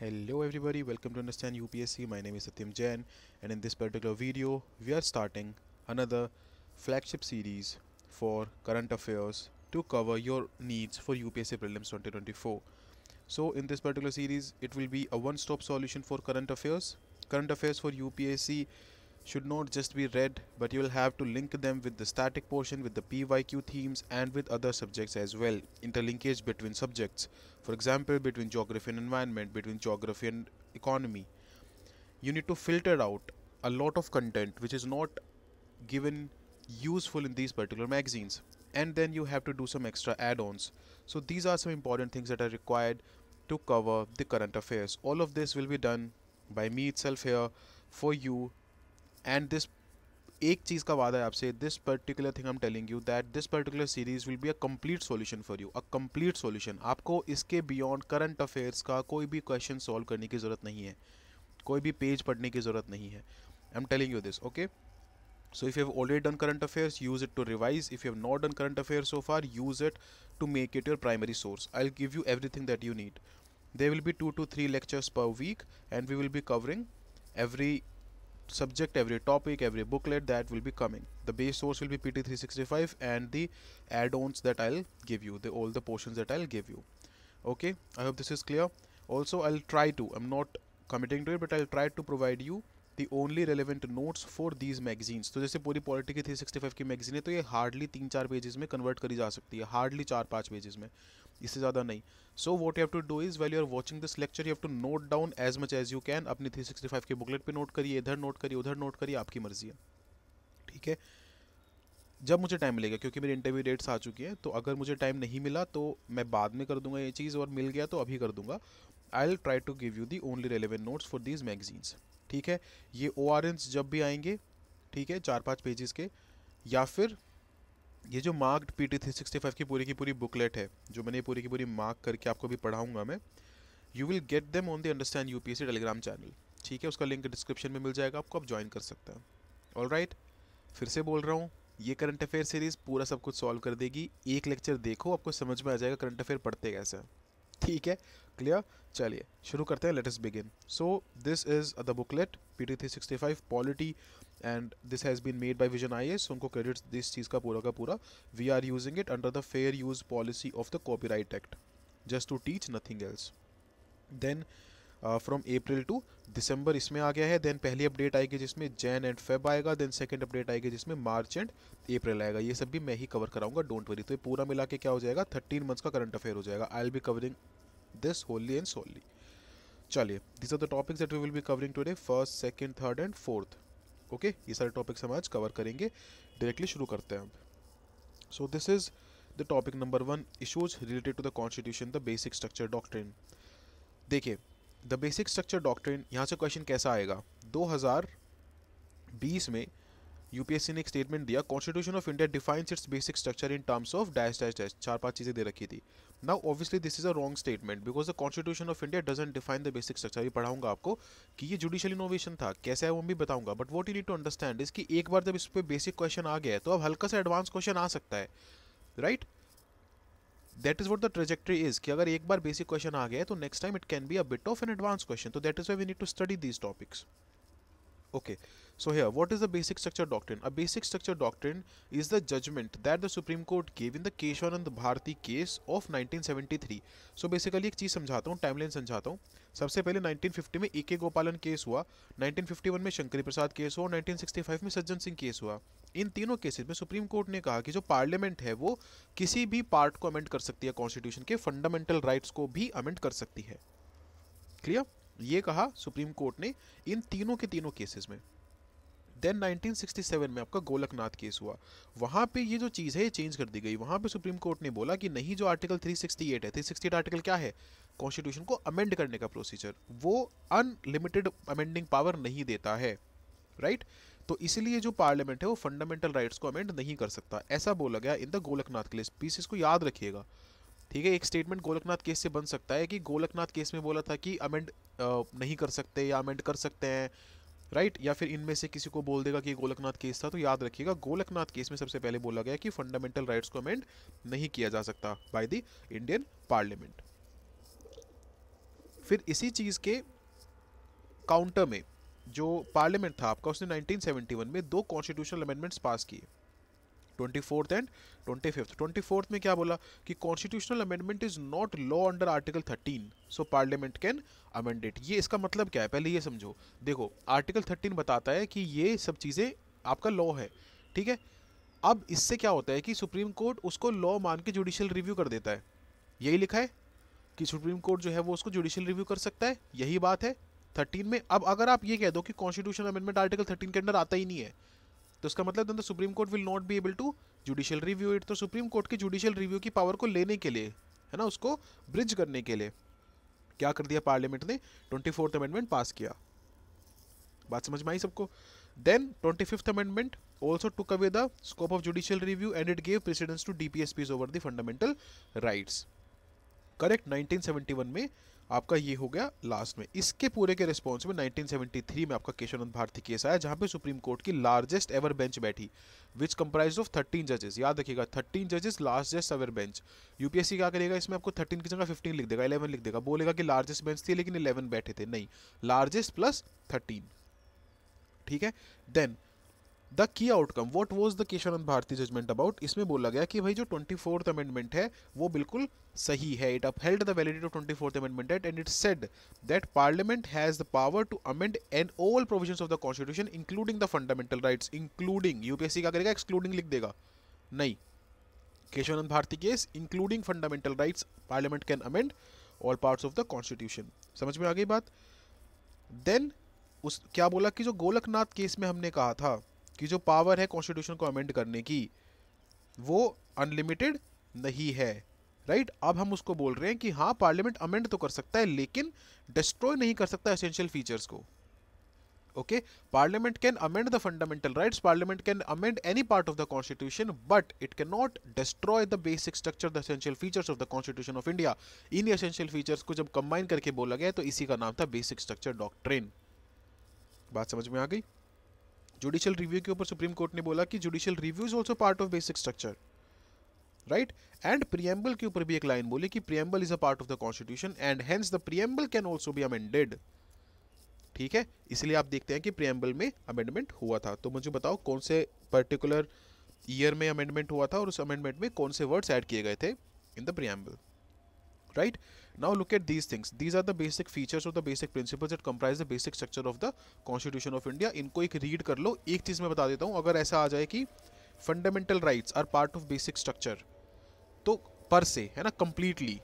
Hello everybody, welcome to Understand UPSC. My name is Satyam Jain and in this particular video, we are starting another flagship series for current affairs to cover your needs for UPSC Prelims 2024. So in this particular series, it will be a one-stop solution for current affairs. Current affairs for UPSC should not just be read but you will have to link them with the static portion with the PYQ themes and with other subjects as well. Interlinkage between subjects. For example, between geography and environment, between geography and economy. You need to filter out a lot of content which is not given useful in these particular magazines and then you have to do some extra add-ons. So these are some important things that are required to cover the current affairs. All of this will be done by me itself here for you and this एक चीज़ का वादा है आपसे this particular thing am telling you that this particular series will be a complete solution for you a complete solution आपको इसके beyond current affairs का कोई भी क्वेश्चन सॉल्व करने की ज़रूरत नहीं है कोई भी पेज पढ़ने की ज़रूरत नहीं है I am telling you this okay so if you have already done current affairs use it to revise if you have not done current affairs so far use it to make it your primary source I will give you everything that you need they will be two to three lectures per week and we will be covering every subject, every topic, every booklet that will be coming. The base source will be PT365 and the add-ons that I'll give you, the all the portions that I'll give you. Okay, I hope this is clear. Also, I'll try to, I'm not committing to it, but I'll try to provide you the only relevant notes for these magazines तो जैसे पूरी polity की three sixty five की magazine है तो ये hardly तीन चार पेजेस में कन्वर्ट करी जा सकती है हार्डली चार पाँच पेजेस में इससे ज़्यादा नहीं so what you have to do is well you are watching this lecture you have to note down as much as you can अपनी थ्री सिक्सटी फाइव की बुकलेट पर नोट करिए इधर नोट करिए उधर नोट करिए आपकी मर्जी है ठीक है जब मुझे टाइम मिलेगा क्योंकि मेरी इंटरव्यू डेट्स आ चुकी हैं तो अगर मुझे टाइम नहीं मिला तो मैं बाद में कर दूंगा ये चीज़ और मिल गया तो अभी कर दूंगा I will try to give you the only relevant notes for these magazines ठीक है ये ओ आर एन जब भी आएंगे ठीक है चार पाँच पेजेस के या फिर ये जो marked P T three sixty five की पूरी की पूरी बुकलेट है जो मैंने पूरी की पूरी मार्क करके आपको भी पढ़ाऊंगा मैं you will get them on the understand U P S C telegram channel ठीक है उसका लिंक डिस्क्रिप्शन में मिल जाएगा आपको आप ज्वाइन कर सकते हैं ऑल राइट फिर से बोल रहा हूँ ये करंट अफेयर सीरीज़ पूरा सब कुछ सॉल्व कर देगी एक लेक्चर देखो आपको समझ में आ जाएगा करंट अफेयर पढ़ते कैसे ठीक है क्लियर चलिए शुरू करते हैं latest begin so this is the booklet P T three sixty five polity and this has been made by Vision IAS उनको क्रेडिट दिस चीज़ का पूरा का पूरा we are using it under the fair use policy of the copyright act just to teach nothing else then from April to December इसमें आ गया है देन पहली अपडेट आएगी जिसमें जैन एंड फेब आएगा देन सेकंड अपडेट आएगी जिसमें मार्च एंड अप्रैल आएगा ये सब भी मैं ही कवर कराऊंगा डोंट वरी तो ये पूरा मिला के क्या हो जाएगा थर्टीन मंथ्स का करंट अफेयर हो जाएगा I'll be covering this wholly and solely चलिए this are the topics that we will be covering today first second third and fourth okay ये सारे टॉपिक्स हम आज कवर करेंगे डायरेक्टली शुरू करते हैं अब so this is the topic number one issues related to the constitution the basic structure doctrine देखिए द बेसिक स्ट्रक्चर डॉक्ट्रिन यहाँ से क्वेश्चन कैसा आएगा 2020 में यूपीएससी ने एक स्टेटमेंट दिया constitution of India defines its basic structure in terms of dash dash dash चार पांच चीज़ें दे रखी थी now obviously this is a wrong statement because the constitution of India doesn't define the basic structure ये पढ़ाऊंगा आपको कि ये जुडिशियल इनोवेशन था कैसे है वो भी बताऊंगा but what you need to understand इसकी कि एक बार जब इस पर बेसिक क्वेश्चन आ गया है तो अब हल्का सा एडवांस क्वेश्चन आ सकता है right right? That is what the trajectory is कि अगर एक बार बेसिक क्वेश्चन आ गया तो next time it can be a bit of an advance question तो that is why we need to study these topics okay So here, what is the basic structure doctrine? A basic structure doctrine is the judgment that the Supreme Court gave in the Keswanand Bharti case of 1973. So basically एक चीज़ समझाता हूँ timeline समझाता हूँ सबसे पहले 1950 में ए गोपालन case हुआ 1951 में शंकरी प्रसाद केस हुआ 1965 में सज्जन सिंह केस हुआ इन तीनों केसेस में सुप्रीम कोर्ट ने कहा कि जो पार्लियामेंट है वो किसी भी पार्ट को अमेंड कर सकती है कॉन्स्टिट्यूशन के फंडामेंटल राइट्स को भी अमेंड कर सकती है क्लियर ये कहा सुप्रीम कोर्ट ने इन तीनों के तीनों केसेस में देन 1967 में आपका गोलकनाथ केस हुआ वहाँ पे ये जो चीज़ है ये चेंज कर दी गई वहाँ पे सुप्रीम कोर्ट ने बोला कि नहीं जो आर्टिकल 368 है 368 आर्टिकल क्या है कॉन्स्टिट्यूशन को अमेंड करने का प्रोसीजर वो अनलिमिटेड अमेंडिंग पावर नहीं देता है राइट right? तो इसलिए जो पार्लियामेंट है वो फंडामेंटल राइट्स को अमेंड नहीं कर सकता ऐसा बोला गया in the Golaknath case please इसको याद रखिएगा ठीक है एक स्टेटमेंट गोलकनाथ केस से बन सकता है कि गोलकनाथ केस में बोला था कि अमेंड नहीं कर सकते या अमेंड कर सकते हैं राइट या फिर इनमें से किसी को बोल देगा कि गोलकनाथ केस था तो याद रखिएगा गोलकनाथ केस में सबसे पहले बोला गया कि फंडामेंटल राइट्स को अमेंड नहीं किया जा सकता बाय द इंडियन पार्लियामेंट फिर इसी चीज़ के काउंटर में जो पार्लियामेंट था आपका उसने 1971 में दो कॉन्स्टिट्यूशनल अमेंडमेंट्स पास किए twenty fourth and twenty fifth twenty fourth में क्या बोला कि constitutional amendment is not law under article thirteen so parliament can amended ये इसका मतलब क्या है पहले ये समझो देखो आर्टिकल थर्टीन बताता है कि ये सब चीज़ें आपका लॉ है ठीक है अब इससे क्या होता है कि सुप्रीम कोर्ट उसको लॉ मान के जुडिशियल रिव्यू कर देता है यही लिखा है कि सुप्रीम कोर्ट जो है वो उसको जुडिशियल रिव्यू कर सकता है यही बात है थर्टीन में अब अगर आप ये कह दो कि कॉन्स्टिट्यूशन अमेंडमेंट आर्टिकल थर्टीन के अंडर आता ही नहीं है तो इसका मतलब the supreme court will not be able to judicial review it तो सुप्रीम कोर्ट की जुडिशियल रिव्यू की पावर को लेने के लिए है ना उसको ब्रिज करने के लिए क्या कर दिया पार्लियामेंट ने ट्वेंटी फोर्थ अमेंडमेंट पास किया बात समझ में आई सबको then twenty fifth amendment also took away the scope of judicial review and it gave precedence to D P S Ps over the fundamental rights correct nineteen seventy one में आपका ये हो गया लास्ट में इसके पूरे के रिस्पॉन्स में 1973 में आपका केशवानंद भारती केस आया जहाँ पे सुप्रीम कोर्ट की लार्जेस्ट एवर बेंच बैठी विच कंप्राइज ऑफ 13 जजेस याद रखिएगा 13 जजेस लार्जेस्ट एवर बेंच यूपीएससी क्या करेगा इसमें आपको 13 की जगह 15 लिख देगा 11 लिख देगा बोलेगा कि लार्जेस्ट बेंच थी लेकिन 11 बैठे थे नहीं लार्जेस्ट प्लस थर्टीन ठीक है then the key outcome what was the Kesavananda Bharati judgment about इसमें बोला गया कि भाई जो ट्वेंटी फोर्थ अमेंडमेंट है वो बिल्कुल सही है it upheld the validity of twenty fourth amendment at and it said that parliament has the power to amend an all provision of the constitution including the fundamental rights including UPSC क्या करेगा excluding लिख देगा नहीं Kesavananda Bharati case including fundamental rights parliament can amend all parts of the constitution समझ में आ गई बात देन उस क्या बोला कि जो गोलकनाथ केस में हमने कहा था कि जो पावर है कॉन्स्टिट्यूशन को अमेंड करने की वो अनलिमिटेड नहीं है राइट अब हम उसको बोल रहे हैं कि हाँ पार्लियामेंट अमेंड तो कर सकता है लेकिन डिस्ट्रॉय नहीं कर सकता एसेंशियल फीचर्स को okay parliament can amend the fundamental rights parliament can amend any part of the constitution but it cannot destroy the basic structure the essential features of the constitution of India in essential features को जब combine करके बोला गया तो इसी का नाम था बेसिक स्ट्रक्चर डॉक्ट्रेन बात समझ में आ गई जुडिशियल रिव्यू के ऊपर सुप्रीम कोर्ट ने बोला कि judicial review is also part of basic structure right and preamble के ऊपर भी एक लाइन बोली कि preamble is a part of the constitution and hence the preamble can also be amended ठीक है इसलिए आप देखते हैं कि प्रियम्बल में अमेंडमेंट हुआ था तो मुझे बताओ कौन से पर्टिकुलर ईयर में अमेंडमेंट हुआ था और उस अमेंडमेंट में कौन से वर्ड्स ऐड किए गए थे in the preamble right right? Now look at these things. These are the basic features or the basic principles that comprise the basic structure of the Constitution of India. इनको एक read कर लो एक चीज़ मैं बता देता हूँ अगर ऐसा आ जाए कि fundamental rights are part of basic structure तो पर से है ना completely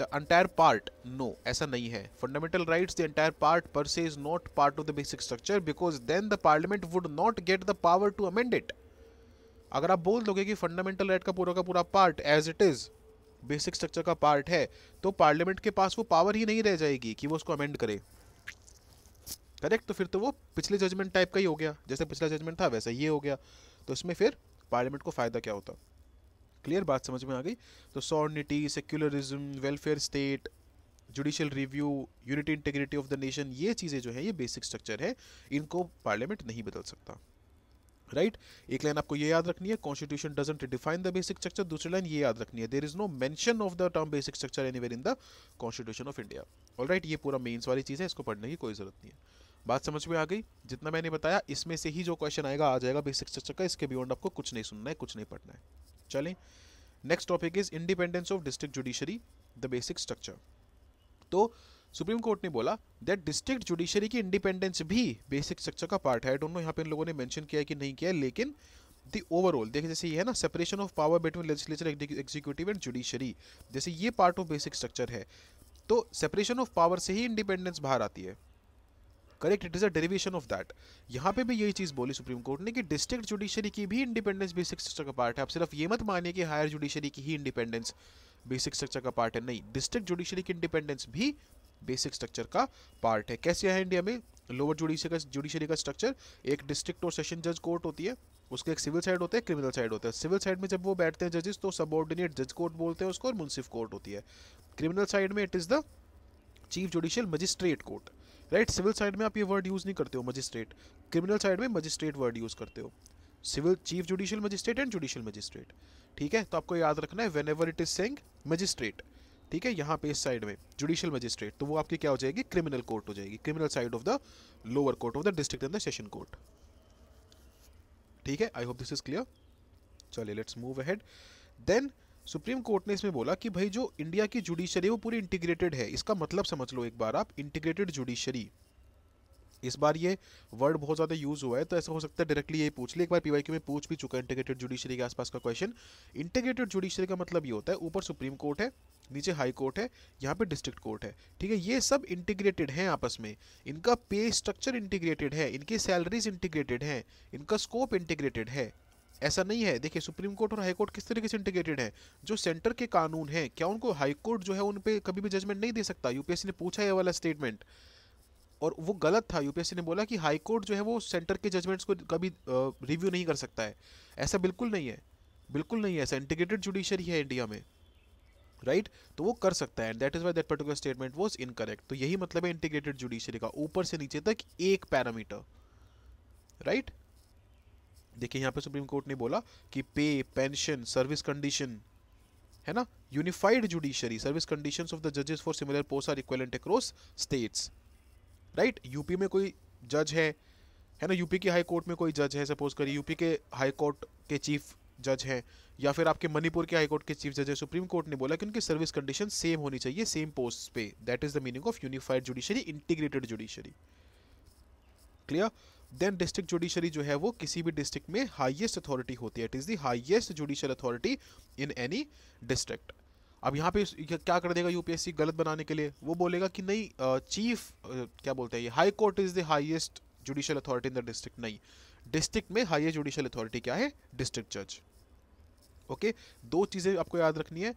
the entire part no ऐसा नहीं है fundamental rights the entire part per is not part of the basic structure because then the parliament would not get the power to amend it अगर आप बोल दोगे कि fundamental right का पूरा का पूरा part as it is basic structure का पार्ट है तो पार्लियामेंट के पास वो पावर ही नहीं रह जाएगी कि वो उसको अमेंड करे करेक्ट तो फिर तो वो पिछले जजमेंट टाइप का ही हो गया जैसे पिछला जजमेंट था वैसा ये हो गया तो इसमें फिर पार्लियामेंट को फ़ायदा क्या होता क्लियर बात समझ में आ गई तो sovereignty secularism welfare state judicial review unity integrity of the nation ये चीज़ें जो है ये बेसिक स्ट्रक्चर है इनको पार्लियामेंट नहीं बदल सकता राइट right? एक लाइन आपको ये याद रखनी है constitution doesn't define the basic structure दूसरी लाइन ये याद रखनी है there is no mention of the term basic structure any in the constitution of India all ये पूरा मेंस वाली चीज़ है इसको पढ़ने की कोई ज़रूरत नहीं है बात समझ में आ गई जितना मैंने बताया इसमें से ही जो क्वेश्चन आएगा आ जाएगा बेसिक स्ट्रक्चर का इसके बियॉन्ड आपको कुछ नहीं सुनना है कुछ नहीं पढ़ना है चलें next topic is independence of district judiciary the basic structure तो सुप्रीम कोर्ट ने बोला दैट डिस्ट्रिक्ट जुडिशरी की इंडिपेंडेंस भी बेसिक स्ट्रक्चर का पार्ट है आई डोंट नो यहाँ पे इन लोगों ने मेंशन किया है कि नहीं किया लेकिन द ओवरऑल देखिए जैसे ये है ना separation of power between legislature executive and judiciary जैसे ये पार्ट ऑफ बेसिक स्ट्रक्चर है तो सेपरेशन ऑफ पावर से ही इंडिपेंडेंस बाहर आती है correct it is a derivation of that यहाँ पे भी यही चीज़ बोली सुप्रीम कोर्ट ने कि डिस्ट्रिक्ट जुडिशरी की भी इंडिपेंडेंस बेसिक स्ट्रक्चर का पार्ट है आप सिर्फ ये मत मानिए कि हायर जुडिशरी की ही इंडिपेंडेंस बेसिक स्ट्रक्चर का पार्ट है नहीं डिस्ट्रिक्ट जुडिशरी की इंडिपेंडेंस भी बेसिक स्ट्रक्चर का पार्ट है कैसे है इंडिया में लोअर जुडिशरी का जुडिशरी का स्ट्रक्चर एक डिस्ट्रिक्ट और सेशन जज कोर्ट होती है उसके एक सिविल साइड होते हैं क्रिमिनल साइड होता है सिविल साइड में जब वो बैठते हैं जजेस तो सबॉर्डिनेट जज कोर्ट बोलते हैं उसको और मुंसिफ कोर्ट होती है क्रिमिनल साइड में it is the chief judicial magistrate court right civil side में आप ये वर्ड यूज़ नहीं करते हो मजिस्ट्रेट क्रिमिनल साइड में मजिस्ट्रेट वर्ड यूज़ करते हो civil chief judicial magistrate and judicial magistrate ठीक है तो आपको याद रखना है whenever it is saying magistrate ठीक है यहाँ पे इस साइड में जुडिशियल मजिस्ट्रेट तो वो आपकी क्या हो जाएगी क्रिमिनल कोर्ट हो जाएगी criminal side of the lower court of the district and the session court ठीक है I hope this is clear चलिए let's move ahead then Supreme court ने इसमें बोला कि भाई जो इंडिया की जुडिशरी वो पूरी इंटीग्रेटेड है इसका मतलब समझ लो एक बार आप इंटीग्रेटेड जुडिशरी इस बार ये वर्ड बहुत ज़्यादा यूज़ हुआ है तो ऐसा हो सकता है डायरेक्टली ये पूछ ले एक बार पीवाईक्यू में पूछ भी चुका है इंटीग्रेटेड जुडिशरी के आसपास का क्वेश्चन इंटीग्रेटेड जुडिशरी का मतलब ये होता है ऊपर सुप्रीम कोर्ट है नीचे हाई कोर्ट है यहाँ पे डिस्ट्रिक्ट कोर्ट है ठीक है ये सब इंटीग्रेटेड हैं आपस में इनका पे स्ट्रक्चर इंटीग्रेटेड है इनकी सैलरीज इंटीग्रेटेड हैं इनका स्कोप इंटीग्रेटेड है ऐसा नहीं है देखिए सुप्रीम कोर्ट और हाई कोर्ट किस तरीके से इंटीग्रेटेड है जो सेंटर के कानून हैं क्या उनको हाई कोर्ट जो है उन पर कभी भी जजमेंट नहीं दे सकता यूपीएससी ने पूछा है वाला स्टेटमेंट और वो गलत था यूपीएससी ने बोला कि हाई कोर्ट जो है वो सेंटर के जजमेंट्स को कभी रिव्यू नहीं कर सकता है ऐसा बिल्कुल नहीं है बिल्कुल नहीं है ऐसा इंटीग्रेटेड जुडिशरी है इंडिया में राइट right? तो वो कर सकता है and that is why that particular statement was incorrect तो यही मतलब है इंटीग्रेटेड जुडिशरी का ऊपर से नीचे तक एक पैरामीटर राइट right? देखिए यहाँ पे सुप्रीम कोर्ट ने बोला कि पे पेंशन सर्विस कंडीशन है ना unified judiciary service conditions of the जजेस for similar post are equivalent across states right UP में कोई जज है है ना यूपी की हाई कोर्ट में कोई जज है सपोज करिए यूपी के हाई कोर्ट के चीफ जज हैं या फिर आपके मणिपुर के हाई कोर्ट के चीफ जज है सुप्रीम कोर्ट ने बोला कि उनकी सर्विस कंडीशन सेम होनी चाहिए सेम पोस्ट पे that is the meaning of unified judiciary integrated judiciary clear then district judiciary जो है वो किसी भी डिस्ट्रिक्ट में हाइएस्ट अथॉरिटी होती है it is the highest judicial authority in any district अब यहाँ पे क्या कर देगा यूपीएससी गलत बनाने के लिए वो बोलेगा कि नहीं चीफ क्या बोलते हैं ये high court is the highest judicial authority in the district नहीं डिस्ट्रिक्ट में हाईएस्ट जुडिशियल अथॉरिटी क्या है डिस्ट्रिक्ट जज ओके दो चीज़ें आपको याद रखनी है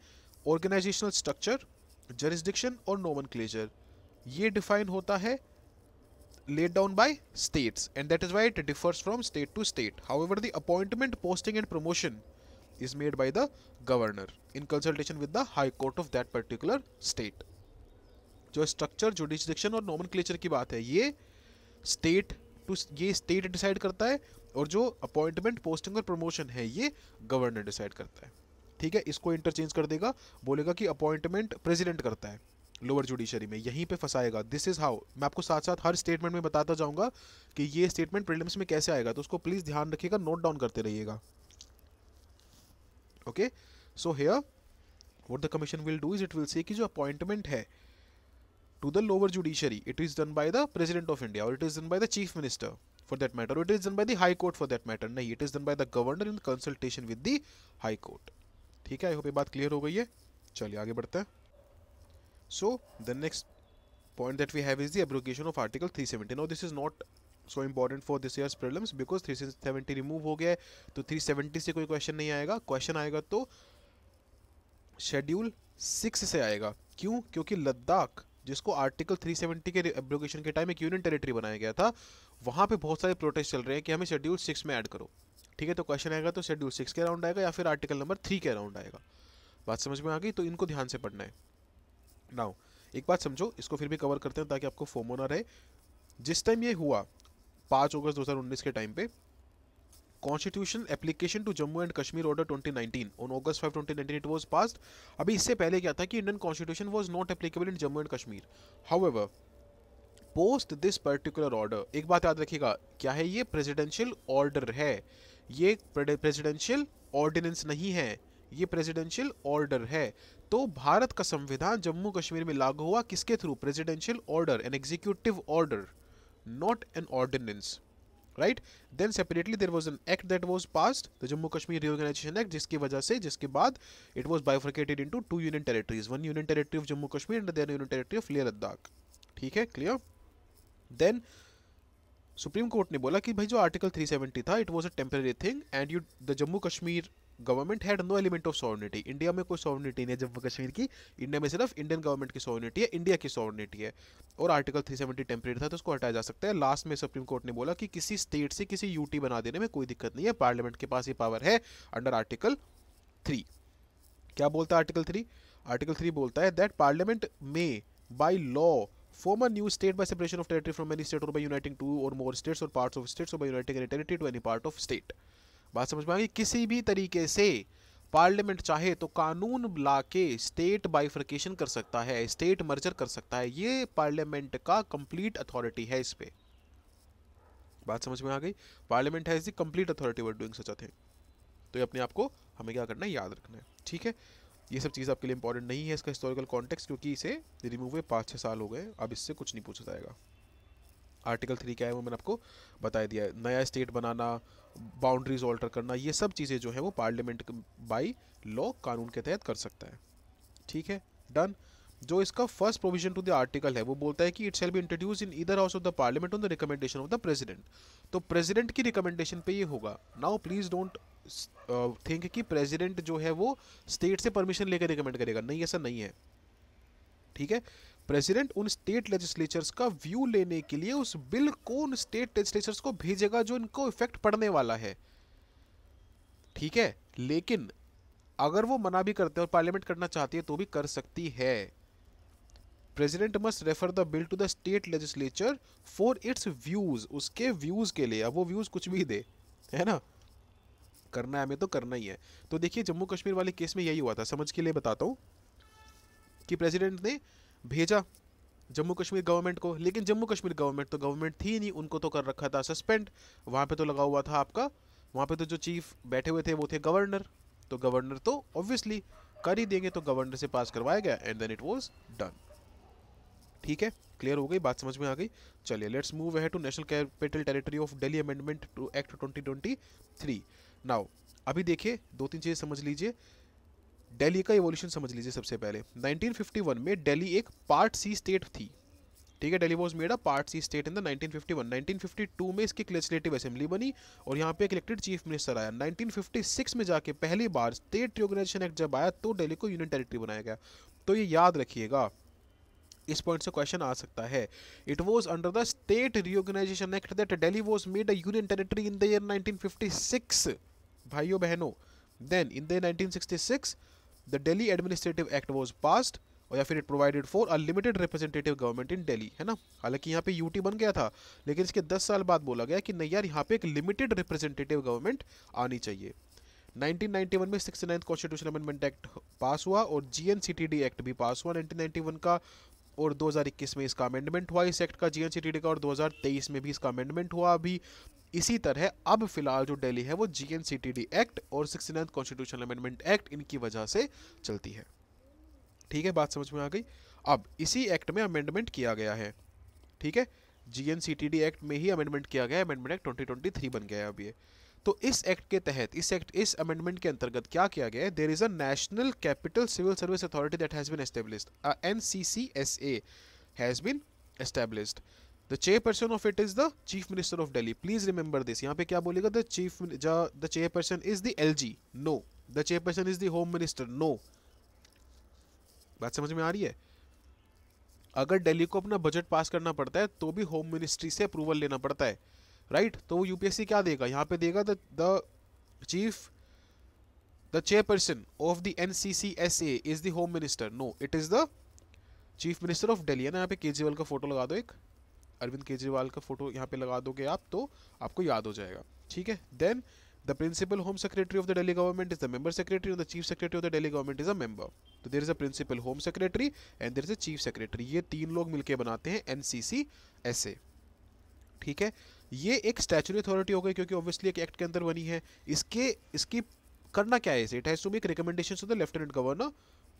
ऑर्गेनाइजेशनल स्ट्रक्चर जरिस्डिक्शन और नोमन ये डिफाइन होता है laid down by states and that is why differs from state to state however the appointment posting and promotion is made by the governor in consultation with the high court of that particular state जो structure jurisdiction और नॉमन की बात है ये state to ये state decide करता है और जो अपॉइंटमेंट पोस्टिंग और प्रमोशन है ये गवर्नर डिसाइड करता है ठीक है इसको इंटरचेंज कर देगा बोलेगा कि अपॉइंटमेंट प्रेसिडेंट करता है लोअर जुडिशरी में यहीं पे फंसाएगा दिस इज़ हाउ मैं आपको साथ साथ हर स्टेटमेंट में बताता जाऊंगा कि ये स्टेटमेंट प्रीलिम्स में कैसे आएगा तो उसको प्लीज़ ध्यान रखिएगा नोट डाउन करते रहिएगा okay so here what the commission will do is it will say कि जो अपॉइंटमेंट है to the lower judiciary it is done by the president of India और it is done by the chief minister for that matter it is done by the high court for that matter नहीं it is done by the governor in consultation with the high court ठीक है I hope ये बात clear हो गई है चलिए आगे बढ़ते हैं so the next point that we have is the abrogation of article three seventy no this is not so important for this years problems because three seventy remove हो गया है तो थ्री सेवेंटी से कोई क्वेश्चन नहीं आएगा question आएगा तो शेड्यूल सिक्स से आएगा क्यों क्योंकि लद्दाख जिसको आर्टिकल 370 के एब्रोकेशन के टाइम एक यूनियन टेरिटरी बनाया गया था वहाँ पे बहुत सारे प्रोटेस्ट चल रहे हैं कि हमें शेड्यूल सिक्स में ऐड करो ठीक है तो क्वेश्चन आएगा तो शेड्यूल सिक्स के अराउंड आएगा या फिर आर्टिकल नंबर थ्री के राउंड आएगा बात समझ में आ गई तो इनको ध्यान से पढ़ना है नाउ एक बात समझो इसको फिर भी कवर करते हैं ताकि आपको फोमो ना रहे जिस टाइम ये हुआ पाँच अगस्त 2019 के टाइम पे constitution application to Jammu and Kashmir order 2019 on August 5 2019 it was passed अभी इससे पहले क्या था कि Indian constitution was not applicable in Jammu and Kashmir however post this particular order एक बात याद रखिएगा क्या है ये प्रेजिडेंशियल ऑर्डर है ये प्रेजिडेंशियल ऑर्डिनेंस नहीं है ये प्रेजिडेंशियल ऑर्डर है तो भारत का संविधान जम्मू कश्मीर में लागू हुआ किसके through presidential order an executive order not an ordinance right then separately there was an act that was passed the Jammu Kashmir reorganisation act जिसकी वजह से जिसके बाद it was bifurcated into two union territories one union territory of Jammu Kashmir and then union territory of Leh Ladakh ठीक है clear then Supreme court ने बोला कि भाई जो आर्टिकल थ्री 370 था it was a temporary thing and you the Jammu Kashmir government had no element of sovereignty India में कोई सॉवर्निटी नहीं है जम्मू कश्मीर की इंडिया में सिर्फ इंडियन गवर्नमेंट की सॉवर्निटी है इंडिया की सॉवर्निटी है और आर्टिकल 370 सेवेंटी टेम्परेरी था तो उसको हटाया जा सकता है लास्ट में सुप्रीम कोर्ट ने बोला कि किसी स्टेट से किसी यूटी बना देने में कोई दिक्कत नहीं है पार्लियामेंट के पास ये पावर है अंडर आर्टिकल थ्री क्या बोलता है आर्टिकल थ्री आर्टिकल थ्री बोलता है that parliament may by law form a new state by separation of territory from any state or by uniting two or more states or parts of states or by uniting an entity to any part of बात समझ में आ गई किसी भी तरीके से parliament चाहे तो कानून ला के स्टेट बाइफर्केशन कर सकता है स्टेट मर्जर कर सकता है ये पार्लियामेंट का कंप्लीट अथॉरिटी है इस पर बात समझ में आ गई parliament has the complete authority were doing such a thing तो ये अपने आप को हमें क्या करना है याद रखना है ठीक है ये सब चीज़ आपके लिए इंपॉर्टेंट नहीं है इसका हिस्टोरिकल कॉन्टेक्स्ट क्योंकि इसे रिमूव हुए पाँच छः साल हो गए अब इससे कुछ नहीं पूछा जाएगा आर्टिकल थ्री क्या है वो मैंने आपको बता दिया नया स्टेट बनाना बाउंड्रीज ऑल्टर करना ये सब चीज़ें जो है वो पार्लियामेंट बाई लॉ कानून के तहत कर सकता है ठीक है डन जो इसका first provision to the article है वो बोलता है कि it shall be introduce in either house of the parliament on the recommendation of the president तो प्रेसिडेंट की रिकमेंडेशन पे ये होगा नाउ प्लीज डोंट थिंक कि प्रेसिडेंट जो है वो स्टेट से परमिशन लेकर रिकमेंड करेगा नहीं ऐसा नहीं है ठीक है प्रेसिडेंट उन स्टेट लेजिस्लेचर्स का व्यू लेने के लिए उस बिल को उन स्टेट लेजिस्लेचर्स को भेजेगा जो इनको इफेक्ट पड़ने वाला है ठीक है लेकिन अगर वो मना भी करते हैं और पार्लियामेंट करना चाहती है तो भी कर सकती है president must refer the bill to the state legislature for its views उसके व्यूज के लिए अब वो व्यूज कुछ भी दे है ना करना है हमें तो करना ही है तो देखिए जम्मू कश्मीर वाले केस में यही हुआ था समझ के लिए बताता हूँ कि प्रेसिडेंट ने भेजा जम्मू कश्मीर गवर्नमेंट को लेकिन जम्मू कश्मीर गवर्नमेंट तो गवर्नमेंट थी नहीं उनको तो कर रखा था सस्पेंड वहाँ पे तो लगा हुआ था आपका वहाँ पे तो जो चीफ बैठे हुए थे वो थे गवर्नर तो गवर्नर तो ऑब्वियसली कर ही देंगे तो गवर्नर से पास करवाया गया and then it was done ठीक है क्लियर हो गई बात समझ में आ गई चलिए लेट्स मूव है to national capital territory of Delhi amendment to act 2023 now अभी देखिए दो तीन चीज़ें समझ लीजिए दिल्ली का इवोल्यूशन समझ लीजिए सबसे पहले 1951 में दिल्ली एक पार्ट सी स्टेट थी ठीक है Delhi was made a part C state in the 1951 1952 में इसकी लेजिस्लेटिव असेंबली बनी और यहाँ पे एक इलेक्टेड चीफ मिनिस्टर आया 1956 में जाके पहली बार स्टेट रिओर्गनाइजेशन एक्ट जब आया तो दिल्ली को यूनियन टेरिटरी बनाया गया तो ये याद रखिएगा इस पॉइंट से क्वेश्चन आ सकता है it was under the state reorganisation act that Delhi was made a union territory in the year nineteen भाइयों बहनों then in the nineteen the Delhi administrative act was passed और या फिर it provided for a limited representative government in Delhi है ना हालांकि यहाँ पे यूटी बन गया था लेकिन इसके 10 साल बाद बोला गया कि नहीं यार यहाँ पे एक लिमिटेड रिप्रेजेंटेटिव गवर्नमेंट आनी चाहिए 1991 में sixty ninth constitution amendment act pass हुआ और जी एक्ट भी पास हुआ 1991 का और 2021 में इसका अमेंडमेंट हुआ इस एक्ट का जी एन सी का और 2023 में भी इसका अमेंडमेंट हुआ अभी इसी तरह अब फिलहाल जो डेली है वो जी जीएनसीटीडी एक्ट और सिक्सटी कॉन्स्टिट्यूशन अमेंडमेंट एक्ट इनकी वजह से चलती है ठीक है बात समझ में आ गई अब इसी एक्ट में अमेंडमेंट किया गया है ठीक है जी जीएनसीटीडी एक्ट में ही अमेंडमेंट किया गया अमेंडमेंट एक्ट 2023 बन गया है अभी तो इस एक्ट के तहत इस एक्ट इस अमेंडमेंट के अंतर्गत क्या किया गया है there is a national capital civil service authority that has been establish N C C S A has been established the chairperson of it is the chief minister of Delhi please remember this यहाँ पे क्या बोलेगा the chief the chairperson is the L G no the chairperson is the home minister no बात समझ में आ रही है अगर दिल्ली को अपना बजट पास करना पड़ता है तो भी होम मिनिस्ट्री से अप्रूवल लेना पड़ता है राइट तो वो यूपीएससी क्या देगा यहाँ पे देगा the chief the chairperson of the N C C S A is the home minister no it is the chief minister of Delhi है ना यहाँ पे केजरीवाल का फोटो लगा दो एक अरविंद केजरीवाल का फोटो यहाँ पे लगा दोगे आप तो आपको याद हो जाएगा ठीक है then the principal home secretary of the Delhi government is the member secretary the chief secretary of the Delhi government is a member तो there is a principal home secretary and there is a chief secretary ये तीन लोग मिलकर बनाते हैं N C C S ए ठीक है ये एक स्टैचुरी अथॉरिटी हो गई क्योंकि ऑब्वियसली एक एक्ट के अंदर बनी है इसके इसकी करना क्या है इसे it has to make recommendation to the lieutenant governor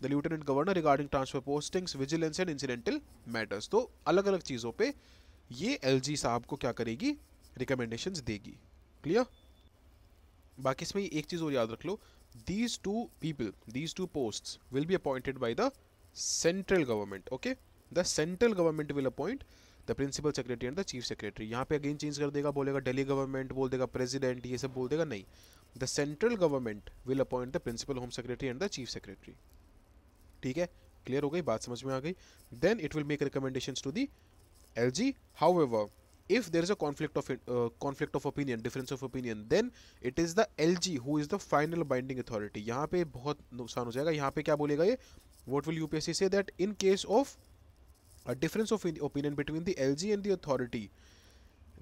the lieutenant governor regarding transfer postings vigilance and incidental matters तो अलग अलग चीज़ों पर ये एल साहब को क्या करेगी रिकमेंडेशन देगी क्लियर बाकी इसमें एक चीज़ और याद रख लो these two people these two post will be appointed by the central government okay the central government will appoint the principal secretary and the chief secretary यहाँ पे अगेन चेंज कर देगा बोलेगा दिल्ली गवर्नमेंट बोल देगा प्रेसिडेंट ये सब बोल देगा नहीं the central government will appoint the principal home secretary and the chief secretary ठीक है क्लियर हो गई बात समझ में आ गई then it will make recommendation to the L G however if there is a conflict of uh, conflict of opinion difference of opinion then it is the lg who is the final binding authority यहाँ पे बहुत नुकसान हो जाएगा यहाँ पे क्या बोलेगा ये will U P S C say that in case of a difference of opinion between the LG and the authority,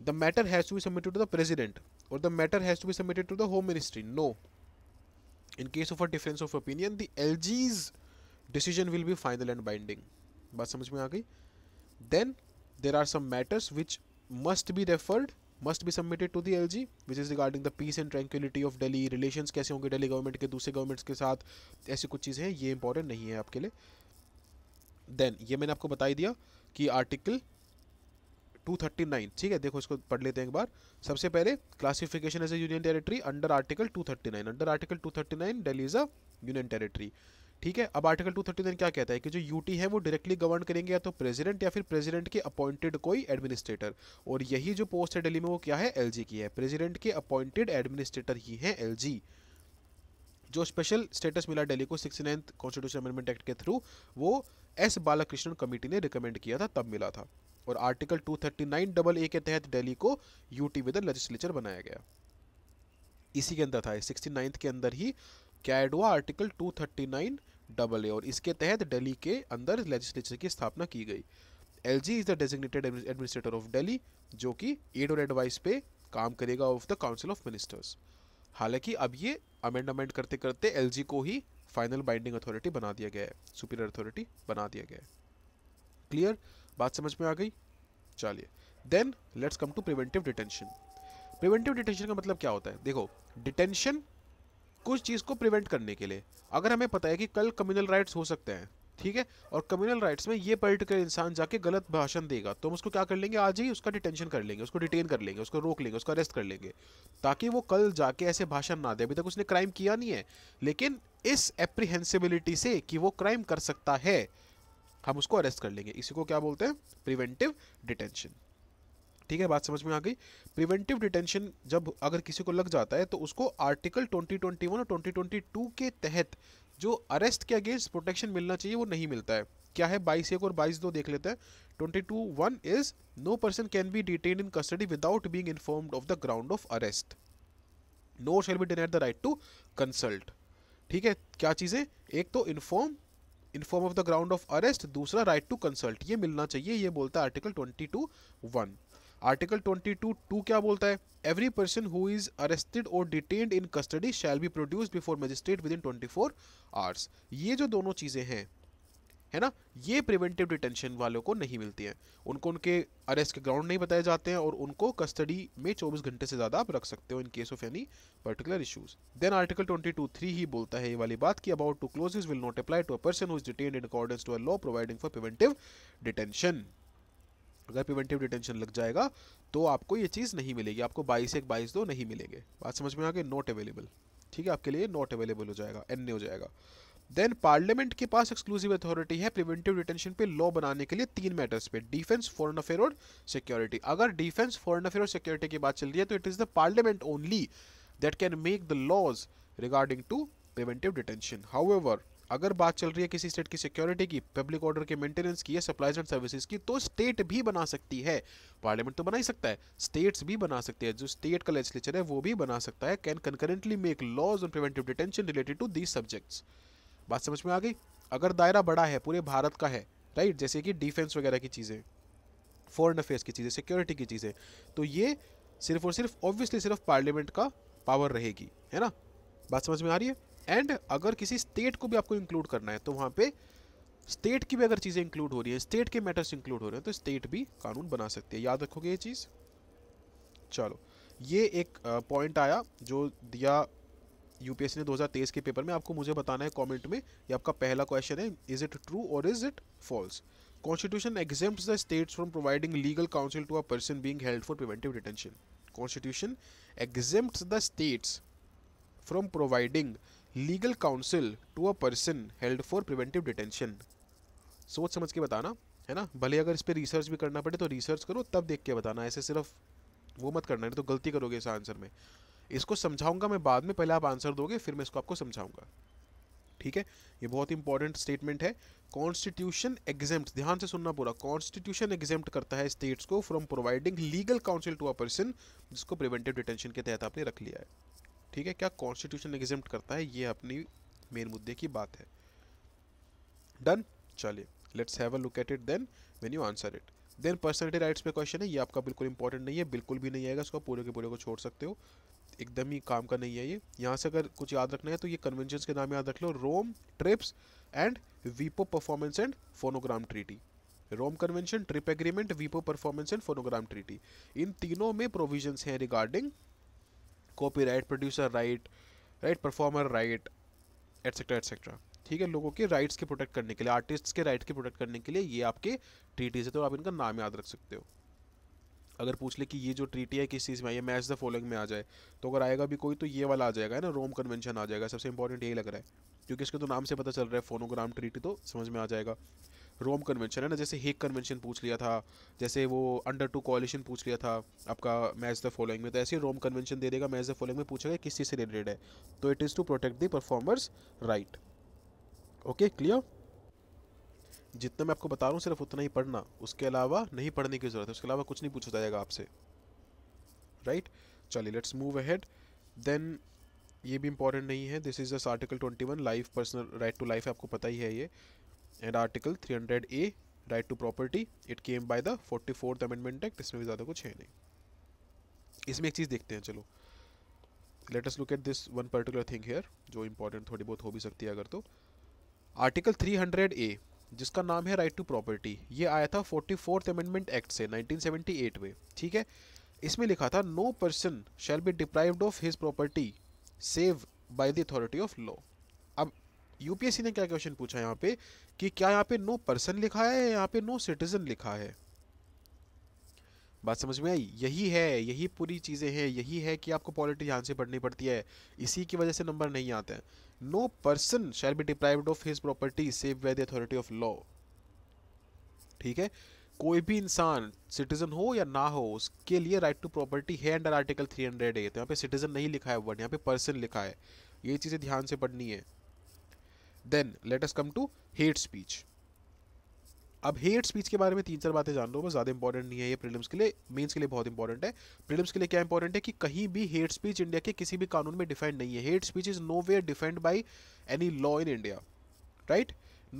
the matter has to be submitted to the president or the matter has to be submitted to the home ministry. No. In case of a difference of opinion, the LG's decision will be final and binding. बात समझ में आ गई then there are some matters which must be referred must be submitted to the L G which is regarding the peace and tranquillity of Delhi relation कैसे होंगे daily government के दूसरे governments के साथ ऐसी कुछ चीज़ें हैं ये इंपॉर्टेंट नहीं है आपके लिए देन ये मैंने आपको बताई दिया कि आर्टिकल 239 ठीक है देखो इसको पढ़ लेते हैं एक बार सबसे पहले classification as a union territory under article 239 under article 239 Delhi is a union territory ठीक है अब आर्टिकल 239 क्या कहता है कि जो यूटी है वो डायरेक्टली गवर्न करेंगे या तो प्रेसिडेंट या फिर प्रेसिडेंट के अपॉइंटेड कोई एडमिनिस्ट्रेटर और यही जो पोस्ट है दिल्ली में वो क्या है एलजी की है प्रेसिडेंट के अपॉइंटेड एडमिनिस्ट्रेटर ही है एलजी जो स्पेशल स्टेटस मिला दिल्ली को sixty ninth constitution amendment act के थ्रू वो एस बालाकृष्णन कमेटी ने रिकमेंड किया था तब मिला था और आर्टिकल 239 डबल ए के तहत दिल्ली को यूटी विद लेजिस्लेचर बनाया गया इसी के अंदर था सिक्सटी नाइन्थ के अंदर ही कैडवा आर्टिकल 239 डबल ए और इसके तहत दिल्ली के अंदर लेजिस्लेचर की स्थापना की गई L G is the designated administrator of Delhi जो कि एड और एडवाइस पे काम करेगा of the council of ministers हालांकि अब ये अमेंडमेंट करते करते एल को ही फाइनल बाइंडिंग अथॉरिटी बना दिया गया है सुपीरियर अथॉरिटी बना दिया गया है क्लियर बात समझ में आ गई चलिए then let's come to preventive detention preventive detention का मतलब क्या होता है देखो डिटेंशन कुछ चीज़ को प्रिवेंट करने के लिए अगर हमें पता है कि कल कम्युनल राइट्स हो सकते हैं ठीक है और कम्युनल राइट्स में ये पर्टिकुलर इंसान जाके गलत भाषण देगा तो हम उसको क्या कर लेंगे आज ही उसका डिटेंशन कर लेंगे उसको डिटेन कर लेंगे उसको रोक लेंगे उसको अरेस्ट कर लेंगे ताकि वो कल जाके ऐसे भाषण ना दे अभी तक उसने क्राइम किया नहीं है लेकिन इस एप्रीहेंसिबिलिटी से कि वो क्राइम कर सकता है हम उसको अरेस्ट कर लेंगे इसी को क्या बोलते हैं प्रिवेंटिव डिटेंशन ठीक है बात समझ में आ गई प्रिवेंटिव डिटेंशन जब अगर किसी को लग जाता है तो उसको आर्टिकल 2021 और 2022 के तहत जो अरेस्ट के अगेंस्ट प्रोटेक्शन मिलना चाहिए वो नहीं मिलता है क्या है बाईस एक और बाईस दो देख लेते हैं twenty two one is no person can be detain in custody without being informed of the ground of arrest no shall be denied the right to consult ठीक है क्या चीज़ें एक तो inform inform of the ground of arrest दूसरा right to consult ये मिलना चाहिए ये बोलता है article twenty two one article 22 two क्या बोलता है every person who is arrested और detained in custody shall be produce before magistrate within twenty four hours ये जो दोनों चीज़ें हैं है ना ये प्रिवेंटिव डिटेंशन वालों को नहीं मिलती हैं उनको उनके अरेस्ट के ग्राउंड नहीं बताए जाते हैं और उनको कस्टडी में चौबीस घंटे से ज़्यादा आप रख सकते हो in case of any particular issues then article twenty two three ही बोलता है ये वाली बात की about two clause will not apply to a person who is detain in accordance to a law providing for preventive detention अगर preventive detention लग जाएगा तो आपको ये चीज़ नहीं मिलेगी आपको बाईस एक बाईस दो नहीं मिलेंगे बात समझ में आ गई नॉट अवेलेबल ठीक है आपके लिए नॉट अवेलेबल हो जाएगा एन हो जाएगा देन पार्लियामेंट के पास एक्सक्लूसिव अथॉरिटी है प्रिवेंटिव डिटेंशन पे लॉ बनाने के लिए तीन मैटर्स पे डिफेंस फॉरन अफेयर और सिक्योरिटी अगर डिफेंस फॉरन अफेयर और सिक्योरिटी की बात चल रही है तो it is the parliament only that can make the laws regarding to preventive detention how अगर बात चल रही है किसी स्टेट की सिक्योरिटी की पब्लिक ऑर्डर के मेंटेनेंस की या सप्लाईज एंड सर्विसेज की तो स्टेट भी बना सकती है पार्लियामेंट तो बना ही सकता है स्टेट्स भी बना सकते हैं जो स्टेट का लेजिस्लेचर है वो भी बना सकता है can concurrently make laws on preventive detention related to these subjects बात समझ में आ गई अगर दायरा बड़ा है पूरे भारत का है राइट जैसे कि डिफेंस वगैरह की चीज़ें फॉरन अफेयर्स की चीज़ें सिक्योरिटी की चीज़ें तो ये सिर्फ और सिर्फ ऑब्वियसली सिर्फ पार्लियामेंट का पावर रहेगी है ना बात समझ में आ रही है एंड अगर किसी स्टेट को भी आपको इंक्लूड करना है तो वहाँ पे स्टेट की भी अगर चीज़ें इंक्लूड हो रही हैं स्टेट के मैटर्स इंक्लूड हो रहे हैं तो स्टेट भी कानून बना सकती है याद रखोगे ये चीज़ चलो ये एक पॉइंट आया जो दिया यूपीएससी ने 2023 के पेपर में आपको मुझे बताना है कमेंट में ये आपका पहला क्वेश्चन है इज इट ट्रू और is it false constitution exempt the states from providing legal counsel to a person being held for preventive detention constitution exempt the states from providing legal counsel to a person held for preventive detention सोच समझ के बताना है ना भले अगर इस पर रिसर्च भी करना पड़े तो रिसर्च करो तब देख के बताना ऐसे सिर्फ वो मत करना नहीं तो गलती करोगे इस आंसर में इसको समझाऊंगा मैं बाद में पहले आप आंसर दोगे फिर मैं इसको आपको समझाऊंगा ठीक है ये बहुत इंपॉर्टेंट स्टेटमेंट है कॉन्स्टिट्यूशन एग्जेम्प्ट ध्यान से सुनना पूरा कॉन्स्टिट्यूशन एग्जेम्प्ट करता है स्टेट्स को from providing legal counsel to a person जिसको प्रिवेंटिव डिटेंशन के तहत आपने रख लिया है ठीक है क्या कॉन्स्टिट्यूशन एग्जिम्ट करता है ये अपनी मेन मुद्दे की बात है डन चलिए let's have a look at it then when you answer it then personality rights पे क्वेश्चन है ये आपका बिल्कुल इंपॉर्टेंट नहीं है बिल्कुल भी नहीं आएगा इसको पूरे के पूरे को छोड़ सकते हो एकदम ही काम का नहीं है ये यहाँ से अगर कुछ याद रखना है तो ये कन्वेंशन के नाम याद रख लो रोम ट्रिप्स एंड वीपो performance and phonogram treaty Rome convention trip agreement वीपो परफॉर्मेंस एंड फोनोग्राम ट्रीटी इन तीनों में प्रोविजंस हैं regarding copy right producer right right performer right etcetera etcetera ठीक है लोगों के राइट्स के प्रोटेक्ट करने के लिए आर्टिस्ट के राइट के प्रोटेक्ट करने के लिए ये आपके ट्रीटीज़ है तो आप इनका नाम याद रख सकते हो अगर पूछ ले कि ये जो ट्रीटी है किस चीज़ में आई है मैच द फॉलोइंग में आ जाए तो अगर आएगा भी कोई तो ये वाला आ जाएगा है ना रोम कन्वेंशन आ जाएगा सबसे इंपॉर्टेंट यही लग रहा है क्योंकि इसके तो नाम से पता चल रहा है फोनोग्राम ट्रीटी तो समझ में आ जाएगा रोम कन्वेंशन है ना जैसे हेक कन्वेंशन पूछ लिया था जैसे वो अंडर टू कॉलिशन पूछ लिया था आपका मैच द फॉलोइंग में तो ऐसे रोम कन्वेंशन दे देगा मैच द फॉलोइंग में पूछेगा किस चीज़ से रिलेटेड है तो it is to protect the performers right okay clear जितना मैं आपको बता रहा हूँ सिर्फ उतना ही पढ़ना उसके अलावा नहीं पढ़ने की ज़रूरत है उसके अलावा कुछ नहीं पूछा जाएगा आपसे राइट चलिए लेट्स मूव अहेड देन ये भी इंपॉर्टेंट नहीं है दिस इज़ दस article twenty one life personal right to life आपको पता ही है ये and hundred A right to property it came by the forty 44th amendment act इसमें भी ज़्यादा कुछ है नहीं इसमें एक चीज़ देखते हैं चलो let us look at this one particular thing here जो इम्पोर्टेंट थोड़ी बहुत हो भी सकती है अगर तो आर्टिकल ए जिसका नाम है राइट टू प्रॉपर्टी ये आया था फोर्टी फोर्थ अमेंडमेंट एक्ट से एट में ठीक है इसमें लिखा था no person shall be deprived of his property save by the authority of law UPSC ने क्या क्वेश्चन पूछा यहाँ पे कि क्या यहाँ पे नो पर्सन लिखा है या यहाँ पे नो सिटीजन लिखा है बात समझ में आई यही है यही पूरी चीज़ें हैं यही है कि आपको पॉलिटी ध्यान से पढ़नी पड़ती है इसी की वजह से नंबर नहीं आते हैं no person shall be deprived of his property save by the authority of law ठीक है कोई भी इंसान सिटीजन हो या ना हो उसके लिए राइट टू प्रॉपर्टी है under article three hundred A तो यहाँ पे सिटीजन नहीं लिखा है वर्ड यहाँ पे पर्सन लिखा है ये चीज़ें ध्यान से पढ़नी है then let us come to hate speech अब हेट स्पीच के बारे में तीन चार बातें जान लो बस ज़्यादा इंपॉर्टेंट नहीं है ये प्रीलिम्स के लिए मेंस के लिए बहुत इंपॉर्टेंट है प्रीलिम्स के लिए क्या इंपॉर्टेंट है कि कहीं भी हेट स्पीच इंडिया के किसी भी कानून में डिफाइंड नहीं है hate speech is no way defined by any law in India right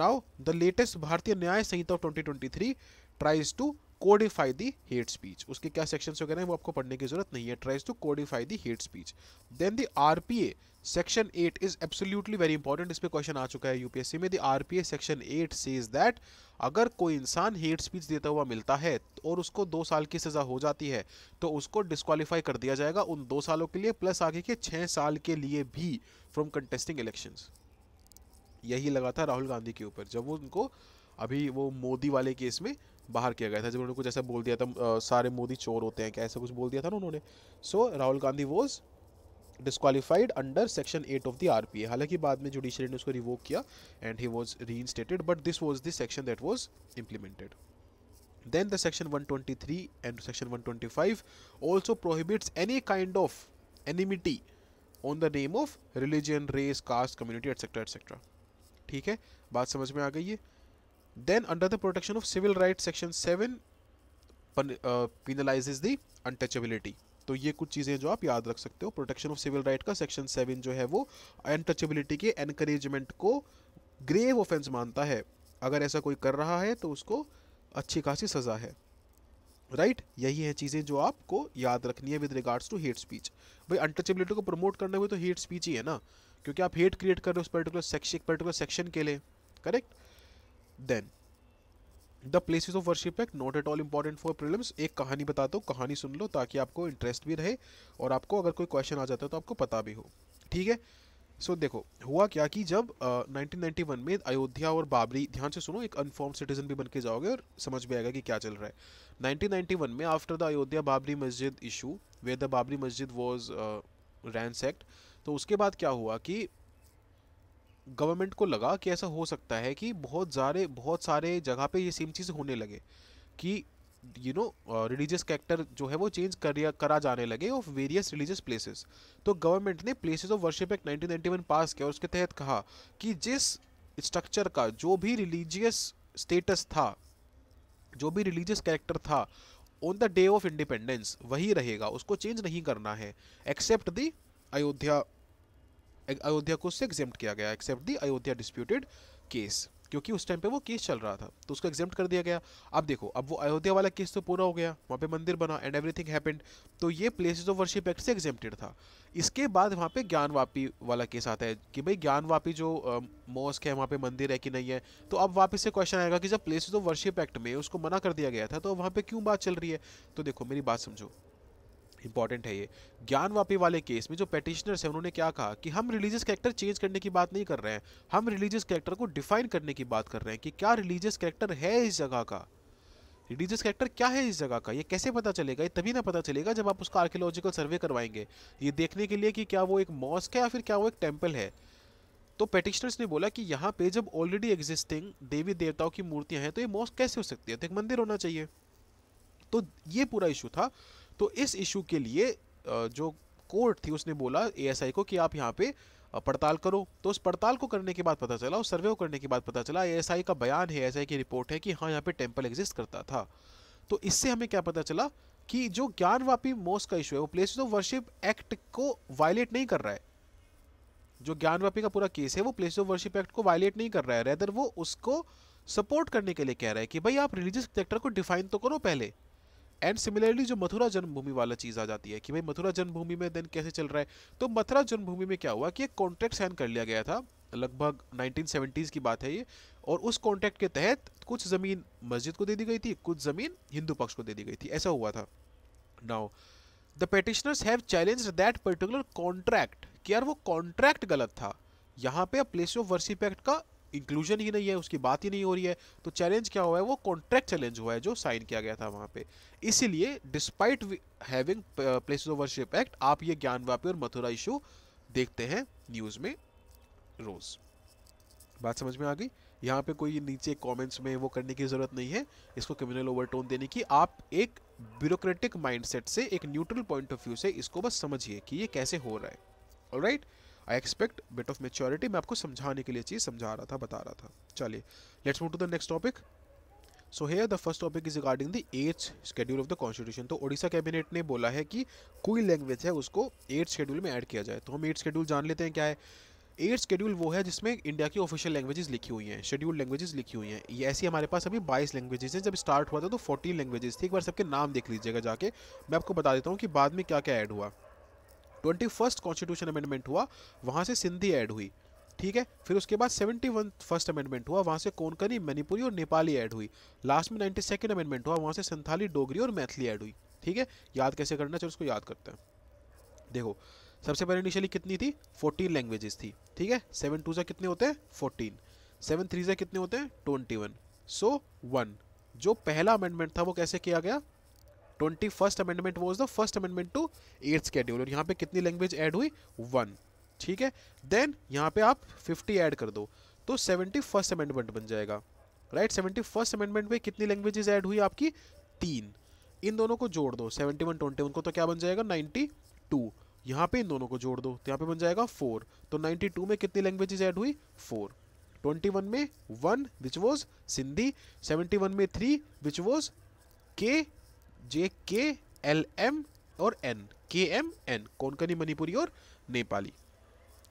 now the latest Bharatiya Nyaya Sanhita of twenty twenty three tries to codify the hate speech उसके क्या सेक्शन वगैरह हैं वो आपको पढ़ने की जरूरत नहीं है tries to codify the hate speech then the R P A section eight is absolutely very important इस पर क्वेश्चन आ चुका है यूपीएससी में the RPA section 8 says that अगर कोई इंसान हेट स्पीच देता हुआ मिलता है और उसको दो साल की सज़ा हो जाती है तो उसको डिस्कालीफाई कर दिया जाएगा उन दो सालों के लिए प्लस आगे के छः साल के लिए भी फ्रॉम कंटेस्टिंग इलेक्शन यही लगा था राहुल गांधी के ऊपर जब वो उनको अभी वो मोदी वाले केस में बाहर किया गया था जब उन्होंने कुछ ऐसा बोल दिया था सारे मोदी चोर होते हैं क्या ऐसा कुछ बोल दिया था ना उन्होंने so so, Rahul Gandhi was disqualified under section 8 of the RPA हालांकि बाद में जुडिशरी ने उसको रिवोक किया and he was reinstated but this was the section that was implemented then the section 123 and section 125 also prohibits any kind of enmity on the name of religion race caste community etc etc ठीक है बात समझ में आ गई है then under the protection of civil right section seven penalizes the untouchability तो ये कुछ चीज़ें जो आप याद रख सकते हो प्रोटेक्शन ऑफ सिविल राइट का सेक्शन सेवन जो है वो अनटचेबिलिटी के एनकरेजमेंट को ग्रेव ऑफेंस मानता है अगर ऐसा कोई कर रहा है तो उसको अच्छी खासी सज़ा है राइट right? यही है चीज़ें जो आपको याद रखनी है with regards to hate speech भाई अनटचेबिलिटी को प्रमोट करने हुए तो हेट स्पीच ही है ना क्योंकि आप हेट क्रिएट कर रहे हो उस पर्टिकुलर सेक्शन पर्टिकुलर सेक्शन के लिए correct then the places of worship act not at all important for prelims एक कहानी बताता हूँ कहानी सुन लो ताकि आपको इंटरेस्ट भी रहे और आपको अगर कोई क्वेश्चन आ जाता है तो आपको पता भी हो ठीक है सो so, देखो हुआ क्या कि जब uh, 1991 में अयोध्या और बाबरी ध्यान से सुनो एक अनफॉर्म सिटीजन भी बन के जाओगे और समझ भी आएगा कि क्या चल रहा है 1991 में आफ्टर द अयोध्या बाबरी मस्जिद इशू वे द बाबरी मस्जिद वॉज रैंस एक्ट तो उसके बाद क्या हुआ कि गवर्नमेंट को लगा कि ऐसा हो सकता है कि बहुत सारे बहुत सारे जगह पे ये सेम चीज़ होने लगे कि यू नो रिलीजियस कैरेक्टर जो है वो चेंज कर करा जाने लगे ऑफ वेरियस रिलीजियस प्लेसेस तो गवर्नमेंट ने places of worship act nineteen pass किया और उसके तहत कहा कि जिस स्ट्रक्चर का जो भी रिलीजियस स्टेटस था जो भी रिलीजियस कैरेक्टर था on the day of independence वही रहेगा उसको चेंज नहीं करना है एक्सेप्ट दी अयोध्या अयोध्या को उससे एग्जेप्ट किया गया except the Ayodhya disputed case क्योंकि उस टाइम पे वो केस चल रहा था तो उसको एग्जेप्ट कर दिया गया अब देखो अब वो अयोध्या वाला केस तो पूरा हो गया वहाँ पे मंदिर बना एंड एवरीथिंग हैपेंड तो ये प्लेसेस ऑफ वर्शिप एक्ट से एग्जेप्टेड था इसके बाद वहाँ पे ज्ञानवापी वाला केस आता है कि भाई ज्ञानवापी जो मॉस्क है वहाँ पे मंदिर है कि नहीं है तो अब वापस से क्वेश्चन आएगा कि जब प्लेसेज ऑफ वर्शिप एक्ट में उसको मना कर दिया गया था तो वहाँ पर क्यों बात चल रही है तो देखो मेरी बात समझो इंपॉर्टेंट है ये ज्ञानवापी वाले केस में जो पेटिशनर्स हैं उन्होंने क्या कहा कि हम रिलीजियस कैरेक्टर चेंज करने की बात नहीं कर रहे हैं हम रिलीजियस कैरेक्टर को डिफाइन करने की बात कर रहे हैं कि क्या रिलीजियस कैरेक्टर है इस जगह का रिलीजियस कैरेक्टर क्या है इस जगह का ये कैसे पता चलेगा ये तभी ना पता चलेगा जब आप उसका आर्कियोलॉजिकल सर्वे करवाएंगे ये देखने के लिए कि क्या वो एक मॉस्क है या फिर क्या वो एक टेम्पल है तो पेटिशनर्स ने बोला कि यहाँ पे जब ऑलरेडी एग्जिस्टिंग देवी देवताओं की मूर्तियाँ हैं तो ये मॉस्क कैसे हो सकती है तो एक मंदिर होना चाहिए तो ये पूरा इशू था तो इस इशू के लिए जो कोर्ट थी उसने बोला एएसआई को कि आप यहाँ पे पड़ताल करो तो उस पड़ताल को करने के बाद पता चला उस सर्वे को करने के बाद पता चला एएसआई का बयान है एएसआई की रिपोर्ट है कि हाँ यहाँ पे टेम्पल एग्जिस्ट करता था तो इससे हमें क्या पता चला कि जो ज्ञानवापी मोस का इशू है वो प्लेस ऑफ वर्शिप एक्ट को वायलेट नहीं कर रहा है जो ज्ञानवापी का पूरा केस है वो प्लेस ऑफ वर्शिप एक्ट को वायलेट नहीं कर रहा है रेदर वो उसको सपोर्ट करने के लिए कह रहा है कि भाई आप रिलीजियस सेक्टर को डिफाइन तो करो पहले एंड सिमिलरली जो मथुरा जन्मभूमि वाला चीज़ आ जाती है कि भाई मथुरा जन्मभूमि में देन कैसे चल रहा है तो मथुरा जन्मभूमि में क्या हुआ कि एक कॉन्ट्रैक्ट साइन कर लिया गया था लगभग 1970s की बात है ये और उस कॉन्ट्रैक्ट के तहत कुछ ज़मीन मस्जिद को दे दी गई थी कुछ ज़मीन हिंदू पक्ष को दे दी गई थी ऐसा हुआ था now the petitioners have challenge that particular contract कि यार वो कॉन्ट्रैक्ट गलत था यहाँ पे प्लेस ऑफ वर्सिप एक्ट का इंक्लूजन ही नहीं है उसकी बात ही नहीं हो रही है तो चैलेंज क्या हुआ है वो कॉन्ट्रैक्ट चैलेंज हुआ है जो साइन किया गया था वहाँ पे इसीलिए despite having place of worship act आप ये ज्ञान और मथुरा इशू देखते हैं न्यूज़ में रोज़ बात समझ में आ गई यहाँ पे कोई नीचे कमेंट्स में वो करने की ज़रूरत नहीं है इसको क्रिमिनल ओवरटोन देने की आप एक ब्यूरोक्रेटिक माइंडसेट से एक न्यूट्रल पॉइंट ऑफ व्यू से इसको बस समझिए कि ये कैसे हो रहा है alright right? I expect bit of maturity मैं आपको समझाने के लिए चीज़ समझा रहा था बता रहा था चलिए let's move to the next topic so here the first topic is regarding the eighth schedule of the constitution तो ओडिशा कैबिनेट ने बोला है कि कोई लैंग्वेज है उसको एट्थ शेड्यूल में ऐड किया जाए तो हम एट्थ शेड्यूल जान लेते हैं क्या है एट शेड्यूल वो है जिसमें इंडिया की ऑफिशियल लैंग्वेजेस लिखी हुई हैं शेड्यूल लैंग्वेजेस लिखी हुई हैं ये ऐसी हमारे पास अभी बाईस लैंग्वेजेस हैं जब स्टार्ट हुआ था तो फोर्टीन लैंग्वेजेस थी एक बार सबके नाम देख लीजिएगा जाके मैं आपको बता देता हूँ कि बाद में क्या क्या ऐड हुआ ट्वेंटी फर्स्ट कॉन्स्टिट्यूशन अमेंडमेंट हुआ वहाँ से सिंधी ऐड हुई ठीक है फिर उसके बाद सेवेंटी वन फर्स्ट अमेंडमेंट हुआ वहाँ से कोनकनी मणिपुरी और नेपाली ऐड हुई लास्ट में नाइन्टी सेकेंड अमेंडमेंट हुआ वहाँ से संथाली डोगरी और मैथिली ऐड हुई ठीक है याद कैसे करना चाहिए उसको याद करते हैं देखो सबसे पहले इनिशियली कितनी थी फोर्टीन लैंग्वेजेस थी ठीक है सेवन टू से कितने होते हैं फोर्टीन सेवन थ्री से कितने होते हैं ट्वेंटी वन सो वन जो पहला अमेंडमेंट था वो कैसे किया गया twenty first amendment was the first amendment to eight schedule और यहाँ पे कितनी लैंग्वेज ऐड हुई वन ठीक है देन यहाँ पे आप फिफ्टी ऐड कर दो तो सेवेंटी फर्स्ट अमेंडमेंट बन जाएगा राइट सेवेंटी फर्स्ट अमेंडमेंट में कितनी लैंग्वेजेज ऐड हुई आपकी तीन इन दोनों को जोड़ दो सेवेंटी वन ट्वेंटी वन को तो क्या बन जाएगा नाइन्टी टू यहाँ पे इन दोनों को जोड़ दो तो यहाँ पे बन जाएगा फोर तो नाइन्टी टू में कितनी लैंग्वेजेज ऐड हुई फोर ट्वेंटी वन में one which was Sindhi seventy one में three which was K J K L M और N K M N Konkani Manipuri और नेपाली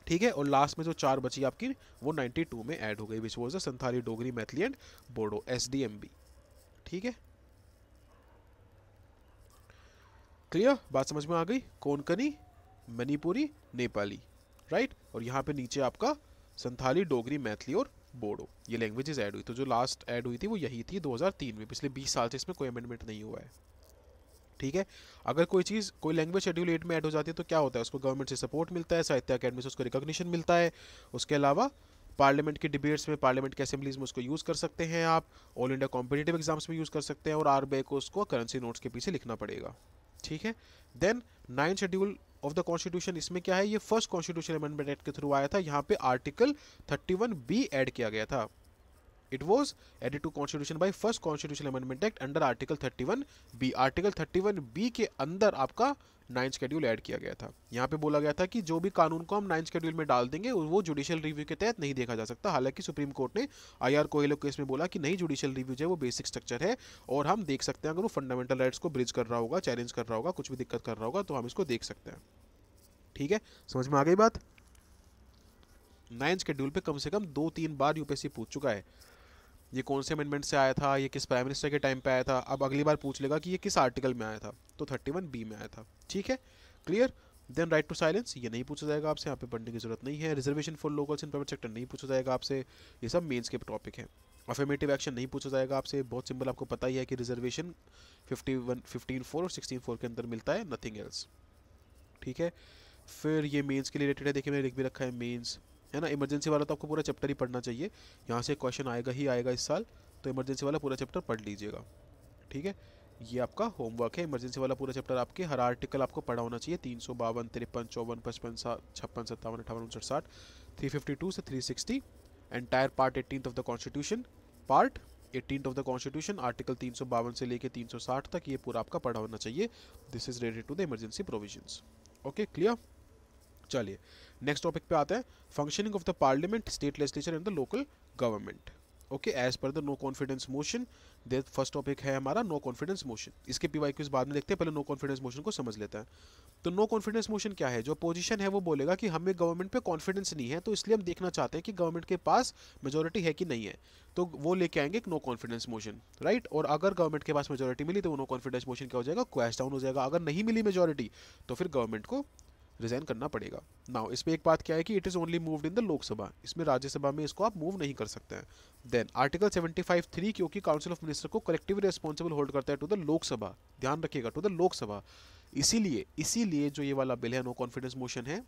ठीक है और लास्ट में जो चार बची आपकी वो 92 में ऐड हो गई which was the Santhali Dogri Maithili and Bodo S D M B ठीक है क्लियर बात समझ में आ गई कौनकनी मणिपुरी नेपाली राइट और यहाँ पे नीचे आपका संथाली डोगरी मैथिली और बोडो ये लैंग्वेजेस ऐड हुई तो जो लास्ट ऐड हुई थी वो यही थी 2003 में पिछले 20 साल से इसमें कोई अमेंडमेंट नहीं हुआ है ठीक है अगर कोई चीज़ कोई लैंग्वेज शेड्यूल एट में ऐड हो जाती है तो क्या होता है उसको गवर्नमेंट से सपोर्ट मिलता है साहित्य अकेडमी से उसको रिकॉग्निशन मिलता है उसके अलावा पार्लियामेंट की डिबेट्स में पार्लियामेंट के असेंबलीज में उसको यूज़ कर सकते हैं आप ऑल इंडिया कॉम्पिटेटिव एग्जाम्स में यूज़ कर सकते हैं और आर को उसको करेंसी नोट्स के पीछे लिखना पड़ेगा ठीक है then nine schedule of the constitution इसमें क्या है ये फर्स्ट कॉन्स्टिट्यूशन अमेंडमेंट एक्ट के थ्रू आया था यहाँ पे आर्टिकल वन बी एड किया गया था it was to constitution by first constitution amendment act under article thirty one B article thirty one B के अंदर आपका नाइन शेड्यूल ऐड किया गया था यहाँ पे बोला गया था कि जो भी कानून को हम नाइन शेड्यूल में डाल देंगे वो जुडिशियल रिव्यू के तहत नहीं देखा जा सकता हालांकि सुप्रीम कोर्ट ने आई आर कोयलो केस में बोला कि नहीं जुडिशियल रिव्यू जो है वो बेसिक स्ट्रक्चर है और हम देख सकते हैं अगर वो फंडामेंटल राइट्स को ब्रिज कर रहा होगा चैलेंज कर रहा होगा कुछ भी दिक्कत कर रहा होगा तो हम इसको देख सकते हैं ठीक है समझ में आ गई बात नाइन्थ शेड्यूल पे कम से कम दो तीन बार यूपीएससी पूछ चुका है ये कौन से अमेंडमेंट से आया था ये किस प्राइम मिनिस्टर के टाइम पे आया था अब अगली बार पूछ लेगा कि ये किस आर्टिकल में आया था तो थर्टी वन बी में आया था ठीक है clear then right to silence ये नहीं पूछा जाएगा आपसे यहाँ पे पढ़ने की जरूरत नहीं है reservation for locals in private sector नहीं पूछा जाएगा आपसे ये सब मेन्स के टॉपिक है अफर्मेटिव एक्शन नहीं पूछा जाएगा आपसे बहुत सिंपल आपको पता ही है कि reservation fifty one fifteen four और सिक्सटीन फोर के अंदर मिलता है नथिंग एल्स ठीक है फिर ये मेंस के लिए रिलेटेड है देखिए मैंने लिख भी रखा है मेंस है ना इमरजेंसी वाला तो आपको पूरा चैप्टर ही पढ़ना चाहिए यहाँ से क्वेश्चन आएगा ही आएगा इस साल तो इमरजेंसी वाला पूरा चैप्टर पढ़ लीजिएगा ठीक है ये आपका होमवर्क है इमरजेंसी वाला पूरा चैप्टर आपके हर आर्टिकल आपको पढ़ा होना चाहिए तीन सौ बावन तिरपन चौवन पचपन छप्पन सत्तावन अठावन उनसठ साठ थ्री फिफ्टी टू से three sixty entire part eighteen of the constitution part eighteen of the constitution article तीन सौ बावन से लेकर तीन सौ साठ तक ये पूरा आपका पढ़ा होना चाहिए this is related to the emergency provision okay clear चलिए नेक्स्ट टॉपिक पे आते हैं functioning of the parliament state legislature and the local government okay as per the no confidence motion the first topic है हमारा no confidence motion इसके P Y Qs बाद में देखते हैं पहले नो कॉन्फिडेंस मोशन को समझ लेते हैं तो नो कॉन्फिडेंस मोशन क्या है जो पोजीशन है वो बोलेगा कि हमें गवर्नमेंट पे कॉन्फिडेंस नहीं है तो इसलिए हम देखना चाहते हैं कि गवर्नमेंट के पास मेजोरिटी है कि नहीं है तो वो लेके आएंगे एक नो कॉन्फिडेंस मोशन राइट और अगर गवर्नमेंट के पास मेजोरिटी मिली तो वो नो कॉन्फिडेंस मोशन क्या हो जाएगा क्वेश्चन डाउन हो जाएगा अगर नहीं मिली मेजोरिटी तो फिर गवर्नमेंट को रिजाइन करना पड़ेगा नाउ इसमें एक बात क्या है कि it is only moved in the Lok Sabha इसमें राज्यसभा में इसको आप मूव नहीं कर सकते हैं देन आर्टिकल फाइव थ्री क्योंकि काउंसिल ऑफ मिनिस्टर को कलेक्टिवली रिस्पॉन्सिबल होल्ड करता है टू द लोकसभा ध्यान रखिएगा टू द लोकसभा इसीलिए इसीलिए जो ये वाला बिल है नो कॉन्फिडेंस मोशन है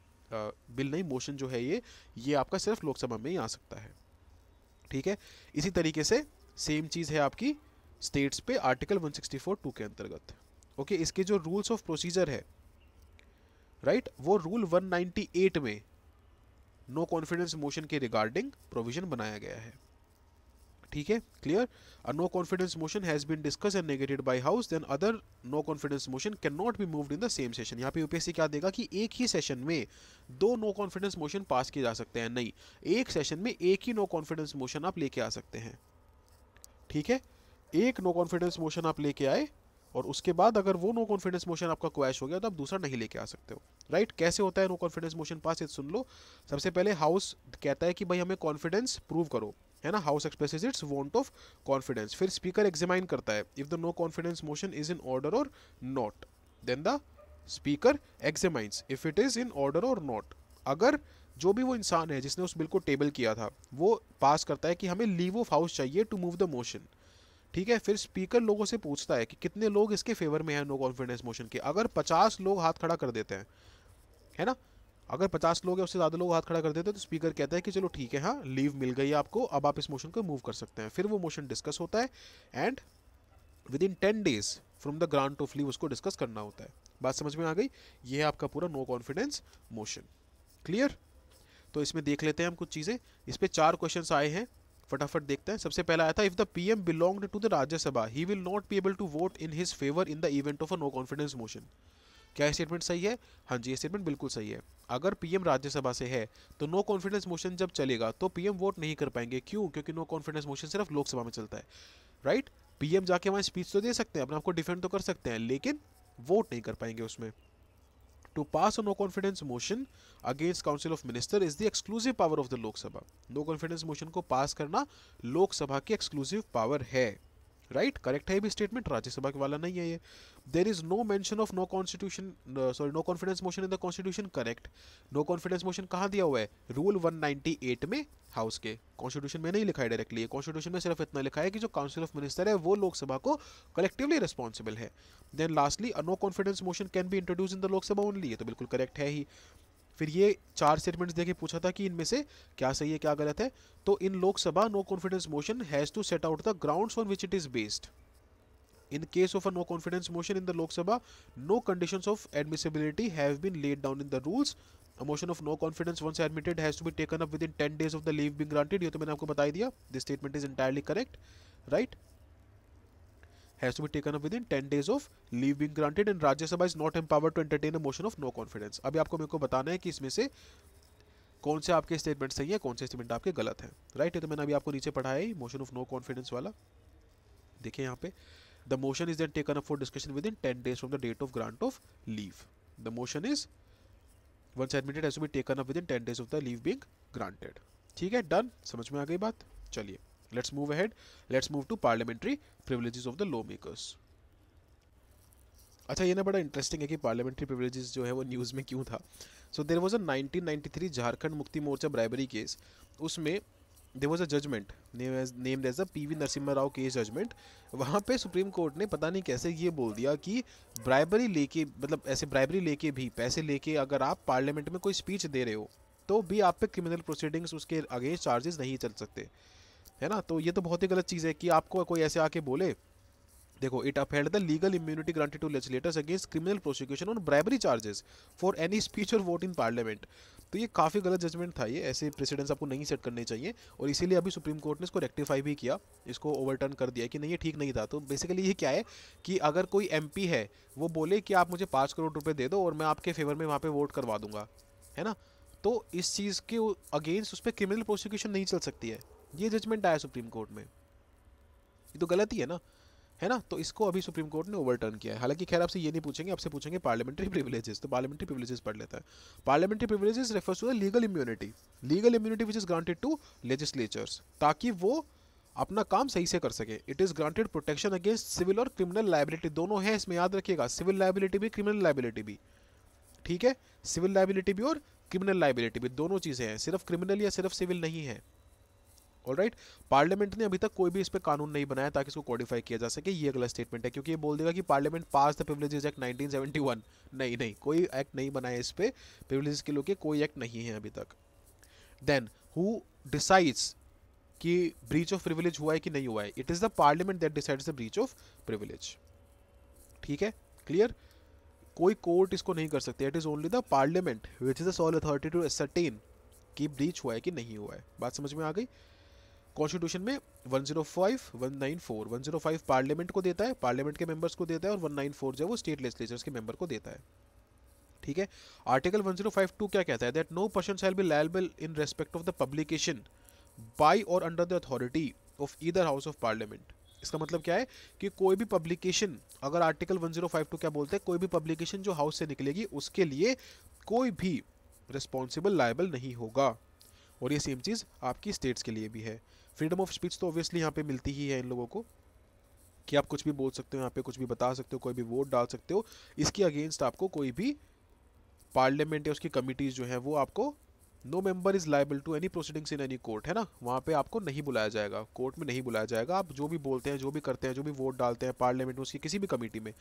बिल नहीं मोशन जो है ये ये आपका सिर्फ लोकसभा में ही आ सकता है ठीक है इसी तरीके से सेम चीज़ है आपकी स्टेट्स पे आर्टिकल 164 टू के अंतर्गत ओके okay, इसके जो रूल्स ऑफ प्रोसीजर है राइट right? वो रूल 198 में नो कॉन्फिडेंस मोशन के रिगार्डिंग प्रोविजन बनाया गया है ठीक है clear a no confidence motion has been discussed and negated by house then other no confidence motion can not be moved in the same session यहाँ पे UPSC क्या देगा कि एक ही सेशन में दो नो कॉन्फिडेंस मोशन पास किए जा सकते हैं नहीं एक सेशन में एक ही नो कॉन्फिडेंस मोशन आप लेके आ सकते हैं ठीक है एक नो कॉन्फिडेंस मोशन आप लेके आए और उसके बाद अगर वो नो कॉन्फिडेंस मोशन आपका क्वैश हो गया तो आप दूसरा नहीं लेके आ सकते हो राइट कैसे होता है नो कॉन्फिडेंस मोशन पास ये सुन लो सबसे पहले हाउस कहता है कि भाई हमें कॉन्फिडेंस प्रूव करो है ना house express its want of confidence फिर स्पीकर एग्जामाइन करता है if the no confidence motion is in order or not then the speaker examines if it is in order or not अगर जो भी वो इंसान है जिसने उस बिल को टेबल किया था वो पास करता है कि हमें लीव ऑफ हाउस चाहिए टू मूव द मोशन ठीक है फिर स्पीकर लोगों से पूछता है कि कितने लोग इसके फेवर में है नो कॉन्फिडेंस मोशन के अगर पचास लोग हाथ खड़ा कर देते हैं है ना अगर पचास लोग या उससे ज़्यादा लोग हाथ खड़ा कर देते हैं तो स्पीकर कहता है कि चलो ठीक है हाँ लीव मिल गई आपको अब आप इस मोशन को मूव कर सकते हैं फिर वो मोशन डिस्कस होता है and within ten days from the grant of leave उसको डिस्कस करना होता है बात समझ में आ गई ये है आपका पूरा नो कॉन्फिडेंस मोशन क्लियर तो इसमें देख लेते हैं हम कुछ चीज़ें इस पर चार क्वेश्चन आए हैं फटाफट देखते हैं सबसे पहला आया था if the PM belonged to the Rajya Sabha he will not be able to vote in his favour in the event of a no confidence motion क्या स्टेटमेंट सही है हाँ जी ये स्टेटमेंट बिल्कुल सही है अगर पीएम राज्यसभा से है तो नो कॉन्फिडेंस मोशन जब चलेगा तो पीएम वोट नहीं कर पाएंगे क्यों क्योंकि नो कॉन्फिडेंस मोशन सिर्फ लोकसभा में चलता है राइट पीएम जाके वहाँ स्पीच तो दे सकते हैं अपने आपको डिफेंड तो कर सकते हैं लेकिन वोट नहीं कर पाएंगे उसमें to pass a no confidence motion against council of minister is the exclusive power of the lok sabha no confidence motion ko pass karna lok sabha ki exclusive power hai right correct है भी statement Rajya Sabha के वाला नहीं है ये there is no mention of no constitution sorry no confidence motion in the constitution correct no confidence motion कहाँ दिया हुआ है रूल 198 में हाउस के कॉन्स्टिट्यूशन में नहीं लिखा है डायरेक्टली कॉन्स्टिट्यूशन में सिर्फ इतना लिखा है कि जो काउंसिल ऑफ मिनिस्टर है वो लोकसभा को कलेक्टिवली रिस्पॉन्सिबल है then lastly no confidence motion can be introduce in the Lok Sabha only ये तो बिल्कुल करेक्ट है ही फिर ये चार स्टेटमेंट्स देखे पूछा था कि इनमें से क्या सही है क्या गलत है तो in Lok Sabha no confidence motion has to set out the grounds on which it is based in case of a no confidence motion in the Lok Sabha no conditions of admissibility have been laid down in the rules a motion of no confidence once admitted has to be taken up within ten days of the leave being granted ये तो मैंने आपको बताई दिया this statement is entirely correct right has to be taken up within 10 days of leave being granted and राज्य सभा is not empowered to entertain a motion of no confidence अभी आपको मेरे को बताना है कि इसमें से कौन से आपके स्टेटमेंट सही है कौन से स्टेटमेंट आपके गलत हैं राइट है तो मैंने अभी आपको नीचे पढ़ाया ही मोशन ऑफ नो कॉन्फिडेंस वाला देखिए यहाँ पे the motion is then taken up for discussion within ten days from the date of grant of leave the motion is once admitted has to be taken up within 10 days of the leave being granted ठीक है done समझ में आ गई बात चलिए Let's move ahead. Let's move to parliamentary privileges of the lawmakers. अच्छा ये ना बड़ा इंटरेस्टिंग है कि पार्लियामेंट्री प्रिविलेजेस जो है वो न्यूज़ में क्यों था सो देर वॉज अ 1993 झारखंड मुक्ति मोर्चा ब्राइबरी केस उसमें there was a judgement name as a P V Narasimha Rao case judgement वहाँ पे सुप्रीम कोर्ट ने पता नहीं कैसे ये बोल दिया कि ब्राइबरी लेके मतलब ऐसे ब्राइबरी लेके भी पैसे लेके अगर आप पार्लियामेंट में कोई स्पीच दे रहे हो तो भी आप पे क्रिमिनल प्रोसीडिंग्स उसके अगेंस्ट चार्जेस नहीं चल सकते है ना तो ये तो बहुत ही गलत चीज़ है कि आपको कोई ऐसे आके बोले देखो it upheld the legal immunity granted to legislators against criminal prosecution on bribery charges for any speech or vote in parliament तो ये काफ़ी गलत जजमेंट था ये ऐसे प्रेसिडेंट्स आपको नहीं सेट करने चाहिए और इसीलिए अभी सुप्रीम कोर्ट ने इसको रेक्टिफाई भी किया इसको ओवरटर्न कर दिया कि नहीं ये ठीक नहीं था तो बेसिकली ये क्या है कि अगर कोई एम है वो बोले कि आप मुझे पाँच करोड़ रुपये दे दो और मैं आपके फेवर में वहाँ पर वोट करवा दूंगा है ना तो इस चीज़ के अगेंस्ट उस पर क्रिमिनल प्रोसिक्यूशन नहीं चल सकती है ये जजमेंट आया सुप्रीम कोर्ट में ये तो गलत ही है ना है ना तो इसको अभी सुप्रीम कोर्ट ने ओवरटर्न किया है हालांकि खैर आपसे ये नहीं पूछेंगे आपसे पूछेंगे पार्लियामेंट्री प्रिविलेजेस तो पार्लियामेंट्री प्रिविलेजेस पढ़ लेता है parliamentary privileges refers to the legal immunity legal immunity which is granted to legislatures ताकि वो अपना काम सही से कर सके it is granted protection against civil और क्रिमिनल लाइबिलिटी दोनों है इसमें याद रखिएगा सिविल लाइबिलिटी भी क्रिमिनल लाइबिलिटी भी ठीक है सिविल लाइबिलिटी भी और क्रिमिनल लाइबिलिटी भी दोनों चीज़ें हैं सिर्फ क्रिमिनल या सिर्फ सिविल नहीं है ऑल राइट पार्लियामेंट ने अभी तक कोई भी इस पर कानून नहीं बनाया ताकि इसको क्वालिफाई किया जा सके ये अगला स्टेटमेंट है क्योंकि ये बोल देगा कि parliament pass the privileges act 1971 नहीं नहीं कोई एक्ट नहीं बनाया इस पर प्रिवलेज के लिए कोई एक्ट नहीं है अभी तक देन हु डिसाइड्स कि ब्रीच ऑफ प्रिविलेज हुआ है कि नहीं हुआ है it is the parliament that decides the breach of privilege ठीक है क्लियर कोई कोर्ट इसको नहीं कर सकते it is only the parliament which is the sole authority to ascertain कि ब्रीच हुआ है कि नहीं हुआ है बात समझ में आ गई कॉन्स्टिट्यूशन में 105, 194, 105 पार्लियामेंट को देता है पार्लियामेंट के मेंबर्स को देता है और 194 जो है वो स्टेट लेजिस्लेचर्स के मेंबर को देता है ठीक है आर्टिकल 1052 क्या कहता है that no person shall be liable in respect of the publication by or under the authority of either house of parliament इसका मतलब क्या है कि कोई भी पब्लिकेशन अगर आर्टिकल 1052 क्या बोलते हैं कोई भी पब्लिकेशन जो हाउस से निकलेगी उसके लिए कोई भी रिस्पॉन्सिबल लाइबल नहीं होगा और ये सेम चीज़ आपकी स्टेट्स के लिए भी है फ्रीडम ऑफ स्पीच तो ऑब्वियसली यहाँ पे मिलती ही है इन लोगों को कि आप कुछ भी बोल सकते हो यहाँ पे कुछ भी बता सकते हो कोई भी वोट डाल सकते हो इसके अगेंस्ट आपको कोई भी पार्लियामेंट या उसकी कमिटीज़ जो है वो आपको no member is liable to any proceedings in any court है ना वहाँ पे आपको नहीं बुलाया जाएगा कोर्ट में नहीं बुलाया जाएगा आप जो भी बोलते हैं जो भी करते हैं जो भी वोट डालते हैं पार्लियामेंट में उसकी किसी भी कमेटी में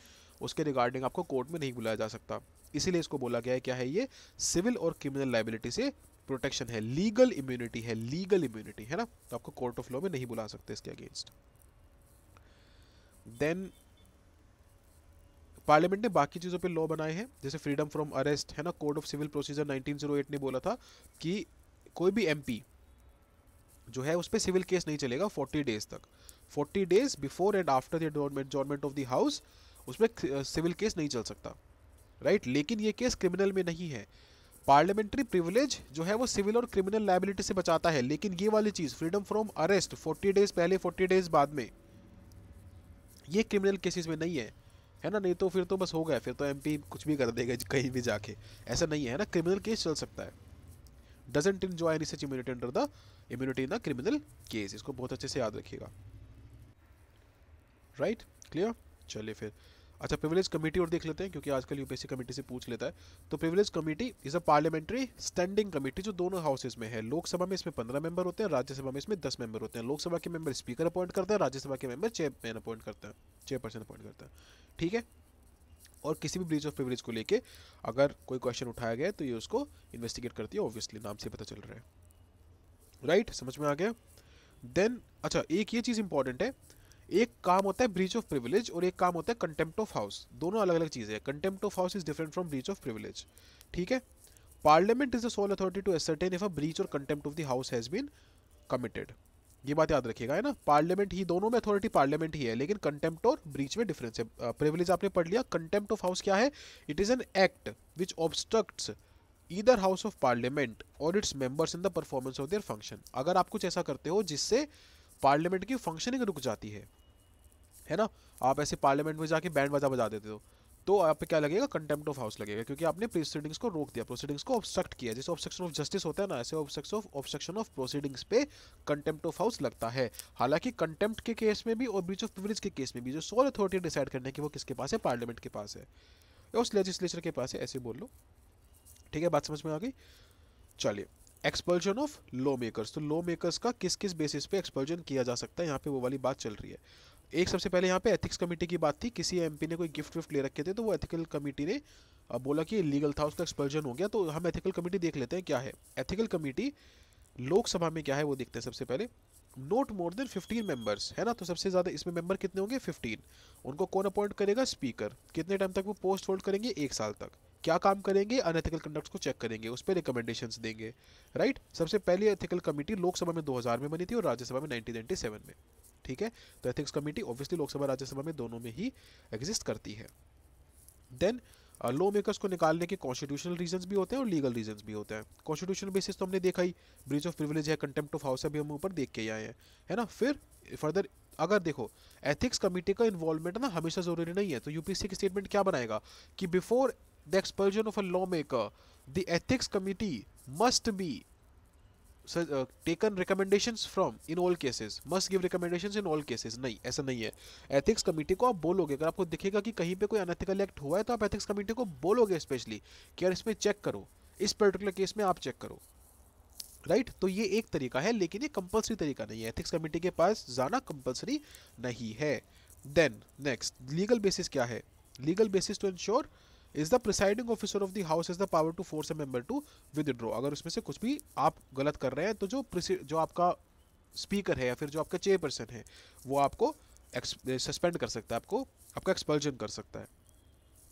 उसके रिगार्डिंग आपको कोर्ट में नहीं बुलाया जा सकता इसीलिए इसको बोला गया है क्या है ये सिविल और क्रिमिनल लाइबिलिटी से प्रोटेक्शन है लीगल इम्यूनिटी है लीगल इम्यूनिटी है ना तो आपको कोर्ट ऑफ लॉ में नहीं बुला सकते इसके अगेंस्ट देन पार्लियामेंट ने बाकी चीज़ों पे लॉ बनाए हैं जैसे फ्रीडम फ्रॉम अरेस्ट है ना कोड ऑफ सिविल प्रोसीजर 1908 ने बोला था कि कोई भी एमपी जो है उस पर सिविल केस नहीं चलेगा 40 डेज तक 40 days before and after dormant of the house उसमें सिविल केस नहीं चल सकता राइट right? लेकिन ये केस क्रिमिनल में नहीं है पार्लियामेंट्री प्रिविलेज जो है वो सिविल और क्रिमिनल लाइबिलिटी से बचाता है लेकिन ये वाली चीज़ फ्रीडम फ्रॉम अरेस्ट 40 डेज पहले 40 डेज बाद में ये क्रिमिनल केसेस में नहीं है है ना नहीं तो फिर तो बस हो गया फिर तो एमपी कुछ भी कर देगा कहीं भी जाके ऐसा नहीं है ना क्रिमिनल केस चल सकता है doesn't enjoy any such immunity under the immunity in the criminal case इसको बहुत अच्छे से याद रखिएगा राइट क्लियर चलिए फिर अच्छा प्रिविलेज कमेटी और देख लेते हैं क्योंकि आजकल यूपीएससी कमेटी से पूछ लेता है तो privilege committee is a parliamentary standing committee जो दोनों हाउसेज में है लोकसभा में इसमें पंद्रह मेंबर होते हैं राज्यसभा में इसमें दस मेंबर होते हैं लोकसभा के मेंबर स्पीकर अपॉइंट करते हैं राज्यसभा के मेंबर चेयरमैन अपॉइंट करते हैं चेयरपर्सन अपॉइंट करते हैं ठीक है और किसी भी ब्रीच ऑफ प्रिविलेज को लेकर अगर कोई क्वेश्चन उठाया गया तो ये उसको इन्वेस्टिगेट करती है ऑब्वियसली नाम से पता चल रहा है राइट समझ में आ गया देन अच्छा एक ये चीज़ इंपॉर्टेंट है एक काम होता है ब्रीच ऑफ प्रिविलेज और एक काम होता है कंटेम्प्ट ऑफ हाउस दोनों अलग अलग चीज़ें हैं contempt of house is different from breach of privilege ठीक है parliament is the sole authority to ascertain if a breach or contempt of the house has been committed ये बात याद रखिएगा है ना पार्लियामेंट ही दोनों में अथॉरिटी पार्लियामेंट ही है लेकिन कंटेम्प्ट और ब्रीच में डिफरेंस है प्रिविलेज आपने पढ़ लिया कंटेम्प्ट ऑफ हाउस क्या है it is an act which obstructs either house of parliament or its members in the performance of their function अगर आप कुछ ऐसा करते हो जिससे पार्लियामेंट की फंक्शनिंग रुक जाती है है ना आप ऐसे पार्लियामेंट में जाके बैंड बजा बजा देते हो तो आप क्या लगेगा कंटेम्प्ट ऑफ हाउस लगेगा क्योंकि आपने प्रोसीडिंग्स को रोक दिया प्रोसीडिंग्स को ऑब्स्ट्रक्ट किया जैसे ऑब्स्ट्रक्शन ऑफ जस्टिस होता है ना ऐसे obstruction of obstruction of proceedings पे कंटेम्प्ट ऑफ हाउस लगता है हालांकि कंटेम्प्ट के केस में भी और ब्रीच ऑफ प्रिवरेज के केस में भी जो सोल अथॉरिटी डिसाइड करने की वो किसके पास है पार्लियामेंट के पास है या उस लेजिस्लेचर के पास है ऐसे बोल लो ठीक है बात समझ में आ गई चलिए एक्सपल्जन ऑफ लॉ मेकर्स तो लॉ मेकर्स का किस किस बेसिस पे एक्सपल्जन किया जा सकता है यहाँ पे वो वाली बात चल रही है एक सबसे पहले यहाँ पे एथिक्स कमेटी की बात थी किसी एम ने कोई गिफ्ट विफ्ट ले रखे थे तो वो एथिकल कमेटी ने बोला कि लीगल था उसका एक्सपल्जन हो गया तो हम एथिकल कमेटी देख लेते हैं क्या है एथिकल कमेटी लोकसभा में क्या है वो देखते हैं सबसे पहले not more than fifteen members है ना तो सबसे ज़्यादा इसमें मेंबर कितने होंगे फिफ्टीन उनको कौन अपॉइंट करेगा स्पीकर कितने टाइम तक वो पोस्ट होल्ड करेंगे एक साल तक क्या काम करेंगे अनएथिकल कंडक्ट्स को चेक करेंगे उस पर रिकमेंडेशंस देंगे राइट सबसे पहली एथिकल कमेटी लोकसभा में 2000 में बनी थी और राज्यसभा में 1997 में ठीक है तो ethics committee obviously Lok Sabha Rajya Sabha में दोनों में ही एग्जिस्ट करती है देन लॉ मेकर्स को निकालने के कॉन्स्टिट्यूशनल रीजन भी होते हैं और लीगल रीजन भी होते हैं कॉन्स्टिट्यूशनल बेसिस तो हमने देखा ही ब्रिज ऑफ प्रिविलेज है कंटेम्प्ट ऑफ हाउस है भी हम ऊपर देख के आए हैं है ना फिर फर्दर अगर देखो एथिक्स कमेटी का इन्वॉल्वमेंट ना हमेशा जरूरी नहीं है तो यूपीएससी की स्टेटमेंट क्या बनाएगा कि before the expulsion of a lawmaker, the ethics committee must be so, uh, taken recommendations from in all cases must give recommendations in all cases नहीं ऐसा नहीं है ethics committee को आप बोलोगे अगर आपको दिखेगा कि कहीं पे कोई unethical act हुआ है तो आप ethics committee को बोलोगे स्पेशली कि यार इसमें चेक करो इस पर्टिकुलर केस में आप चेक करो राइट right? तो ये एक तरीका है लेकिन ये कंपलसरी तरीका नहीं है एथिक्स कमेटी के पास जाना कंपलसरी नहीं है देन नेक्स्ट लीगल बेसिस क्या है legal basis to ensure is the presiding officer of the house is the power to force a member to withdraw अगर उसमें से कुछ भी आप गलत कर रहे हैं तो जो जो आपका स्पीकर है या फिर जो आपका चेयरपर्सन है वो आपको सस्पेंड कर सकता है आपको आपका एक्सपल्जन कर सकता है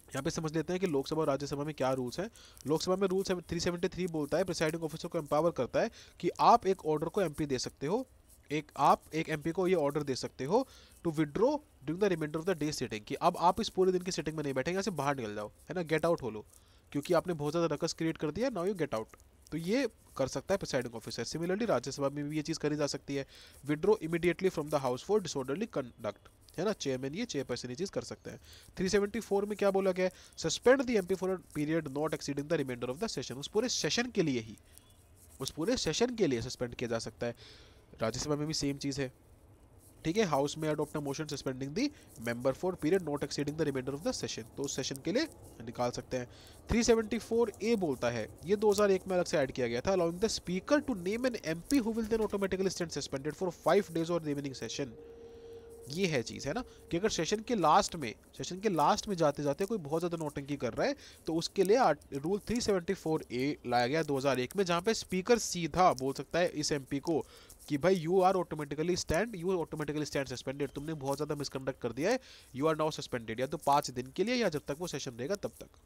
यहाँ पे समझ लेते हैं कि लोकसभा और राज्यसभा में क्या रूल्स हैं लोकसभा में रूल थ्री सेवेंटी थ्री बोलता है प्रिसाइडिंग ऑफिसर को एम्पावर करता है कि आप एक ऑर्डर को एमपी दे सकते हो एक आप एक एमपी को ये ऑर्डर दे सकते हो to withdraw during the remainder of the day sitting कि अब आप इस पूरे दिन की सिटिंग में नहीं बैठेंगे यहाँ से बाहर निकल जाओ है ना गेट आउट हो लो क्योंकि आपने बहुत ज़्यादा रकस क्रिएट कर दिया नाउ यू गेट आउट तो ये कर सकता है प्रिसाइडिंग ऑफिसर सिमिलरली राज्यसभा में भी ये चीज़ करी जा सकती है withdraw immediately from the house for disorderly conduct है ना चेयरमैन ये चेयरपर्सन ये चीज़ कर सकते हैं 374 में क्या बोला गया suspend the MP for period not exceeding the remainder of the session उस पूरे सेशन के लिए ही उस पूरे सेशन के लिए सस्पेंड किया जा सकता है राज्यसभा में भी सेम चीज़ है ठीक है हाउस में adopt motion suspending the member for period not exceeding the remainder of the session तो उस सेशन के लिए निकाल सकते हैं 374 ए बोलता है ये 2001 में अलग से ऐड किया गया था allowing the speaker to name an MP who will then automatically stand suspended for five days or remaining session ये है चीज़ है ना कि अगर सेशन के लास्ट में सेशन के लास्ट में जाते जाते कोई बहुत ज़्यादा नोटंकी कर रहा है तो उसके लिए रूल 374 ए लाया गया 2001 में जहाँ पे स्पीकर सीधा बोल सकता है इस एमपी को कि भाई you are automatically stand you automatically stand suspended तुमने बहुत ज़्यादा मिसकंडक्ट कर दिया है यू आर नाउ सस्पेंडेड या तो पाँच दिन के लिए या जब तक वो सेशन रहेगा तब तक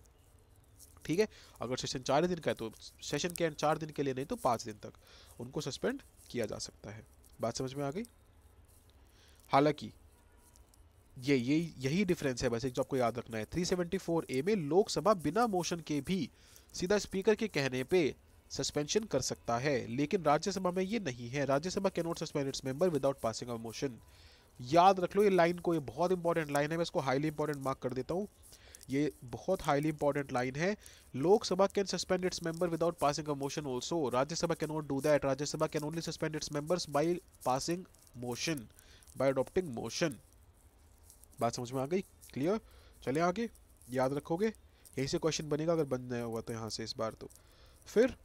ठीक है अगर सेशन चार दिन का है तो सेशन के एंड चार दिन के लिए नहीं तो पाँच दिन तक उनको सस्पेंड किया जा सकता है बात समझ में आ गई हालांकि ये ये यही डिफरेंस है वैसे जो आपको याद रखना है 374 ए में लोकसभा बिना मोशन के भी सीधा स्पीकर के कहने पे सस्पेंशन कर सकता है लेकिन राज्यसभा में ये नहीं है Rajya Sabha can not suspend its member without passing a motion याद रख लो ये लाइन को ये बहुत इंपॉर्टेंट लाइन है मैं इसको हाईली इंपॉर्टेंट मार्क कर देता हूँ ये बहुत हाईली इंपॉर्टेंट लाइन है Lok Sabha can suspend its member without passing a motion also Rajya Sabha can not do that Rajya Sabha can only suspend its members by passing motion by adopting motion बात समझ में आ गई क्लियर चले आगे याद रखोगे यहीं से क्वेश्चन बनेगा अगर बन नहीं हुआ तो यहाँ से इस बार तो फिर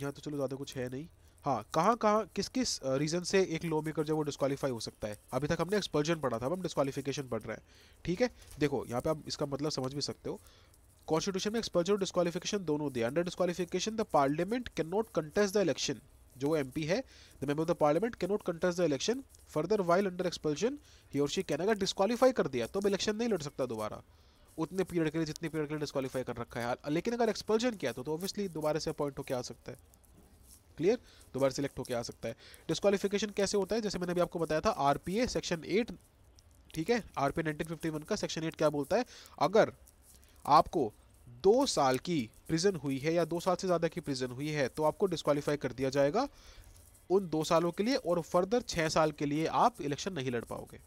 यहाँ तो चलो ज़्यादा कुछ है नहीं हाँ कहाँ कहाँ किस किस रीज़न से एक लॉ मेकर जो वो डिस्कालीफाई हो सकता है अभी तक हमने एक्सपर्जन पढ़ा था अब हम डिस्कालीफिकेशन पढ़ रहे हैं ठीक है देखो यहाँ पे आप इसका मतलब समझ भी सकते हो कॉन्स्टिट्यूशन में एक्सपर्जन और डिस्कालीफिकेशन दोनों दिए under disqualification the parliament can not contest the election जो एम पी है the member of the parliament cannot contest the election further while under expulsion he or she can अगर डिस्कालीफाई कर दिया तो अब इलेक्शन नहीं लड़ सकता दोबारा उतने पीरियड के लिए जितने पीरियड के लिए डिस्कालीफाई कर रखा है लेकिन अगर एक्सपल्शन किया तो ऑब्वियसली तो दोबारा से अपॉइंट होकर आ सकता है क्लियर दोबारा सेलेक्ट होकर आ सकता है डिस्कालीफिकेशन कैसे होता है जैसे मैंने अभी आपको बताया था आर सेक्शन एट ठीक है आर पी नाइनटीन का सेक्शन एट क्या बोलता है अगर आपको दो साल की प्रिजन हुई है या दो साल से ज़्यादा की प्रिजन हुई है तो आपको डिस्कवालीफाई कर दिया जाएगा उन दो सालों के लिए और फर्दर छः साल के लिए आप इलेक्शन नहीं लड़ पाओगे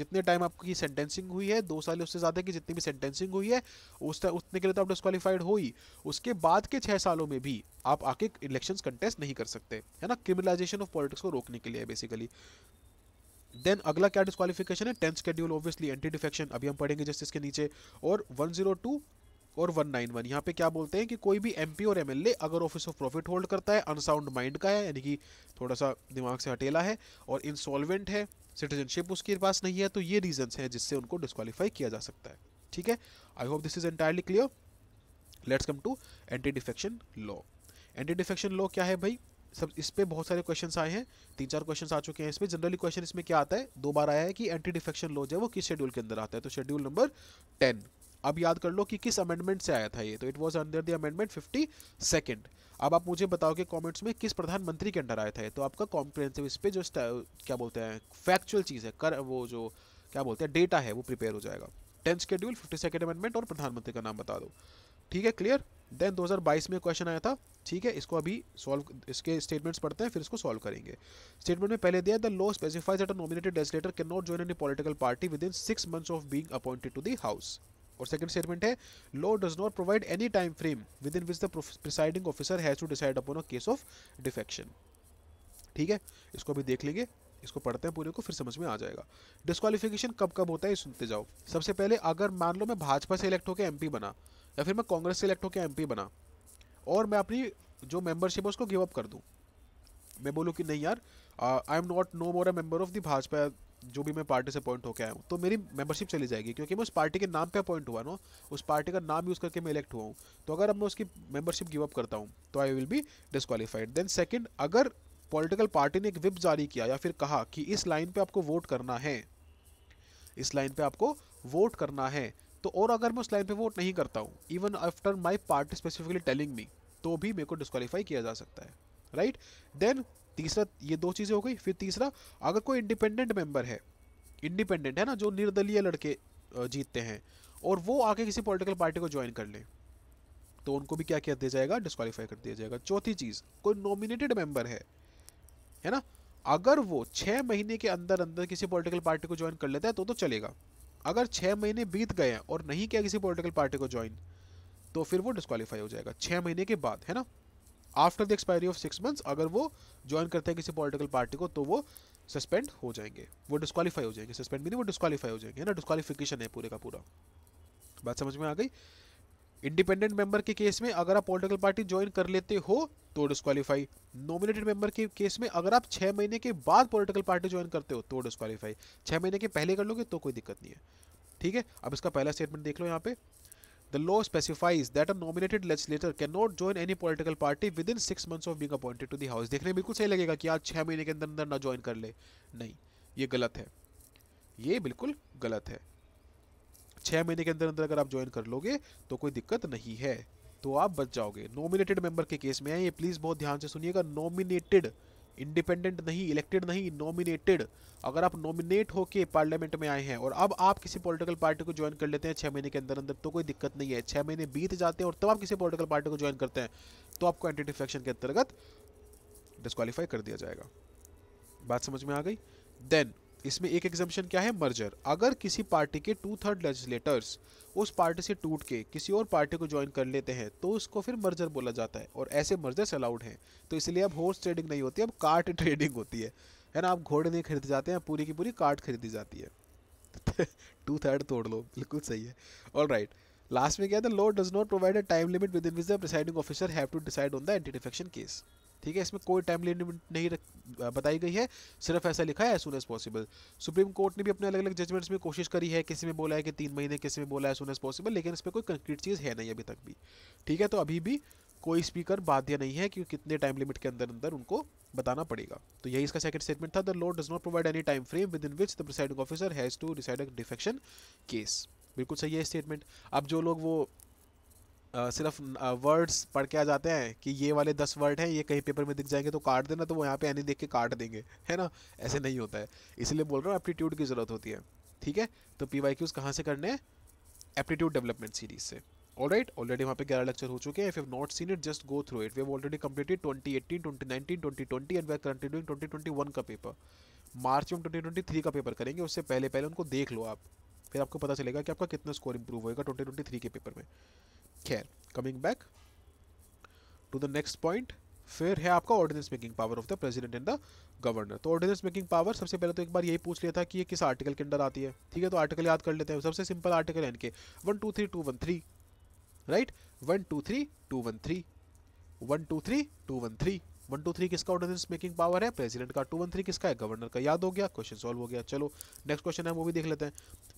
जितने टाइम आपकी सेंटेंसिंग हुई है दो साल उससे ज़्यादा की जितनी भी सेंटेंसिंग हुई है उस उतने के लिए तो आप डिस्कवालीफाइड हो ही उसके बाद के छः सालों में भी आप आके इलेक्शंस कंटेस्ट नहीं कर सकते है ना क्रिमिनलाइजेशन ऑफ पॉलिटिक्स को रोकने के लिए बेसिकली देन अगला क्या डिस्कालिफिकेशन है tenth schedule obviously anti defection अभी हम पढ़ेंगे जस्टिस के नीचे और 102 और 191 नाइन वन यहाँ पे क्या बोलते हैं कि कोई भी एम और एमएलए अगर ऑफिस ऑफ प्रॉफिट होल्ड करता है अनसाउंड माइंड का है यानी कि थोड़ा सा दिमाग से हटेला है और इंसॉल्वेंट है सिटीजनशिप उसके पास नहीं है तो ये रीजन्स हैं जिससे उनको डिस्कालीफाई किया जा सकता है ठीक है I hope this is entirely clear let's come to anti defection law anti defection law क्या है भाई सब इस पर बहुत सारे क्वेश्चन आए हैं तीन चार क्वेश्चन आ चुके हैं इसमें जनरली क्वेश्चन इसमें क्या आता है दो बार आया है कि एंटी डिफेक्शन लॉ जो है वो किस शेड्यूल के अंदर आता है तो शेड्यूल नंबर टेन अब याद कर लो कि किस अमेंडमेंट से आया था ये तो it was under the amendment fifty second अब आप मुझे बताओ कि कमेंट्स में किस प्रधानमंत्री के अंडर आया था ये तो आपका कॉम्प्रिहेंसिव इस पर जो क्या बोलते हैं फैक्चुअल चीज़ है कर वो जो क्या बोलते हैं डेटा है वो प्रिपेयर हो जाएगा tenth schedule fifty second amendment और प्रधानमंत्री का नाम बता दो ठीक है क्लियर देन 2022 में क्वेश्चन आया था ठीक है इसको अभी सॉल्व इसके स्टेटमेंट्स पढ़ते हैं फिर इसको सॉल्व करेंगे स्टेटमेंट में पहले दिया the law specifies that a nominated legislator can not join any political party within six months of being appointed to the house और सेकंड स्टेटमेंट है law does not provide any time frame within which the presiding officer has to decide upon a case of defection ठीक है इसको अभी देख लेंगे इसको पढ़ते हैं पूरे को फिर समझ में आ जाएगा डिस्कालिफिकेशन कब कब होता है सुनते जाओ सबसे पहले अगर मान लो मैं भाजपा से इलेक्ट होकर एम बना या फिर मैं कांग्रेस से इलेक्ट होकर एम बना और मैं अपनी जो मेंबरशिप है उसको गिव अप कर दूँ मैं बोलूँ कि नहीं यार I am not no more a member of the Bhajpa जो भी मैं पार्टी से अपॉइंट होकर आया हूँ तो मेरी मेंबरशिप चली जाएगी क्योंकि मैं उस पार्टी के नाम पे अपॉइंट हुआ ना उस पार्टी का नाम यूज़ करके मैं इलेक्ट हुआ हूँ तो अगर अब मैं उसकी मेंबरशिप गिव अप करता हूँ तो I will be disqualified then second अगर पॉलिटिकल पार्टी ने एक विप जारी किया या फिर कहा कि इस लाइन पर आपको वोट करना है इस लाइन पर आपको वोट करना है तो और अगर मैं उस लाइन पर वोट नहीं करता हूँ even after my party specifically telling me तो भी मेरे को डिस्कालीफाई किया जा सकता है राइट देन तीसरा ये दो चीज़ें हो गई फिर तीसरा अगर कोई इंडिपेंडेंट मेंबर है इंडिपेंडेंट है ना जो निर्दलीय लड़के जीतते हैं और वो आके किसी पॉलिटिकल पार्टी को ज्वाइन कर लें तो उनको भी क्या किया दिया जाएगा डिस्कालीफाई कर दिया जाएगा चौथी चीज़ कोई नॉमिनेटेड मेंबर है है ना अगर वो छः महीने के अंदर अंदर किसी पॉलिटिकल पार्टी को ज्वाइन कर लेता है तो तो चलेगा अगर छः महीने बीत गए और नहीं किया किसी पॉलिटिकल पार्टी को ज्वाइन तो फिर वो डिस्कालीफाई हो जाएगा छः महीने के बाद है ना after the expiry of six months अगर वो ज्वाइन करते हैं किसी पॉलिटिकल पार्टी को तो वो सस्पेंड हो जाएंगे वो डिस्कालीफाई हो जाएंगे सस्पेंड भी नहीं वो डिस्कालीफाई हो जाएंगे है ना डिस्कालीफिकेशन है पूरे का पूरा बात समझ में आ गई इंडिपेंडेंट मेंबर के केस में अगर आप पॉलिटिकल पार्टी ज्वाइन कर लेते हो तो डिस्कालीफाई नॉमिनेटेड मेंबर के केस में अगर आप छः महीने के बाद पॉलिटिकल पार्टी ज्वाइन करते हो तो डिस्कालीफाई छः महीने के पहले कर लोगे तो कोई दिक्कत नहीं है ठीक है अब इसका पहला स्टेटमेंट देख लो यहाँ पे The law specifies that a nominated legislator cannot join any political party within six months of being appointed to the house. देखने में बिल्कुल सही लगेगा कि आज छः महीने के अंदर अंदर ना ज्वाइन कर ले नहीं ये गलत है ये बिल्कुल गलत है छः महीने के अंदर अंदर अगर आप ज्वाइन कर लोगे तो कोई दिक्कत नहीं है तो आप बच जाओगे नॉमिनेटेड मेंबर के केस में है ये प्लीज़ बहुत ध्यान से सुनिएगा नॉमिनेटेड इंडिपेंडेंट नहीं इलेक्टेड नहीं नॉमिनेटेड अगर आप नॉमिनेट होके पार्लियामेंट में आए हैं और अब आप किसी पॉलिटिकल पार्टी को ज्वाइन कर लेते हैं छः महीने के अंदर अंदर तो कोई दिक्कत नहीं है छः महीने बीत जाते हैं और तब आप किसी पॉलिटिकल पार्टी को ज्वाइन करते हैं तो आपको डिफेक्शन के अंतर्गत डिस्कालीफाई कर दिया जाएगा बात समझ में आ गई देन इसमें एक एग्जाम्पन क्या है मर्जर अगर किसी पार्टी के टू थर्ड लेजिस्लेटर्स उस पार्टी से टूट के किसी और पार्टी को ज्वाइन कर लेते हैं तो उसको फिर मर्जर बोला जाता है और ऐसे मर्जर्स अलाउड हैं तो इसलिए अब हॉर्स ट्रेडिंग नहीं होती अब कार्ट ट्रेडिंग होती है है ना आप घोड़े नहीं खरीदे जाते हैं पूरी की पूरी कार्ट खरीदी जाती है टू थर्ड तोड़ लो बिल्कुल सही है ऑल राइट लास्ट में क्या था law does not provide a time limit within which the presiding officer have to decide on the anti defection case ठीक है इसमें कोई टाइम लिमिट नहीं रख बताई गई है सिर्फ ऐसा लिखा है as soon as possible supreme court ने भी अपने अलग अलग जजमेंट्स में कोशिश करी है किसी में बोला है कि तीन महीने किसी में बोला है सुन एज पॉसिबल लेकिन इसमें कोई कंक्रीट चीज़ है नहीं अभी तक भी ठीक है तो अभी भी कोई स्पीकर बाध्य नहीं है कि कितने टाइम लिमिट के अंदर अंदर उनको बताना पड़ेगा तो यही इसका सेकंड स्टेटमेंट था the law does not provide any time frame within which the presiding officer has to decide a defection case बिल्कुल सही है स्टेटमेंट अब जो लोग वो सिर्फ वर्ड्स पढ़ के आ जाते हैं कि ये वाले दस वर्ड हैं ये कहीं पेपर में दिख जाएंगे तो काट देना तो वो यहाँ पे यानी देख के काट देंगे है ना ऐसे नहीं होता है इसलिए बोल रहा हूँ एप्टीट्यूड की ज़रूरत होती है ठीक है तो पी वाई क्यूज़ कहाँ से करने हैं एप्टीट्यूड डेवलपमेंट सीरीज से ऑल राइट ऑलरेडी वहाँ पे ग्यारह लेक्चर हो चुके हैं if you not seen it just go through it we have already twenty nineteen twenty twenty and we are currently doing one का पेपर मार्च में twenty twenty three का paper करेंगे उससे पहले पहले उनको देख लो आप फिर आपको पता चलेगा कि आपका कितना स्कोर इंप्रूव होगा ट्वेंटी ट्वेंटी थ्री के पेपर में खैर coming back to the next point फिर है आपका ordinance making power of the president and the governor तो ऑर्डिनेंस मेकिंग पावर सबसे पहले तो एक बार यही पूछ लिया था कि ये किस आर्टिकल के अंडर आती है ठीक है तो आर्टिकल याद कर लेते हैं सबसे सिंपल आर्टिकल है इनके one two three two one three right one two three two one three one two three two one three one two three किसका ऑर्डिनेंस मेकिंग पावर है प्रेसिडेंट का टू वन थ्री किसका है governor का याद हो गया क्वेश्चन सॉल्व हो गया चलो नेक्स्ट क्वेश्चन है वो भी देख लेते हैं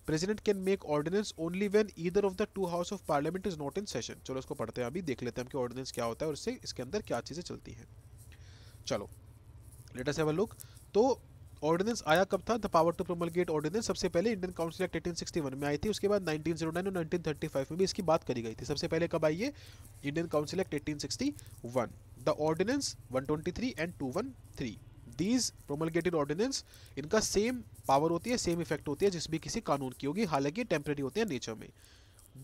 president can make ordinance only when either of the two house of parliament is not in session चलो इसको पढ़ते हैं अभी देख लेते हैं कि ऑर्डिनेंस क्या होता है और इससे इसके अंदर क्या चीज़ें चलती हैं चलो लेटेस्ट है अ लुक तो ऑर्डिनेंस आया कब था the power to promulgate ordinance सबसे पहले इंडियन काउंसिल एक्ट 1861 में आई थी उसके बाद 1909 और 1935 में भी इसकी बात करी गई थी सबसे पहले कब आई है Indian council act 1861 the ordinance 123 and 213 these promulgated ordinance इनका सेम पावर होती है सेम इफेक्ट होती है जिस भी किसी कानून की होगी हालांकि टेम्प्रेरी होते हैं नेचर में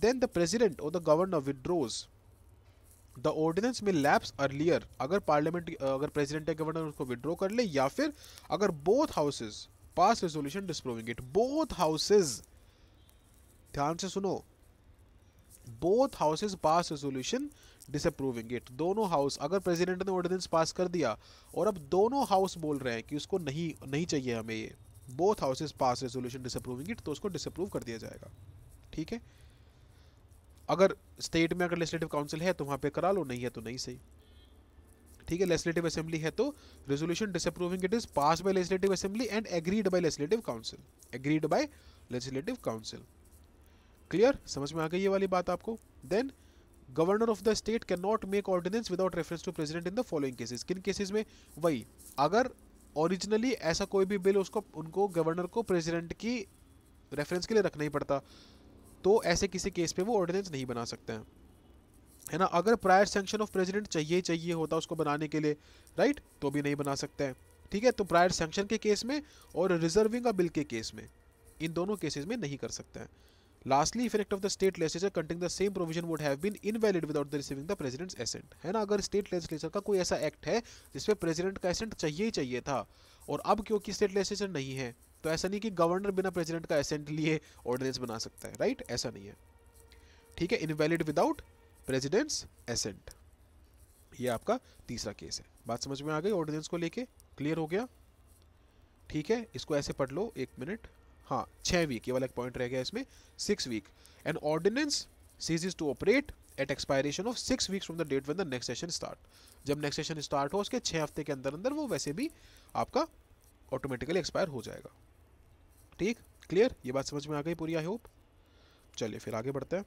देन द प्रेजिडेंट और the governor withdraws the ordinance में लैप्स अर्लियर अगर पार्लियामेंट अगर प्रेसिडेंट या गवर्नर उसको विड्रॉ कर ले या फिर अगर both houses pass resolution disproving it both houses ध्यान से सुनो both houses pass resolution disapproving it दोनों हाउस अगर प्रेसिडेंट ने ऑर्डिनेंस पास कर दिया और अब दोनों हाउस बोल रहे हैं कि उसको नहीं नहीं चाहिए हमें ये both houses pass resolution disapproving it तो उसको डिसअप्रूव कर दिया जाएगा ठीक है अगर स्टेट में अगर लेजिस्लेटिव काउंसिल है तो वहाँ पे करा लो नहीं है तो नहीं सही ठीक है लेजिस्लेटिव असेंबली है तो resolution disapproving it is pass by legislative assembly and agreed by legislative council agreed by legislative council clear समझ में आ गई ये वाली बात आपको then governor of the state can not make ordinance without reference to president in the following cases किन cases में वही अगर ओरिजिनली ऐसा कोई भी बिल उसको उनको गवर्नर को प्रेजिडेंट की रेफरेंस के लिए रखना ही पड़ता तो ऐसे किसी केस पे वो ऑर्डिनेंस नहीं बना सकते हैं है ना अगर प्रायर सेंक्शन ऑफ प्रेसिडेंट चाहिए चाहिए होता उसको बनाने के लिए राइट तो भी नहीं बना सकते हैं ठीक है तो प्रायर सेंक्शन के केस में और रिजर्विंग अ बिल के केस में इन दोनों केसेज में नहीं कर सकते हैं lastly effect of the state legislature counting the same provision would have been invalid without the receiving the president's assent है ना अगर स्टेट लेजिस्लेचर का कोई ऐसा एक्ट है जिसमें प्रेजिडेंट का एसेंट चाहिए ही चाहिए था और अब क्योंकि स्टेट लेजिस्लेचर नहीं है तो ऐसा नहीं कि गवर्नर बिना प्रेसिडेंट का एसेंट लिए ऑर्डिनेंस बना सकता है राइट ऐसा नहीं है ठीक है इनवैलिड विदाउट प्रेजिडेंट्स एसेंट ये आपका तीसरा केस है बात समझ में आ गई ऑर्डिनेंस को लेके क्लियर हो गया ठीक है इसको ऐसे पढ़ लो एक मिनट हाँ छः वीक ये वाला एक पॉइंट रह गया इसमें six week and ordinance ceases is to operate at expiration of six weeks from the date one the next session start जब नेक्स्ट सेशन स्टार्ट हो उसके छः हफ्ते के अंदर अंदर वो वैसे भी आपका ऑटोमेटिकली एक्सपायर हो जाएगा ठीक क्लियर ये बात समझ में आ गई पूरी आई होप चलिए फिर आगे बढ़ते हैं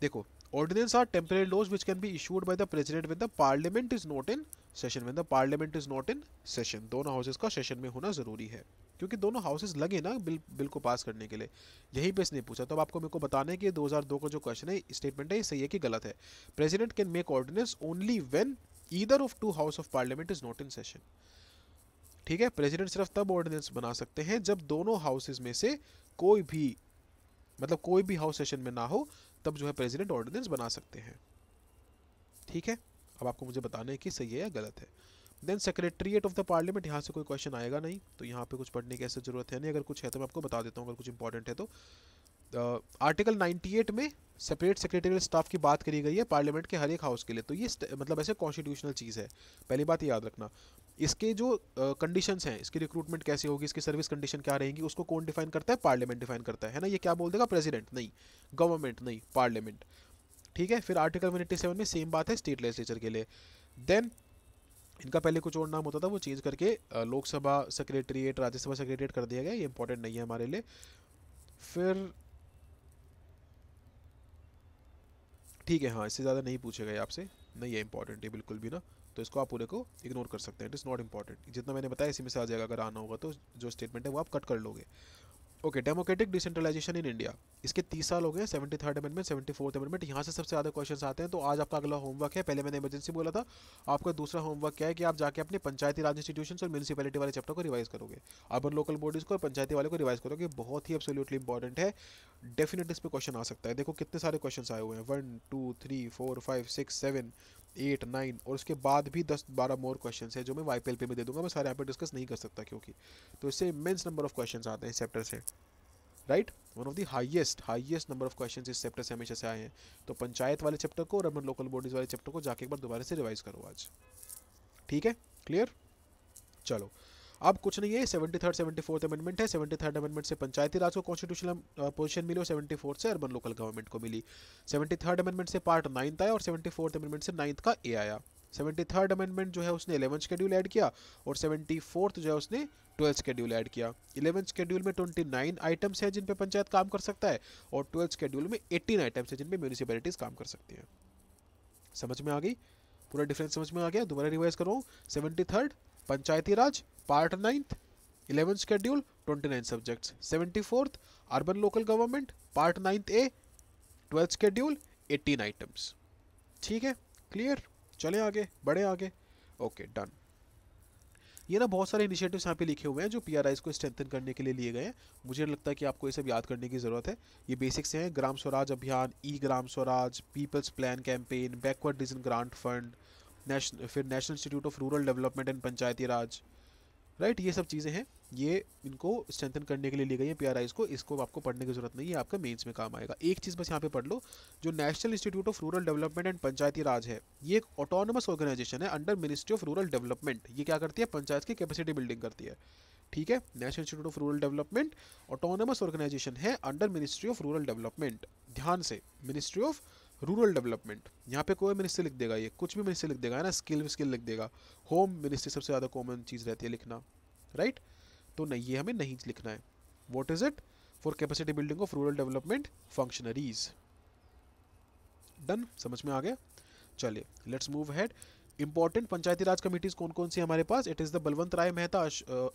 देखो ordinance are temporary laws which can be issued by the president when the parliament is not in session when the parliament is not in session दोनों houses का सेशन में होना जरूरी है क्योंकि दोनों हाउसेज लगे ना बिल बिल को पास करने के लिए यही पे इसने पूछा तो अब आपको मेरे को बताना है कि 2002 का जो क्वेश्चन है स्टेटमेंट है ये सही है कि गलत है president can make ordinance only when either of two house of parliament is not in session ठीक है प्रेसिडेंट सिर्फ तब ऑर्डिनेंस बना सकते हैं जब दोनों हाउसेज में से कोई भी मतलब कोई भी हाउस सेशन में ना हो तब जो है प्रेसिडेंट ऑर्डिनेंस बना सकते हैं ठीक है अब आपको मुझे बताना है कि सही है या गलत है then secretariat of the parliament यहाँ से कोई क्वेश्चन आएगा नहीं तो यहाँ पे कुछ पढ़ने की ऐसी जरूरत है नहीं अगर कुछ है तो मैं आपको बता देता हूँ अगर कुछ इंपॉर्टेंट है तो आर्टिकल 98 में सेपरेट सेक्रेटरियल स्टाफ की बात करी गई है पार्लियामेंट के हर एक हाउस के लिए तो ये मतलब ऐसे कॉन्स्टिट्यूशनल चीज़ है पहली बात याद रखना इसके जो कंडीशंस uh, हैं इसकी रिक्रूटमेंट कैसे होगी इसकी सर्विस कंडीशन क्या रहेंगी उसको कौन डिफाइन करता है पार्लियामेंट डिफाइन करता है, है ना ये क्या बोल देगा प्रेसिडेंट नहीं गवर्नमेंट नहीं पार्लियामेंट ठीक है फिर आर्टिकल वन एट्टी सेवन में सेम बात है स्टेट लेजिस्लेचर के लिए देन इनका पहले कुछ और नाम होता था वो चेंज करके लोकसभा सेक्रेटरीट राज्यसभा सेक्रेटरीट कर दिया गया ये इंपॉर्टेंट नहीं है हमारे लिए फिर ठीक है हाँ इससे ज़्यादा नहीं पूछेगा ये आपसे नहीं है इंपॉर्टेंट है बिल्कुल भी ना तो इसको आप पूरे को इग्नोर कर सकते हैं इट इज़ नॉट इम्पॉर्टेंट जितना मैंने बताया इसी में से आ जाएगा अगर आना होगा तो जो स्टेटमेंट है वो आप कट कर लोगे okay democratic decentralisation in India इसके तीस साल हो गए seventy third amendment seventy fourth amendment यहाँ से सबसे ज़्यादा क्वेश्चन आते हैं तो आज आपका अगला होमवर्क है पहले मैंने इमरजेंसी बोला था आपका दूसरा होमवर्क क्या है कि आप जाके अपने पंचायती राज इंस्टीट्यूशन और म्यूनसिपैलिटी वाले चैप्टर को रिवाइज करोगे अर्बन लोकल बॉडीज़ को और पंचायती वाले को रिवाइज करोगे बहुत ही एब्सोल्यूटली इंपॉर्टेंट है डेफिनेट इस पर क्वेश्चन आ सकता है देखो कितने सारे क्वेश्चन आए हुए हैं one two three four five six seven eight nine और उसके बाद भी दस बारह मोर क्वेश्चन है जो मैं वाई पी में दे दूंगा मैं सारे यहाँ पर डिस्कस नहीं कर सकता क्योंकि तो इससे इमेंस नंबर ऑफ क्वेश्चन आते हैं इस चैप्टर से right one of the highest highest number of question इस चैप्टर से हमेशा से आए हैं तो पंचायत वाले चैप्टर को और अर्बन लोकल बॉडीज वाले चैप्टर को जाके एक बार दोबारा से रिवाइज करो आज ठीक है क्लियर चलो अब कुछ नहीं है seventy third seventy fourth amendment है सेवेंटी थर्ड अमेंडमेंट से पंचायती राज को कॉन्स्टिट्यूशनल पोजीशन मिली और सेवेंटी फोर्थ से अर्बन लोकल गवर्नमेंट को मिली सेवेंटी थर्ड अमेंडमेंट से पार्ट नाइन्थ आया और सेवेंटी फोर्थ अमेंडमेंट से नाइन्थ का ए आया सेवेंटी थर्ड अमेंडमेंट जो है उसने इलेवन शेड्यूल ऐड किया और सेवेंटी फोर्थ जो है उसने ट्वेल्थ शेड्यूल ऐड किया इलेवन शेड्यूल में ट्वेंटी नाइन आइटम्स हैं जिन पंचायत काम कर सकता है और ट्वेल्थ शेड्यूल में एटीन आइटम्स हैं जिन पे म्यूनिसिपैलिटीज़ काम कर सकती हैं समझ में आ गई पूरा डिफरेंस समझ में आ गया दोबारा रिवाइज करो seventy third Panchayati Raj part ninth eleven schedule twenty nine subjects seventy fourth urban local government part ninth A twelfth schedule eighteen items ठीक है क्लियर चले आगे बढ़े आगे ओके डन ये ना बहुत सारे इनिशिएटिव्स यहाँ पे लिखे हुए हैं जो पी को स्ट्रेंथन करने के लिए लिए गए हैं मुझे लगता है कि आपको ये सब याद करने की ज़रूरत है ये बेसिक्स हैं Gram Swaraj Abhiyan e Gram Swaraj people's plan campaign backward region grant fund national फिर national institute of rural development and Panchayati Raj right ये सब चीज़ें हैं ये इनको स्ट्रेंथन करने के लिए ली गई है पी को इसको आपको पढ़ने की जरूरत नहीं है आपका मेंस में काम आएगा एक चीज़ बस यहाँ पे पढ़ लो जो national institute of rural development and Panchayati Raj है ये एक ऑटोनमस ऑर्गेनाइजेशन है under ministry of rural development ये क्या करती है पंचायत की कैपेसिटी बिल्डिंग करती है ठीक है national institute of rural development autonomous organisation है under ministry of rural development ध्यान से मिनिस्ट्री ऑफ रूरल डेवलपमेंट यहाँ पे कोई मिनिस्टर लिख देगा ये कुछ भी मिनिस्टर लिख देगा है ना स्किल स्किल लिख देगा होम मिनिस्ट्री सबसे ज़्यादा कॉमन चीज़ रहती है लिखना राइट तो नहीं ये हमें नहीं लिखना है what is it for capacity building of rural development functionaries done समझ में आ गया चलिए let's move head important Panchayati Raj committees कौन कौन सी हमारे पास it is the Balwant Rai Mehta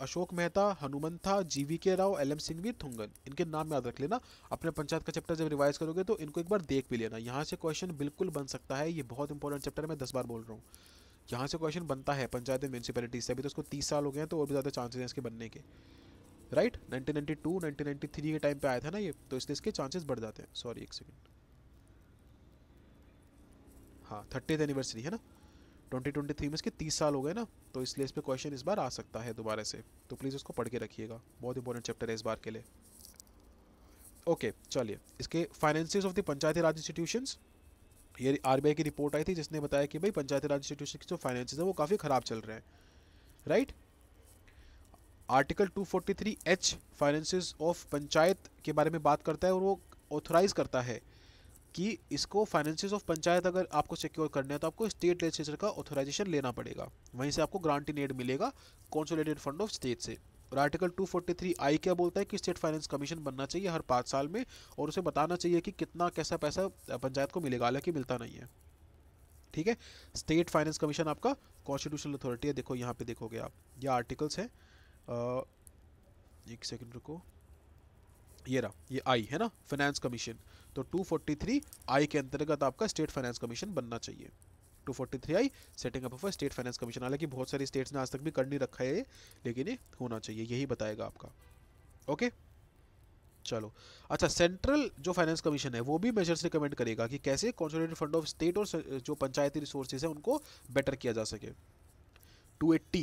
Ashok Mehta Hanumantha V K Rao L M Singhvi Thungon इनके नाम याद रख लेना अपने पंचायत का चैप्टर जब रिवाइज करोगे तो इनको एक बार देख भी लेना यहाँ से क्वेश्चन बिल्कुल बन सकता है ये बहुत इंपॉर्टेंट चैप्टर मैं दस बार बोल रहा हूँ यहाँ से क्वेश्चन बनता है पंचायत म्यूनसिपैलिटी से अभी तो उसको तीस साल हो गए हैं तो और भी ज़्यादा चांसेस हैं इसके बनने के राइट नाइनटीन नाइन्टी थ्री के टाइम पर आया था ना ये तो इसलिए इसके चांसेस बढ़ जाते हैं सॉरी एक सेकेंड हाँ थर्टीथ एनिवर्सरी है ना 2023 में इसके 30 साल हो गए ना तो इसलिए इस पर क्वेश्चन इस बार आ सकता है दोबारा से तो प्लीज़ उसको पढ़ के रखिएगा बहुत इंपॉर्टेंट चैप्टर है इस बार के लिए ओके चलिए इसके finances of the Panchayati Raj institutions ये आर की रिपोर्ट आई थी जिसने बताया कि भाई पंचायती राज इंस्टीट्यूशन की जो फाइनेंसिस हैं वो काफ़ी ख़राब चल रहे हैं right article 243 H finances of panchayat के बारे में बात करता है और वो ऑथोराइज़ करता है कि इसको फाइनेंसिस ऑफ पंचायत अगर आपको सिक्योर करना है तो आपको स्टेट लेजिस्लेचर का ऑथोराइजेशन लेना पड़ेगा वहीं से आपको ग्रांटी नेड मिलेगा कॉन्सोलेटेड फंड ऑफ स्टेट से और आर्टिकल 243 आई क्या बोलता है कि स्टेट फाइनेंस कमीशन बनना चाहिए हर पाँच साल में और उसे बताना चाहिए कि कितना कैसा पैसा पंचायत को मिलेगा हालांकि मिलता नहीं है ठीक है स्टेट फाइनेंस कमीशन आपका कॉन्स्टिट्यूशनल अथॉरिटी है देखो यहाँ पे देखोगे आप यह आर्टिकल्स हैं एक सेकेंड रुको ये रहा ये आई है ना फाइनेंस कमीशन तो 243 आई के अंतर्गत आपका स्टेट फाइनेंस कमीशन बनना चाहिए 243 I setting up of state finance commission हालांकि बहुत सारे स्टेट्स ने आज तक भी कर नहीं रखा है लेकिन ये होना चाहिए यही बताएगा आपका ओके चलो अच्छा सेंट्रल जो फाइनेंस कमीशन है वो भी मेजर्स रिकमेंड करेगा कि कैसे कॉन्सोलेटेड फंड ऑफ स्टेट और जो पंचायती रिसोर्सेज हैं उनको बेटर किया जा सके 280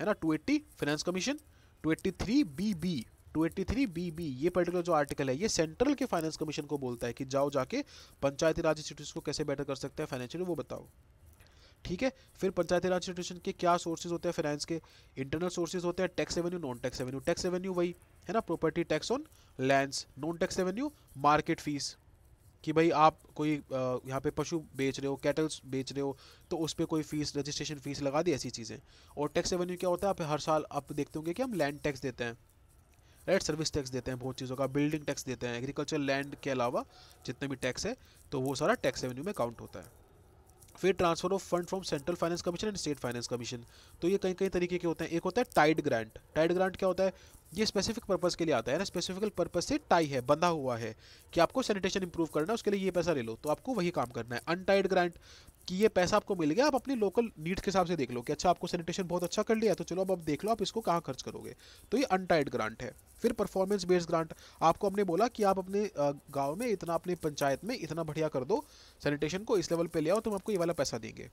है ना 280 finance commission 283 B B 283 B B ये पर्टिकुलर जो आर्टिकल है ये सेंट्रल के फाइनेंस कमीशन को बोलता है कि जाओ जाके पंचायती राज इंस्टीट्यूशन को कैसे बेटर कर सकते हैं फाइनेंशियली वो बताओ ठीक है फिर पंचायती राज इंस्टीट्यूशन के क्या सोर्सेज होते हैं फाइनेंस के इंटरनल सोर्सेज होते हैं tax revenue non tax revenue tax revenue वही है ना property tax on lands non tax revenue market fees कि भाई आप कोई यहाँ पे पशु बेच रहे हो कैटल्स बेच रहे हो तो उस पर कोई फीस रजिस्ट्रेशन फीस लगा दी ऐसी चीज़ें और टैक्स रेवेन्यू क्या होता है आप हर साल आप देखते होंगे कि हम लैंड टैक्स देते हैं राइट सर्विस टैक्स देते हैं बहुत चीज़ों का बिल्डिंग टैक्स देते हैं एग्रीकल्चर लैंड के अलावा जितने भी टैक्स है तो वो सारा टैक्स रेवेन्यू में काउंट होता है फिर transfer of fund from central finance commission and state finance commission तो ये कई कई तरीके के होते हैं एक होता है टाइड ग्रांट टाइड ग्रांट क्या होता है ये स्पेसिफिक पर्पज़ के लिए आता है ना स्पेसिफिक पर्पज़ से टाई है बंधा हुआ है कि आपको सैनिटेशन इंप्रूव करना है उसके लिए ये पैसा ले लो तो आपको वही काम करना है अनटाइड ग्रांट कि ये पैसा आपको मिल गया आप अपनी लोकल नीड्स के हिसाब से देख लो कि अच्छा आपको सैनिटेशन बहुत अच्छा कर लिया तो चलो अब आप देख लो आप इसको कहाँ खर्च करोगे तो ये अनटाइड ग्रांट है फिर परफॉर्मेंस बेस्ड ग्रांट आपको हमने बोला कि आप अपने गाँव में इतना अपने पंचायत में इतना बढ़िया कर दो सैनिटेशन को इस लेवल पर ले आओ तो हम आपको ये वाला पैसा देंगे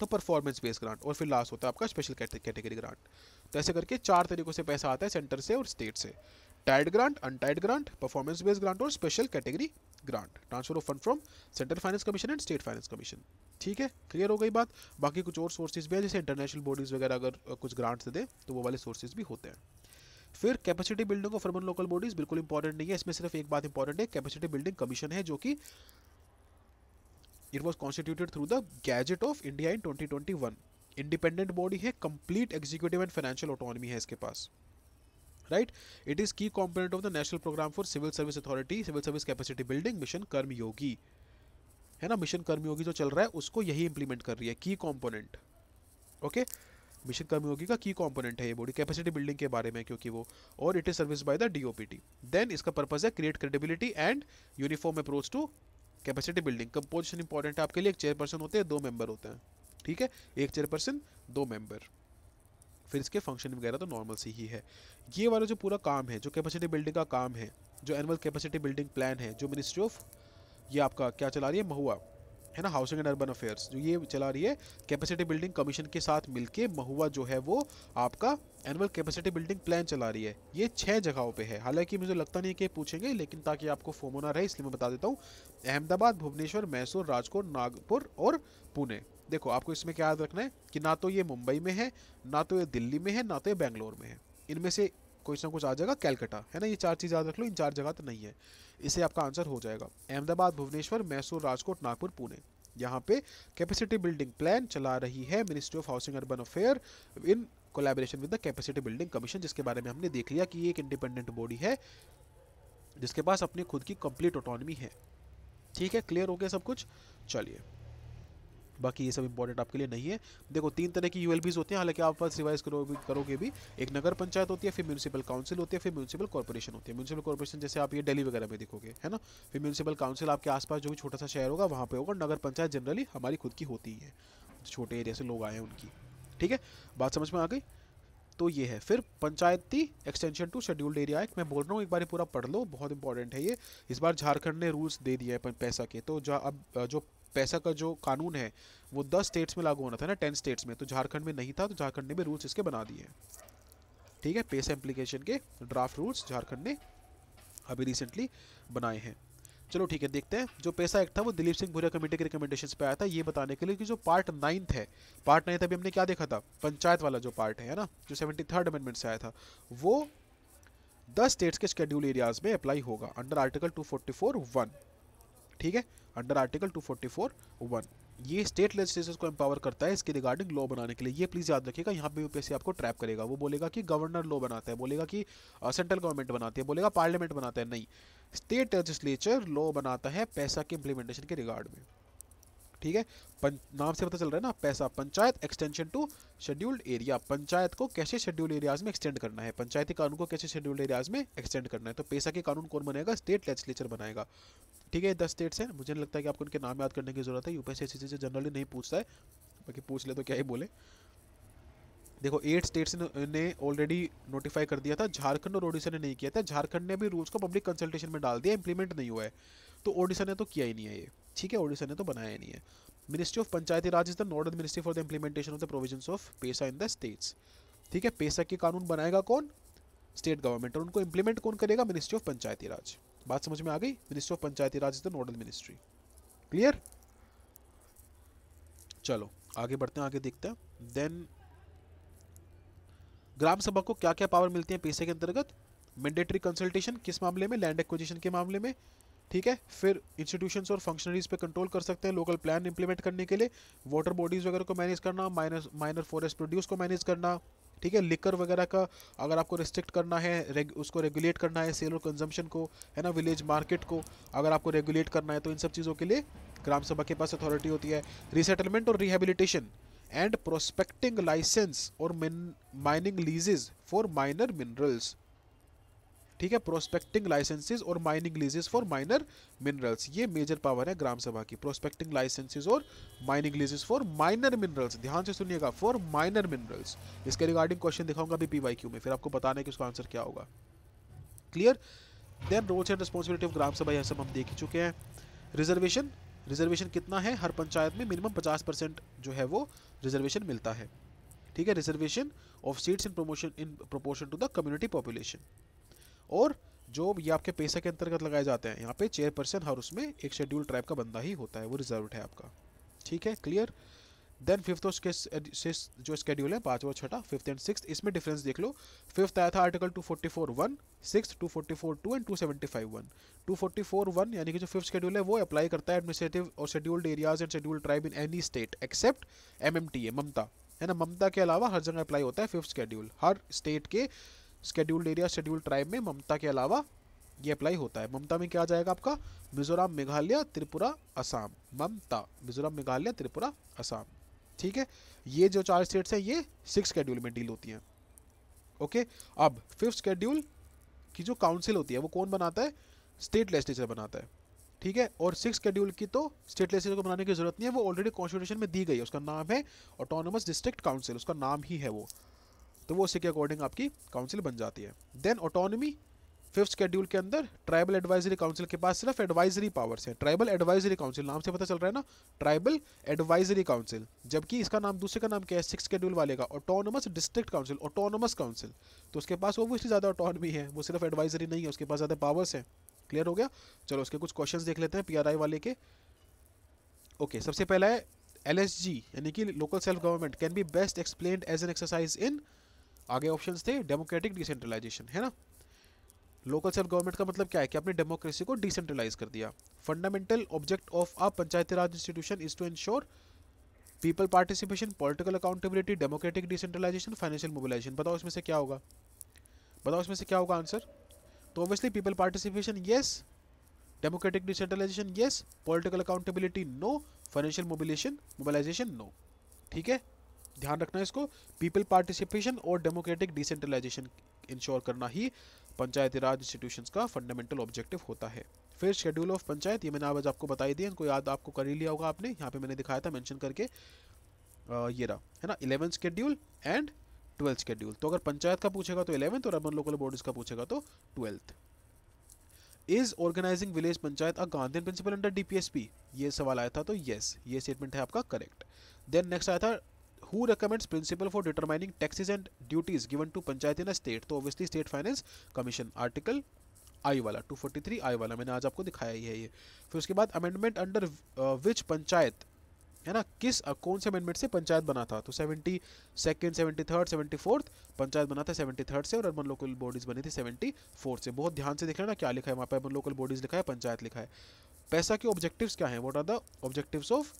तो परफॉर्मेंस बेस्ड ग्रांट और फिर लास्ट होता है आपका स्पेशल कैटेगरी ग्रांट तो ऐसे करके चार तरीकों से पैसा आता है सेंटर से और स्टेट से tied grant untied grant performance based grant और special category grant transfer of fund from central finance commission and state finance commission ठीक है क्लियर हो गई बात बाकी कुछ और सोर्सेज भी है जैसे इंटरनेशनल बॉडीज़ वगैरह अगर कुछ ग्रांट्स दे तो वो वाले सोर्सेज भी होते हैं फिर capacity building of urban local bodies बिल्कुल इंपॉर्टेंट नहीं है इसमें सिर्फ एक बात इंपॉर्टेंट है कैपेसिटी बिल्डिंग कमीशन है जो कि it was constituted through the gazette of India in twenty twenty one independent body है complete executive and financial autonomy है इसके पास right it is key component of the national programme for civil service authority civil service capacity building mission Karmayogi है ना mission कर्मयोगी जो चल रहा है उसको यही इंप्लीमेंट कर रही है की कॉम्पोनेंट ओके मिशन कर्मयोगी का की कॉम्पोनेंट है ये बॉडी कैपेसिटी बिल्डिंग के बारे में क्योंकि वो और it is service by the DoPT then इसका पर्पज है create credibility and uniform approach to capacity building composition important है आपके लिए एक चेयरपर्सन होते हैं दो मेंबर होते हैं ठीक है एक चेयरपर्सन दो मेंबर फिर इसके फंक्शन वगैरह तो नॉर्मल से ही है ये वाला जो पूरा काम है जो कैपेसिटी बिल्डिंग का काम है जो एनुअल कैपेसिटी बिल्डिंग प्लान है जो मिनिस्ट्री ऑफ ये आपका क्या चला रही है महुआ है ना हाउसिंग एंड अर्बन अफेयर्स जो ये चला रही है कैपेसिटी बिल्डिंग कमीशन के साथ मिलके महुआ जो है वो आपका एनुअल कैपेसिटी बिल्डिंग प्लान चला रही है ये छः जगहों पे है हालांकि मुझे लगता नहीं है कि पूछेंगे लेकिन ताकि आपको फोमो ना रहे इसलिए मैं बता देता हूँ अहमदाबाद भुवनेश्वर मैसूर राजकोट नागपुर और पुणे देखो आपको इसमें क्या याद रखना है कि ना तो ये मुंबई में है ना तो ये दिल्ली में है ना तो ये बेंगलोर में है इनमें से कुछ ना कुछ आ जाएगा कैलकटा है ना ये चार चीज़ याद रख लो इन चार जगह तो नहीं है इसे आपका आंसर हो जाएगा अहमदाबाद भुवनेश्वर मैसूर राजकोट नागपुर पुणे यहाँ पे कैपेसिटी बिल्डिंग प्लान चला रही है ministry of housing urban affair in collaboration with the capacity building commission जिसके बारे में हमने देख लिया कि ये एक इंडिपेंडेंट बॉडी है जिसके पास अपनी खुद की कंप्लीट ऑटोनमी है ठीक है क्लियर हो गया सब कुछ चलिए बाकी ये सब इंपॉर्टेंट आपके लिए नहीं है देखो तीन तरह की यू होती हैं हालांकि आप रिवाइज करो भी करोगे भी एक नगर पंचायत होती है फिर म्यूनसिपल काउंसिल होती है फिर म्यूनसिपल कॉर्पोरेशन होती है म्यूनसिपल कॉर्पोरेशन जैसे आप ये डेली वगैरह में देखोगे है ना फिर म्यूनसिपल काउंसिल आपके आसपास जो भी छोटा सा शहर होगा वहाँ पर होगा नगर पंचायत जनरली हमारी खुद की होती है छोटे एरिया से लोग आए उनकी ठीक है बात समझ में आ गई तो ये है फिर Panchayati extension to scheduled area act मैं बोल रहा हूँ एक बार पूरा पढ़ लो बहुत इंपॉर्टेंट है ये इस बार झारखंड ने रूल्स दे दिए हैं पैसा के तो अब जो पैसा का जो कानून है वो दस स्टेट्स में लागू होना था ना टेन स्टेट्स में तो झारखंड में नहीं था तो झारखंड ने भी रूल्स इसके बना दिए ठीक है पैसा एप्लीकेशन के ड्राफ्ट रूल्स झारखंड ने अभी रिसेंटली बनाए हैं चलो ठीक है देखते हैं जो पैसा एक्ट था वो दिलीप सिंह भूरिया कमेटी के रिकमेंडेशन पे आया था ये बताने के लिए कि जो पार्ट नाइन्थ है पार्ट नाइन्थ अभी हमने क्या देखा था पंचायत वाला जो पार्ट है ना जो सेवेंटी थर्ड अमेंडमेंट से आया था वो दस स्टेट्स के शेड्यूल एरियाज में अप्लाई होगा under article two forty four one ठीक है अंडर आर्टिकल 244 वन ये स्टेट लेजिस्लेचर को एम्पावर करता है इसके रिगार्डिंग लॉ बनाने के लिए ये प्लीज़ याद रखिएगा यहाँ पे यूपीएससी आपको ट्रैप करेगा वो बोलेगा कि गवर्नर लॉ बनाता है बोलेगा कि सेंट्रल गवर्नमेंट बनाती है बोलेगा पार्लियामेंट बनाता है नहीं स्टेट लेजिस्लेचर लॉ बनाता है पैसा के इम्प्लीमेंटेशन के रिगार्ड में ठीक है नाम से पता चल रहा है ना PESA panchayat extension to scheduled area panchayat को कैसे शेड्यूल्ड एरियाज में एक्सटेंड करना है पंचायती कानून को कैसे शेड्यूल्ड एरियाज में एक्सटेंड करना है तो पैसा के कानून कौन बनेगा स्टेट लेजिस्लेचर बनाएगा ठीक है दस स्टेट्स हैं मुझे नहीं लगता है कि आपको उनके नाम याद करने की जरूरत है यूपीएससी से जनरली नहीं पूछता है बाकी पूछ ले तो क्या ही बोले देखो एट स्टेट्स ने ऑलरेडी नोटिफाई कर दिया था झारखंड और ओडिशा ने नहीं किया था झारखंड ने भी रूल्स को पब्लिक कंसल्टेशन में डाल दिया इम्प्लीमेंट नहीं हुआ है तो ओडिशा ने तो किया ही नहीं है ये ठीक है ओडिशा ने तो बनाया ही नहीं है ministry of Panchayati Raj is the nodal ministry for the implementation of the provision of PESA in the states ठीक है पेशा के कानून बनाएगा कौन स्टेट गवर्नमेंट और उनको इम्प्लीमेंट कौन करेगा मिनिस्ट्री ऑफ पंचायती राज बात समझ में आ गई ministry of Panchayati Raj is the nodal ministry clear चलो आगे बढ़ते हैं आगे देखते हैं देन ग्राम सभा को क्या क्या पावर मिलती है पेशे के अंतर्गत मैंडेटरी कंसल्टेशन किस मामले में लैंड एक्विजिशन के मामले में ठीक है फिर इंस्टीट्यूशंस और फंक्शनरीज पे कंट्रोल कर सकते हैं लोकल प्लान इंप्लीमेंट करने के लिए वाटर बॉडीज़ वगैरह को मैनेज करना माइनर माइनर फॉरेस्ट प्रोड्यूस को मैनेज करना ठीक है लिकर वगैरह का अगर आपको रिस्ट्रिक्ट करना है रेग, उसको रेगुलेट करना है सेल और कंजम्पशन को है ना विलेज मार्केट को अगर आपको रेगुलेट करना है तो इन सब चीज़ों के लिए ग्राम सभा के पास अथॉरिटी होती है रिसेटलमेंट और रिहेबिलिटेशन एंड प्रोस्पेक्टिंग लाइसेंस और mining leases for minor minerals ठीक है प्रोस्पेक्टिंग लाइसेंसेज और mining leases for minor minerals ये मेजर पावर है ग्राम सभा की प्रोस्पेक्टिंग लाइसेंसेज और mining leases for minor minerals ध्यान से सुनिएगा फॉर माइनर मिनरल्स इसके रिगार्डिंग क्वेश्चन दिखाऊंगा अभी पी में फिर आपको बताने की उसका आंसर क्या होगा clear then roles and responsibility of gram sabha यह सब हम देख ही चुके हैं रिजर्वेशन रिजर्वेशन कितना है हर पंचायत में मिनिमम 50 परसेंट जो है वो रिजर्वेशन मिलता है ठीक है reservation of seats in promotion in proportion to the community population और जो ये आपके पैसा के अंतर्गत लगाए जाते हैं यहाँ पे चेयरपर्सन हर उसमें एक शेड्यूल ट्राइब का बंदा ही होता है वो रिजर्व है आपका ठीक है क्लियर देन फिफ्थ और सिक्स जो स्केड्यूल है पाँचवा छठा फिफ्थ एंड सिक्स इसमें डिफरेंस देख लो फिफ्थ आया था article two forty four one six two forty four two and two seventy five one two forty four one यानी कि जो फिफ्थ शेड्यूल है वो अप्लाई करता है एडमिनिस्ट्रेटिव और scheduled areas and schedule tribe in any state except M M T A Mamta है ना ममता के अलावा हर जगह अप्लाई होता है फिफ्थ शेड्यूल हर स्टेट के शेड्यूल्ड एरिया शेड्यूल ट्राइब में ममता के अलावा ये अप्लाई होता है ममता में क्या आ जाएगा आपका मिजोरम मेघालय त्रिपुरा असम ममता मिजोरम मेघालय त्रिपुरा असम ठीक है ये जो चार स्टेट्स हैं ये सिक्स शेड्यूल में डील होती हैं ओके अब फिफ्थ शेड्यूल की जो काउंसिल होती है वो कौन बनाता है स्टेट लेजिस्लेचर बनाता है ठीक है और सिक्स शेड्यूल की तो स्टेट लेजिस्लेचर को बनाने की जरूरत नहीं है वो ऑलरेडी कॉन्स्टिट्यूशन में दी गई है उसका नाम है ऑटोनोमस डिस्ट्रिक्ट काउंसिल उसका नाम ही है वो तो वो उसी के अकॉर्डिंग आपकी काउंसिल बन जाती है देन ऑटोनमी फिफ्थ शेड्यूल के अंदर ट्राइबल एडवाइजरी काउंसिल के पास सिर्फ एडवाइजरी पावर्स हैं ट्राइबल एडवाइजरी काउंसिल नाम से पता चल रहा है ना ट्राइबल एडवाइजरी काउंसिल जबकि इसका नाम दूसरे का नाम क्या है सिक्स शेड्यूल वाले का autonomous district council autonomous council तो उसके पास ओबियसली ज़्यादा ऑटोनमी है वो सिर्फ एडवाइजरी नहीं है उसके पास ज़्यादा पावर्स हैं क्लियर हो गया चलो उसके कुछ क्वेश्चन देख लेते हैं पी वाले के ओके सबसे पहला है एल यानी कि local self government can be best explain as an exercise in आगे ऑप्शन थे डेमोक्रेटिक डिसेंट्रलाइजेशन है ना लोकल सेल्फ गवर्नमेंट का मतलब क्या है कि आपने डेमोक्रेसी को डिसेंट्रलाइज कर दिया fundamental object of a Panchayati Raj institution is to ensure people participation political accountability democratic decentralization financial mobilization बताओ इसमें से क्या होगा बताओ इसमें से क्या होगा आंसर तो obviously people participation yes democratic decentralization yes political accountability no financial mobilation mobilization no ठीक है ध्यान रखना इसको पीपल पार्टिसिपेशन और डेमोक्रेटिक डिसेंट्रलाइजेशन इंश्योर करना ही पंचायती राज इंस्टीट्यूशन का फंडामेंटल ऑब्जेक्टिव होता है फिर शेड्यूल ऑफ पंचायत ये मैंने आज आपको बताई दी इनको याद आपको कर ही लिया होगा आपने यहाँ पे मैंने दिखाया था मेंशन करके ये रहा है ना eleventh schedule and twelfth schedule तो अगर पंचायत का पूछेगा तो इलेवंथ और अर्बन लोकल बॉडीज का पूछेगा तो twelfth is organizing village panchayat a Gandhi principle under DPSP ये सवाल आया था तो येस ये स्टेटमेंट है आपका करेक्ट देन नेक्स्ट आया था who recommends principle for determining taxes and duties given to panchayat in state तो obviously state finance commission article I वाला 243 आई वाला मैंने आज आपको दिखाया ही है ये फिर उसके बाद अमेंडमेंट अंडर विच पंचायत है ना किस uh, कौन से अमेंडमेंट से पंचायत बना था तो seventy second seventy third seventy fourth panchayat बना था सेवेंटी थर्ड से और अर्बन लोकल बॉडीज बनी थी सेवेंटी फोर्थ से बहुत ध्यान से देख लेना क्या लिखा है वहाँ पर अर्बन लोकल बॉडीज लिखा है पंचायत लिखा है पैसा के ऑब्जेक्टिव्स क्या हैं what are the objectives of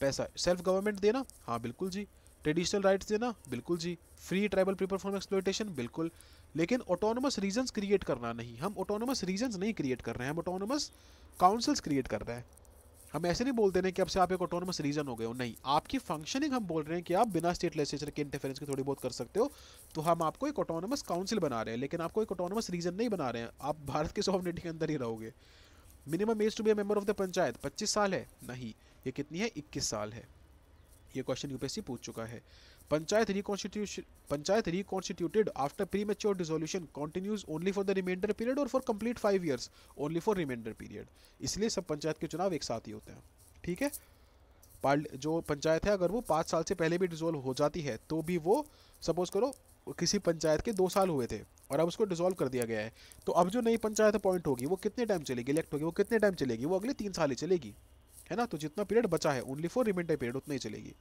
PESA self government देना हाँ बिल्कुल जी ट्रेडिशनल राइट्स देना बिल्कुल जी free tribal people for exploitation बिल्कुल लेकिन ऑटोनोमस रीजन्स क्रिएट करना नहीं हम ऑटोनोमस रीजन्स नहीं क्रिएट कर रहे हैं हम ऑटोनोमस काउंसिल्स क्रिएट कर रहे हैं हम ऐसे नहीं बोलते रहे कि अब से आप एक ऑटोनोमस रीजन हो गए हो नहीं आपकी फंक्शनिंग हम बोल रहे हैं कि आप बिना स्टेट लेजिस्लेचर के इंटरफेरेंस की थोड़ी बहुत कर सकते हो तो हम आपको एक ऑटोनोमस काउंसिल बना रहे हैं लेकिन आपको एक ऑटोनोमस रीजन नहीं बना रहे हैं आप भारत के सॉफ्ट के अंदर ही रहोगे minimum age to be a member of the panchayat पच्चीस साल है नहीं ये कितनी है इक्कीस साल है ये क्वेश्चन यूपीएससी पूछ चुका है panchayat reconstitution panchayat reconstituted after pre mature dissolution continues only for the reminder period और for complete five years only for reminder period इसलिए सब पंचायत के चुनाव एक साथ ही होते हैं ठीक है जो पंचायत है अगर वो पाँच साल से पहले भी डिजोल्व हो जाती है तो भी वो सपोज करो किसी पंचायत के दो साल हुए थे और अब उसको डिजोल्व कर दिया गया है तो अब जो नई पंचायत अपॉइंट होगी वो कितने टाइम चलेगी इलेक्ट होगी वो कितने टाइम चलेगी वो अगले तीन साल ही चलेगी है ना तो जितना पीरियड बचा है ओनली फॉर रिमेंडर पीरियड उतना ही चलेगी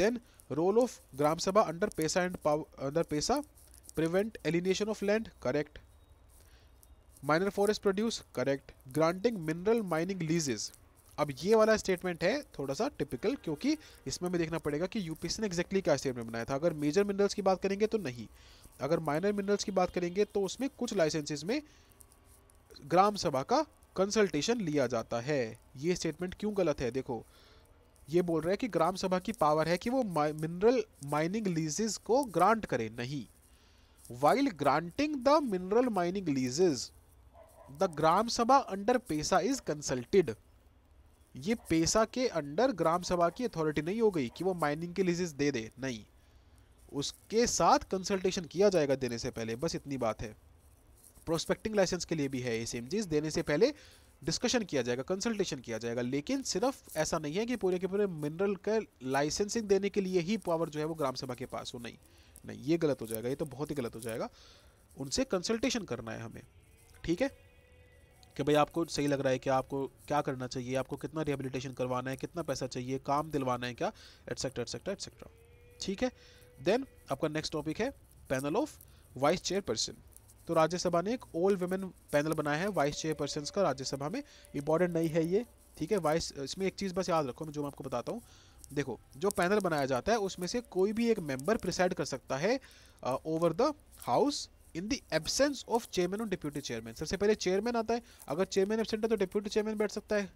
then role of gram sabha under PESA and power under PESA prevent alienation of land correct minor forest produce correct granting mineral mining leases अब ये वाला स्टेटमेंट है थोड़ा सा टिपिकल क्योंकि इसमें भी देखना पड़ेगा कि यूपीसी ने एग्जैक्टली क्या स्टेटमेंट बनाया था अगर मेजर मिनरल्स की बात करेंगे तो नहीं अगर माइनर मिनरल्स की बात करेंगे तो उसमें कुछ लाइसेंसेज में ग्राम सभा का कंसल्टेशन लिया जाता है ये स्टेटमेंट क्यों गलत है देखो ये बोल रहा है कि ग्राम सभा की पावर है कि वो मिनरल माइनिंग लीजेज को ग्रांट करे नहीं while granting the mineral mining leases the gram sabha under पेशा इज कंसल्टेड ये पेशा के अंडर ग्राम सभा की अथॉरिटी नहीं हो गई कि वो माइनिंग के लीजेज दे दे नहीं उसके साथ कंसल्टेशन किया जाएगा देने से पहले बस इतनी बात है प्रोस्पेक्टिंग लाइसेंस के लिए भी है ये सेम चीज़ देने से पहले डिस्कशन किया जाएगा कंसल्टेशन किया जाएगा लेकिन सिर्फ ऐसा नहीं है कि पूरे के पूरे मिनरल का लाइसेंसिंग देने के लिए ही पावर जो है वो ग्राम सभा के पास हो नहीं नहीं ये गलत हो जाएगा ये तो बहुत ही गलत हो जाएगा उनसे कंसल्टेशन करना है हमें ठीक है कि भाई आपको सही लग रहा है कि आपको क्या करना चाहिए आपको कितना रिहेबिलिटेशन करवाना है कितना पैसा चाहिए काम दिलवाना है क्या एट्सेट्रा एट्सेट्रा एटसेट्रा ठीक है देन आपका नेक्स्ट टॉपिक है पैनल ऑफ वाइस चेयरपर्सन तो राज्यसभा ने एक ओल्ड वुमेन पैनल बनाया है वाइस चेयरपर्सन का राज्यसभा में इंपॉर्टेंट नहीं है ये ठीक है वाइस इसमें एक चीज़ बस याद रखो मैं जो मैं आपको बताता हूँ देखो जो पैनल बनाया जाता है उसमें से कोई भी एक मेंबर प्रिसाइड कर सकता है over the house in the absence of chairman और डिप्यूटी चेयरमैन सबसे पहले चेयरमैन आता है अगर चेयरमैन एबसेंट है तो डिप्यूटी चेयरमैन बैठ सकता है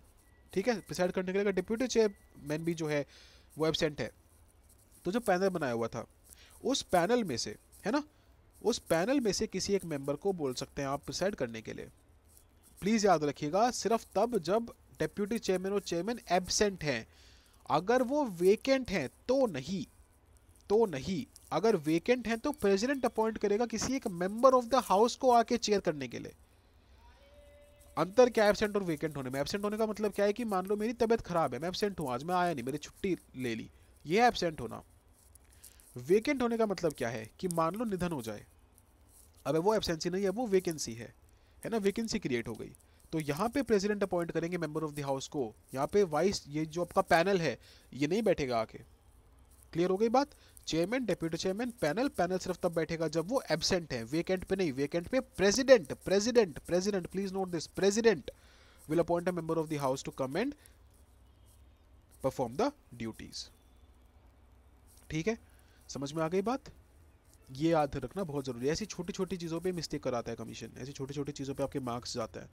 ठीक है प्रिसाइड करने के लिए अगर डिप्यूटी चेयरमैन भी जो है वो एबसेंट है तो जो पैनल बनाया हुआ था उस पैनल में से है ना उस पैनल में से किसी एक मेंबर को बोल सकते हैं आप प्रिसाइड करने के लिए प्लीज़ याद रखिएगा सिर्फ तब जब डेप्यूटी चेयरमैन और चेयरमैन एबसेंट हैं अगर वो वेकेंट हैं तो नहीं तो नहीं अगर वेकेंट हैं तो प्रेसिडेंट अपॉइंट करेगा किसी एक मेंबर ऑफ द हाउस को आके चेयर करने के लिए अंतर क्या एबसेंट और वेकेंट होने में एबसेंट होने का मतलब क्या है कि मान लो मेरी तबीयत खराब है मैं एबसेंट हूँ आज मैं आया नहीं मेरी छुट्टी ले ली ये एबसेंट होना वेकेंट होने का मतलब क्या है कि मान लो निधन हो जाए अब वो एबसेंसी नहीं है वो वैकेंसी है है ना वेकेंसी क्रिएट हो गई तो यहाँ पे प्रेसिडेंट अपॉइंट करेंगे मेंबर ऑफ द हाउस को यहाँ पे वाइस ये जो आपका पैनल है ये नहीं बैठेगा आके क्लियर हो गई बात chairman deputy chairman panel panel सिर्फ तब बैठेगा जब वो एबसेंट है वेकेंट पे नहीं वेकेंट पे president president president please note this president will appoint a member of the house to come and perform the duties ठीक है समझ में आ गई बात ये याद रखना बहुत ज़रूरी है ऐसी छोटी छोटी चीज़ों पे मिस्टेक कराता है कमीशन ऐसी छोटी छोटी चीज़ों पे आपके मार्क्स जाता है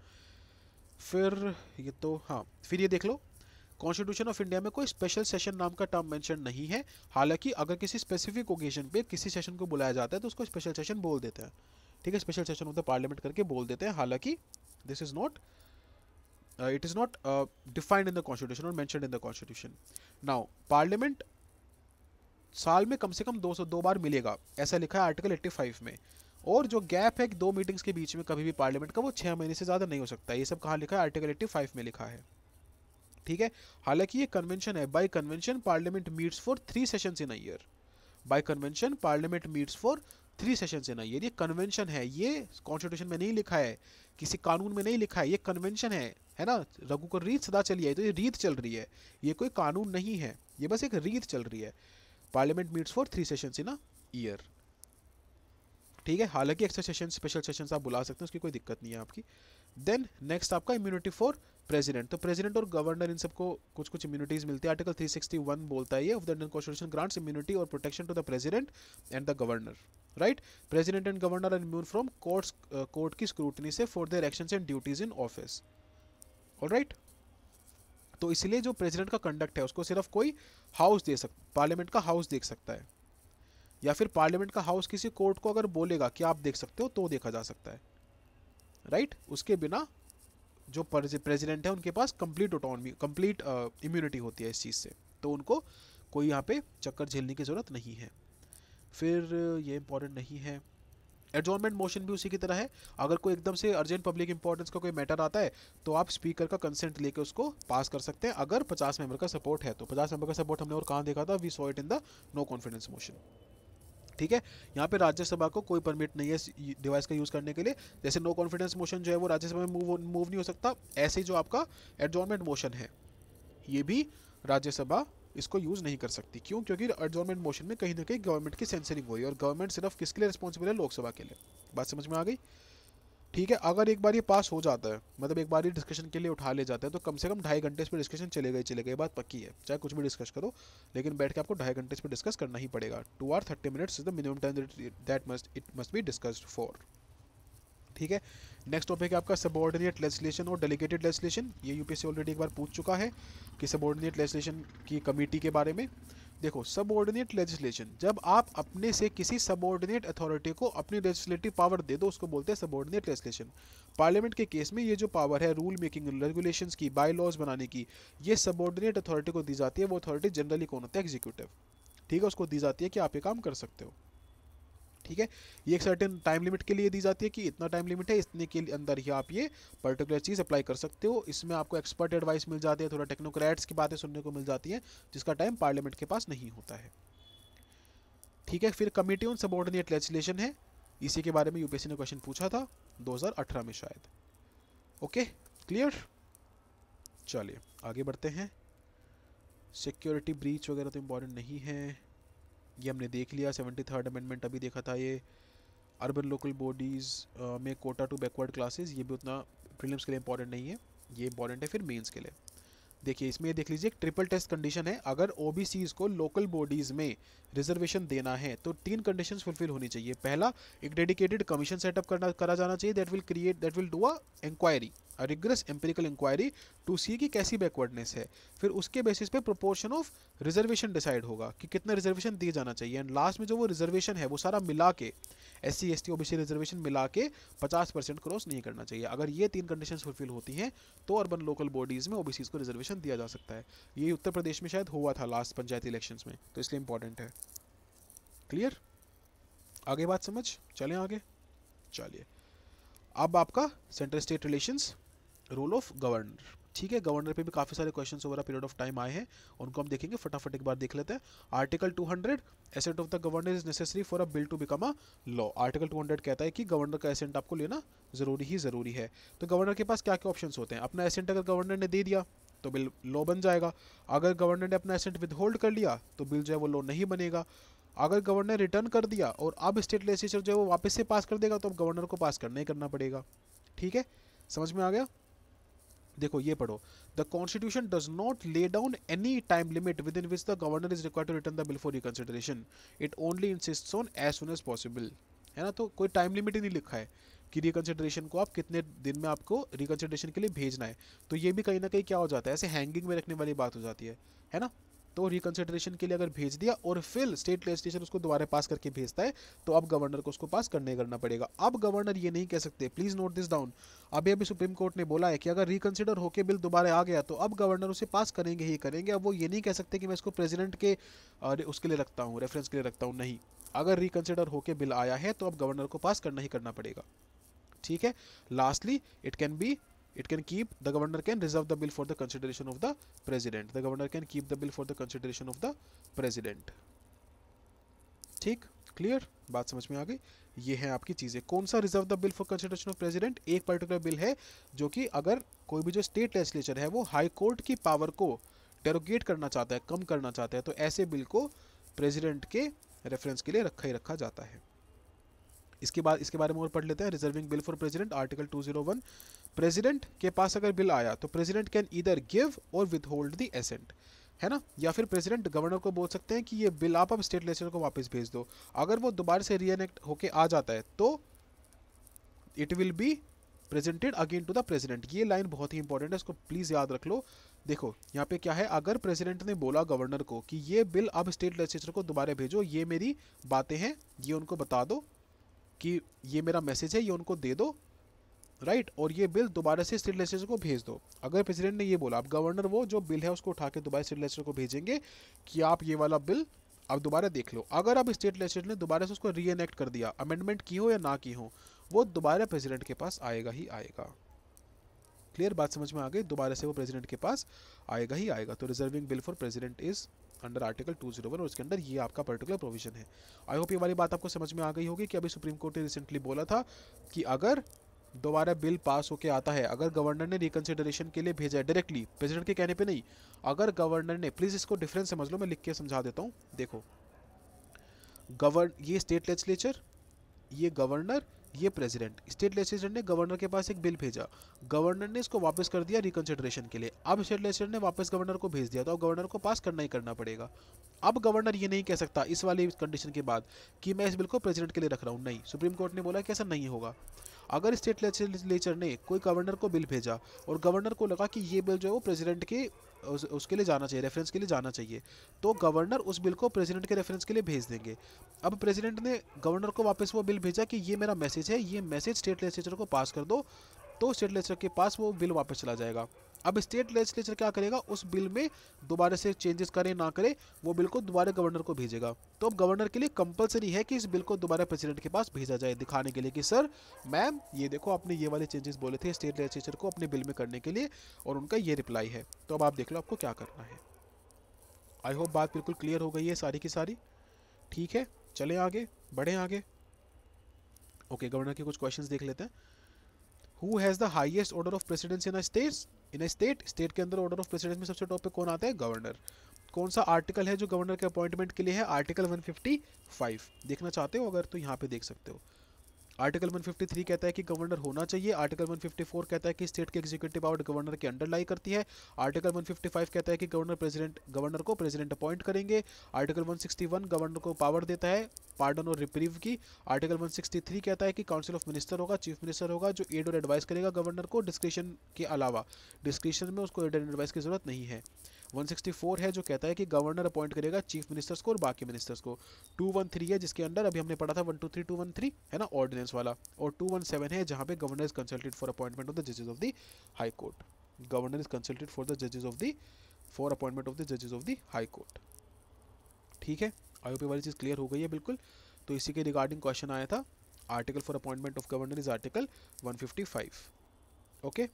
फिर ये तो हाँ फिर ये देख लो कॉन्स्टिट्यूशन ऑफ इंडिया में कोई स्पेशल सेशन नाम का टर्म मेंशन नहीं है हालांकि अगर किसी स्पेसिफिक ओकेजन पे किसी सेशन को बुलाया जाता है तो उसको स्पेशल सेशन बोल देते हैं ठीक है special session of the parliament करके बोल देते हैं हालांकि this is not it is not defined in the constitution और mention in the constitution now parliament साल में कम से कम दो 202 दो बार मिलेगा ऐसा लिखा है आर्टिकल 85 में और जो गैप है कि दो मीटिंग्स के बीच में कभी भी पार्लियामेंट का वो छः महीने से ज़्यादा नहीं हो सकता ये सब कहाँ लिखा है आर्टिकल 85 में लिखा है ठीक है हालांकि ये कन्वेंशन है by convention parliament meets for three session in year by convention parliament meets for three session in year ये कन्वेंशन है ये कॉन्स्टिट्यूशन में नहीं लिखा है किसी कानून में नहीं लिखा है ये कन्वेंशन है है ना रघु को रीत सदा चली आई तो ये रीत चल रही है ये कोई कानून नहीं है ये बस एक रीत चल रही है parliament meets for three sessions in a year ठीक है हालांकि एक्स्ट्रा सेशन स्पेशल सेशन आप बुला सकते हैं उसकी कोई दिक्कत नहीं है आपकी देन नेक्स्ट आपका इम्यूनिटी फॉर प्रेजिडेंट तो प्रेजिडेंट और गवर्नर इन सबको कुछ कुछ इम्यूनिटीज मिलती है आर्टिकल थ्री सिक्सटी वन बोलता है ये of the Indian constitution grants immunity और protection to the president and the governor right president and governor are immune from court court की स्क्रूटनी से for their action and duties in office all right तो इसलिए जो president का conduct है उसको सिर्फ कोई हाउस दे सक पार्लियामेंट का हाउस देख सकता है या फिर पार्लियामेंट का हाउस किसी कोर्ट को अगर बोलेगा कि आप देख सकते हो तो देखा जा सकता है राइट उसके बिना जो प्रेसिडेंट है उनके पास कंप्लीट ऑटोनमी कंप्लीट इम्यूनिटी होती है इस चीज़ से तो उनको कोई यहाँ पे चक्कर झेलने की ज़रूरत नहीं है फिर ये इम्पोर्टेंट नहीं है एडजॉर्मेंट मोशन भी उसी की तरह है अगर कोई एकदम से अर्जेंट पब्लिक इंपॉर्टेंस का कोई मैटर आता है तो आप स्पीकर का कंसेंट लेकर उसको पास कर सकते हैं अगर पचास मेंबर का सपोर्ट है तो पचास मेंबर का सपोर्ट हमने और कहाँ देखा था we saw it in the no confidence motion ठीक है यहाँ पे राज्यसभा को कोई परमिट नहीं है डिवाइस का यूज़ करने के लिए जैसे नो कॉन्फिडेंस मोशन जो है वो राज्यसभा में मूव मूव नहीं हो सकता ऐसे जो आपका एडजॉर्नमेंट मोशन है ये भी राज्यसभा इसको यूज़ नहीं कर सकती क्यों क्योंकि एडजॉर्मेंट मोशन में कहीं ना कहीं गवर्नमेंट की सेंसरिंग हुई और गवर्नमेंट सिर्फ किसके लिए रिस्पॉन्सिबल है लोकसभा के लिए बात समझ में आ गई ठीक है अगर एक बार ये पास हो जाता है मतलब एक बार ये डिस्कशन के लिए उठा ले जाता है तो कम से कम ढाई घंटे पर डिस्कशन चले गए चले गए बात पक्की है चाहे कुछ भी डिस्कस करो लेकिन बैठ के आपको ढाई घंटे पर डिस्कस करना ही पड़ेगा two or thirty minutes is the minimum time that must it must be discussed for ठीक है नेक्स्ट टॉपिक है आपका सबॉर्डिनेट लेजिस्लेशन और डेलीगेटेड लेजिस्लेशन ये यूपीएससी ऑलरेडी एक बार पूछ चुका है कि सबॉर्डिनेट लेजिस्लेशन की कमेटी के बारे में देखो सबॉर्डिनेट लेजिस्लेशन जब आप अपने से किसी सबॉर्डिनेट अथॉरिटी को अपनी लेजिस्लेटिव पावर दे दो उसको बोलते हैं सबॉर्डिनेट लेजिस्लेशन पार्लियामेंट के केस में ये जो पावर है रूल मेकिंग रेगुलेशन की बाई लॉज बनाने की ये सबॉर्डिनेट अथॉरिटी को दी जाती है वो अथॉरिटी जनरली कौन होता है एग्जीक्यूटिव ठीक है उसको दी जाती है कि आप ये काम कर सकते हो ठीक है ये एक सर्टेन टाइम लिमिट के लिए दी जाती है कि इतना टाइम लिमिट है इतने के अंदर ही आप ये पर्टिकुलर चीज़ अप्लाई कर सकते हो इसमें आपको एक्सपर्ट एडवाइस मिल जाती है थोड़ा टेक्नोक्रैट्स की बातें सुनने को मिल जाती है जिसका टाइम पार्लियामेंट के पास नहीं होता है ठीक है फिर कमेटी ऑन सबॉर्डिनेट लेजिस्लेशन है इसी के बारे में यूपीएससी ने क्वेश्चन पूछा था 2018 में शायद ओके क्लियर चलिए आगे बढ़ते हैं सिक्योरिटी ब्रीच वगैरह तो इम्पोर्टेंट नहीं है ये हमने देख लिया सेवेंटी थर्ड अमेंडमेंट अभी देखा था ये अर्बन लोकल बॉडीज़ में कोटा टू बैकवर्ड क्लासेस ये भी उतना प्रीलिम्स के लिए इंपॉर्टेंट नहीं है ये इंपॉर्टेंट है फिर मेंस के लिए देखिए इसमें ये देख लीजिए एक ट्रिपल टेस्ट कंडीशन है अगर ओ को लोकल बॉडीज़ में रिजर्वेशन देना है तो तीन कंडीशन फुलफिल होनी चाहिए पहला एक डेडिकेटेड कमीशन सेटअप करना करा जाना चाहिए that will create that will do a inquiry rigorous empirical inquiry to see की कैसी बैकवर्डनेस है फिर उसके बेसिस पे प्रोपोर्शन ऑफ रिजर्वेशन डिसाइड होगा कि कितना रिजर्वेशन दिए जाना चाहिए एंड लास्ट में जो वो रिजर्वेशन है वो सारा मिला के S C S T OBC reservation मिला के पचास परसेंट क्रॉस नहीं करना चाहिए अगर ये तीन कंडीशन फुलफिल होती हैं तो अर्बन लोकल बॉडीज़ में ओबीसी को रिजर्वेशन दिया जा सकता है ये उत्तर प्रदेश में शायद हुआ था लास्ट पंचायती इलेक्शन में तो इसलिए इंपॉर्टेंट है क्लियर आगे बात समझ चलें आगे चलिए अब आपका central state relations role of governor ठीक है गवर्नर पे भी काफ़ी सारे question over period of time आए हैं उनको हम देखेंगे फटाफट एक बार देख लेते हैं article 200 assent of the governor is necessary for a bill to become a law article 200 कहता है कि गवर्नर का एसेंट आपको लेना ज़रूरी ही ज़रूरी है तो गवर्नर के पास क्या क्या ऑप्शन होते हैं अपना एसेंट अगर गवर्नर ने दे दिया तो बिल लॉ बन जाएगा अगर गवर्नर ने अपना एसेंट विदहोल्ड कर लिया तो बिल जो है वो लॉ नहीं बनेगा अगर गवर्नर रिटर्न कर दिया और अब स्टेट लेजिस्लेचर जो है वो वापस से पास कर देगा तो अब गवर्नर को पास करना ही करना पड़ेगा ठीक है समझ में आ गया देखो ये पढ़ो the constitution does not lay down any time limit within which the governor is require to return the bill for reconsideration it only insist on as soon as possible है ना तो कोई टाइम लिमिट ही नहीं लिखा है कि reconsideration को आप कितने दिन में आपको रिकन्सिडरेशन के लिए भेजना है तो ये भी कहीं ना कहीं क्या हो जाता है ऐसे हैंगिंग में रखने वाली बात हो जाती है है ना तो रिकन्सिडरेशन के लिए अगर भेज दिया और फिर स्टेट लेजिस्लेशन उसको दोबारा पास करके भेजता है तो अब गवर्नर को उसको पास करने करना पड़ेगा अब गवर्नर ये नहीं कह सकते प्लीज़ नोट दिस डाउन अभी अभी सुप्रीम कोर्ट ने बोला है कि अगर रिकन्सिडर होकर बिल दोबारा आ गया तो अब गवर्नर उसे पास करेंगे ही करेंगे अब वो ये नहीं कह सकते कि मैं इसको प्रेजिडेंट के उसके लिए रखता हूँ रेफरेंस के लिए रखता हूँ नहीं अगर रिकन्सिडर होकर बिल आया है तो अब गवर्नर को पास करना ही करना पड़ेगा ठीक है lastly it can be it can keep the governor can reserve the bill for the consideration of the president the governor can keep the bill for the consideration of the president ठीक clear बात समझ में आ गई ये है आपकी चीज़ें कौन सा reserve the bill for consideration of president एक पर्टिकुलर बिल है जो कि अगर कोई भी जो स्टेट लेजिस्लेचर है वो हाई कोर्ट की पावर को डेरोगेट करना चाहता है कम करना चाहता है तो ऐसे बिल को प्रेसिडेंट के रेफरेंस के लिए रखा ही रखा जाता है इसके बाद इसके बारे में और पढ़ लेते हैं reserving bill for president article 201 president के पास अगर बिल आया तो president can either give or withhold the assent है ना या फिर प्रेसिडेंट गवर्नर को बोल सकते हैं कि ये बिल आप अब स्टेट लेजिस्लेचर को वापस भेज दो अगर वो दोबारा से रीएनेक्ट होके आ जाता है तो it will be presented again to the president ये लाइन बहुत ही इंपॉर्टेंट है इसको प्लीज़ याद रख लो देखो यहाँ पे क्या है अगर प्रेसिडेंट ने बोला गवर्नर को कि ये बिल अब स्टेट लेजिस्लेचर को दोबारा भेजो ये मेरी बातें हैं ये उनको बता दो कि ये मेरा मैसेज है ये उनको दे दो राइट और ये बिल दोबारा से स्टेट लेजिस्लेचर को भेज दो अगर प्रेसिडेंट ने ये बोला अब गवर्नर वो जो बिल है उसको उठा के दोबारा स्टेट लेजिस्लेचर को भेजेंगे कि आप ये वाला बिल अब दोबारा देख लो अगर आप स्टेट लेजिस्लेचर ने दोबारा से उसको रीएनेक्ट कर दिया अमेंडमेंट की हो या ना की हो वो दोबारा प्रेसिडेंट के पास आएगा ही आएगा क्लियर बात समझ में आ गई दोबारा से वो प्रेसिडेंट के पास आएगा ही आएगा तो reserving bill for president is under article 201 और इसके अंदर ये आपका पर्टिकुलर प्रोविजन है आई होप ये वाली बात आपको समझ में आ गई होगी कि अभी सुप्रीम कोर्ट ने रिसेंटली बोला था कि अगर दोबारा बिल पास होकर आता है अगर गवर्नर ने रिकन्सिडरेशन के लिए भेजा है डायरेक्टली प्रेजिडेंट के कहने पर नहीं अगर गवर्नर ने प्लीज़ इसको डिफरेंस समझ लो मैं लिख के समझा देता हूँ देखो गवर्न ये स्टेट लेजिस्लेचर ये गवर्नर ये प्रेसिडेंट स्टेट लेजिस्लेचर ने गवर्नर के पास एक बिल भेजा गवर्नर ने इसको वापस कर दिया रिकन्सिडरेशन के लिए अब स्टेट लेजिस्लेचर ने वापस गवर्नर को भेज दिया तो गवर्नर को पास करना ही करना पड़ेगा अब गवर्नर ये नहीं कह सकता इस वाली कंडीशन के बाद कि मैं इस बिल को प्रेसिडेंट के लिए रख रहा हूँ नहीं सुप्रीम कोर्ट ने बोला कि ऐसा नहीं होगा अगर स्टेट लेजिस्लेचर ने कोई गवर्नर को बिल भेजा और गवर्नर को लगा कि ये बिल जो है वो प्रेसिडेंट के उस, उसके लिए जाना चाहिए रेफरेंस के लिए जाना चाहिए तो गवर्नर उस बिल को प्रेसिडेंट के रेफरेंस के लिए भेज देंगे अब प्रेसिडेंट ने गवर्नर को वापस वो बिल भेजा कि ये मेरा मैसेज है ये मैसेज स्टेट लेजिस्लेचर को पास कर दो तो स्टेट लेजिस्लेचर के पास वो बिल वापस चला जाएगा अब स्टेट लेजिस्लेचर क्या करेगा उस बिल में दोबारा से चेंजेस करे ना करे वो बिल को दोबारा गवर्नर को भेजेगा तो अब गवर्नर के लिए कंपलसरी है कि इस बिल को दोबारा प्रेसिडेंट के पास भेजा जाए दिखाने के लिए कि सर मैम ये देखो आपने ये वाले चेंजेस बोले थे स्टेट लेजिस्लेचर को अपने बिल में करने के लिए और उनका ये रिप्लाई है तो अब आप देख लो आपको क्या करना है आई होप बात बिल्कुल क्लियर हो गई है सारी की सारी ठीक है चले आगे बढ़ें आगे ओके गवर्नर के कुछ क्वेश्चंस देख लेते हैं who has the highest order of precedence in state in state state के अंदर ऑर्डर ऑफ प्रेसिडेंस में सबसे टॉप पे कौन आता है गवर्नर कौन सा आर्टिकल है जो गवर्नर के अपॉइंटमेंट के लिए है आर्टिकल 155 देखना चाहते हो अगर तो यहाँ पे देख सकते हो आर्टिकल 153 कहता है कि गवर्नर होना चाहिए आर्टिकल 154 कहता है कि स्टेट के एग्जीक्यूटिव पावर गवर्नर के अंडर लाई करती है आर्टिकल 155 कहता है कि गवर्नर प्रेसिडेंट गवर्नर को प्रेसिडेंट अपॉइंट करेंगे आर्टिकल 161 गवर्नर को पावर देता है पार्डन और रिप्रीव की आर्टिकल 163 कहता है कि काउंसिल ऑफ मिनिस्टर होगा चीफ मिनिस्टर होगा जो एड और एडवाइस करेगा गवर्नर को डिस्क्रिप्शन के अलावा डिस्क्रिप्शन में उसको एड एंड एडवाइस की जरूरत नहीं है 164 है जो कहता है कि गवर्नर अपॉइंट करेगा चीफ मिनिस्टर्स को और बाकी मिनिस्टर्स को 213 है जिसके अंडर अभी हमने पढ़ा था 123 213 है ना ऑर्डिनेंस वाला और 217 है जहाँ पे governor is consulted for appointment of the जजेज of the high court governor is consulted for the जजेज of the for appointment of the जजेज of the high court ठीक है आयोग वाली चीज़ क्लियर हो गई है बिल्कुल तो इसी के रिगार्डिंग क्वेश्चन आया था article for appointment of governor is article 155 okay okay?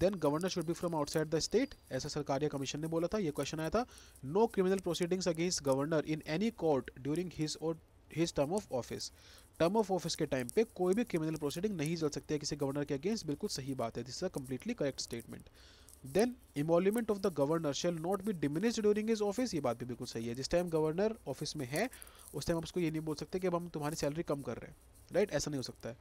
Then governor should be from outside the state ऐसा सरकारी कमीशन ने बोला था ये क्वेश्चन आया था no criminal proceedings against governor in any court during his और his term of office term of office के टाइम पे कोई भी क्रिमिनल प्रोसीडिंग नहीं चल सकती है किसी गवर्नर के अगेंस्ट बिल्कुल सही बात है this is a completely correct statement then emolument of the governor shall not be diminish during his office ये बात भी बिल्कुल सही है जिस टाइम गवर्नर ऑफिस में है उस टाइम आप उसको ये नहीं बोल सकते कि अब हम तुम्हारी सैलरी कम कर रहे हैं राइट right? ऐसा नहीं हो सकता है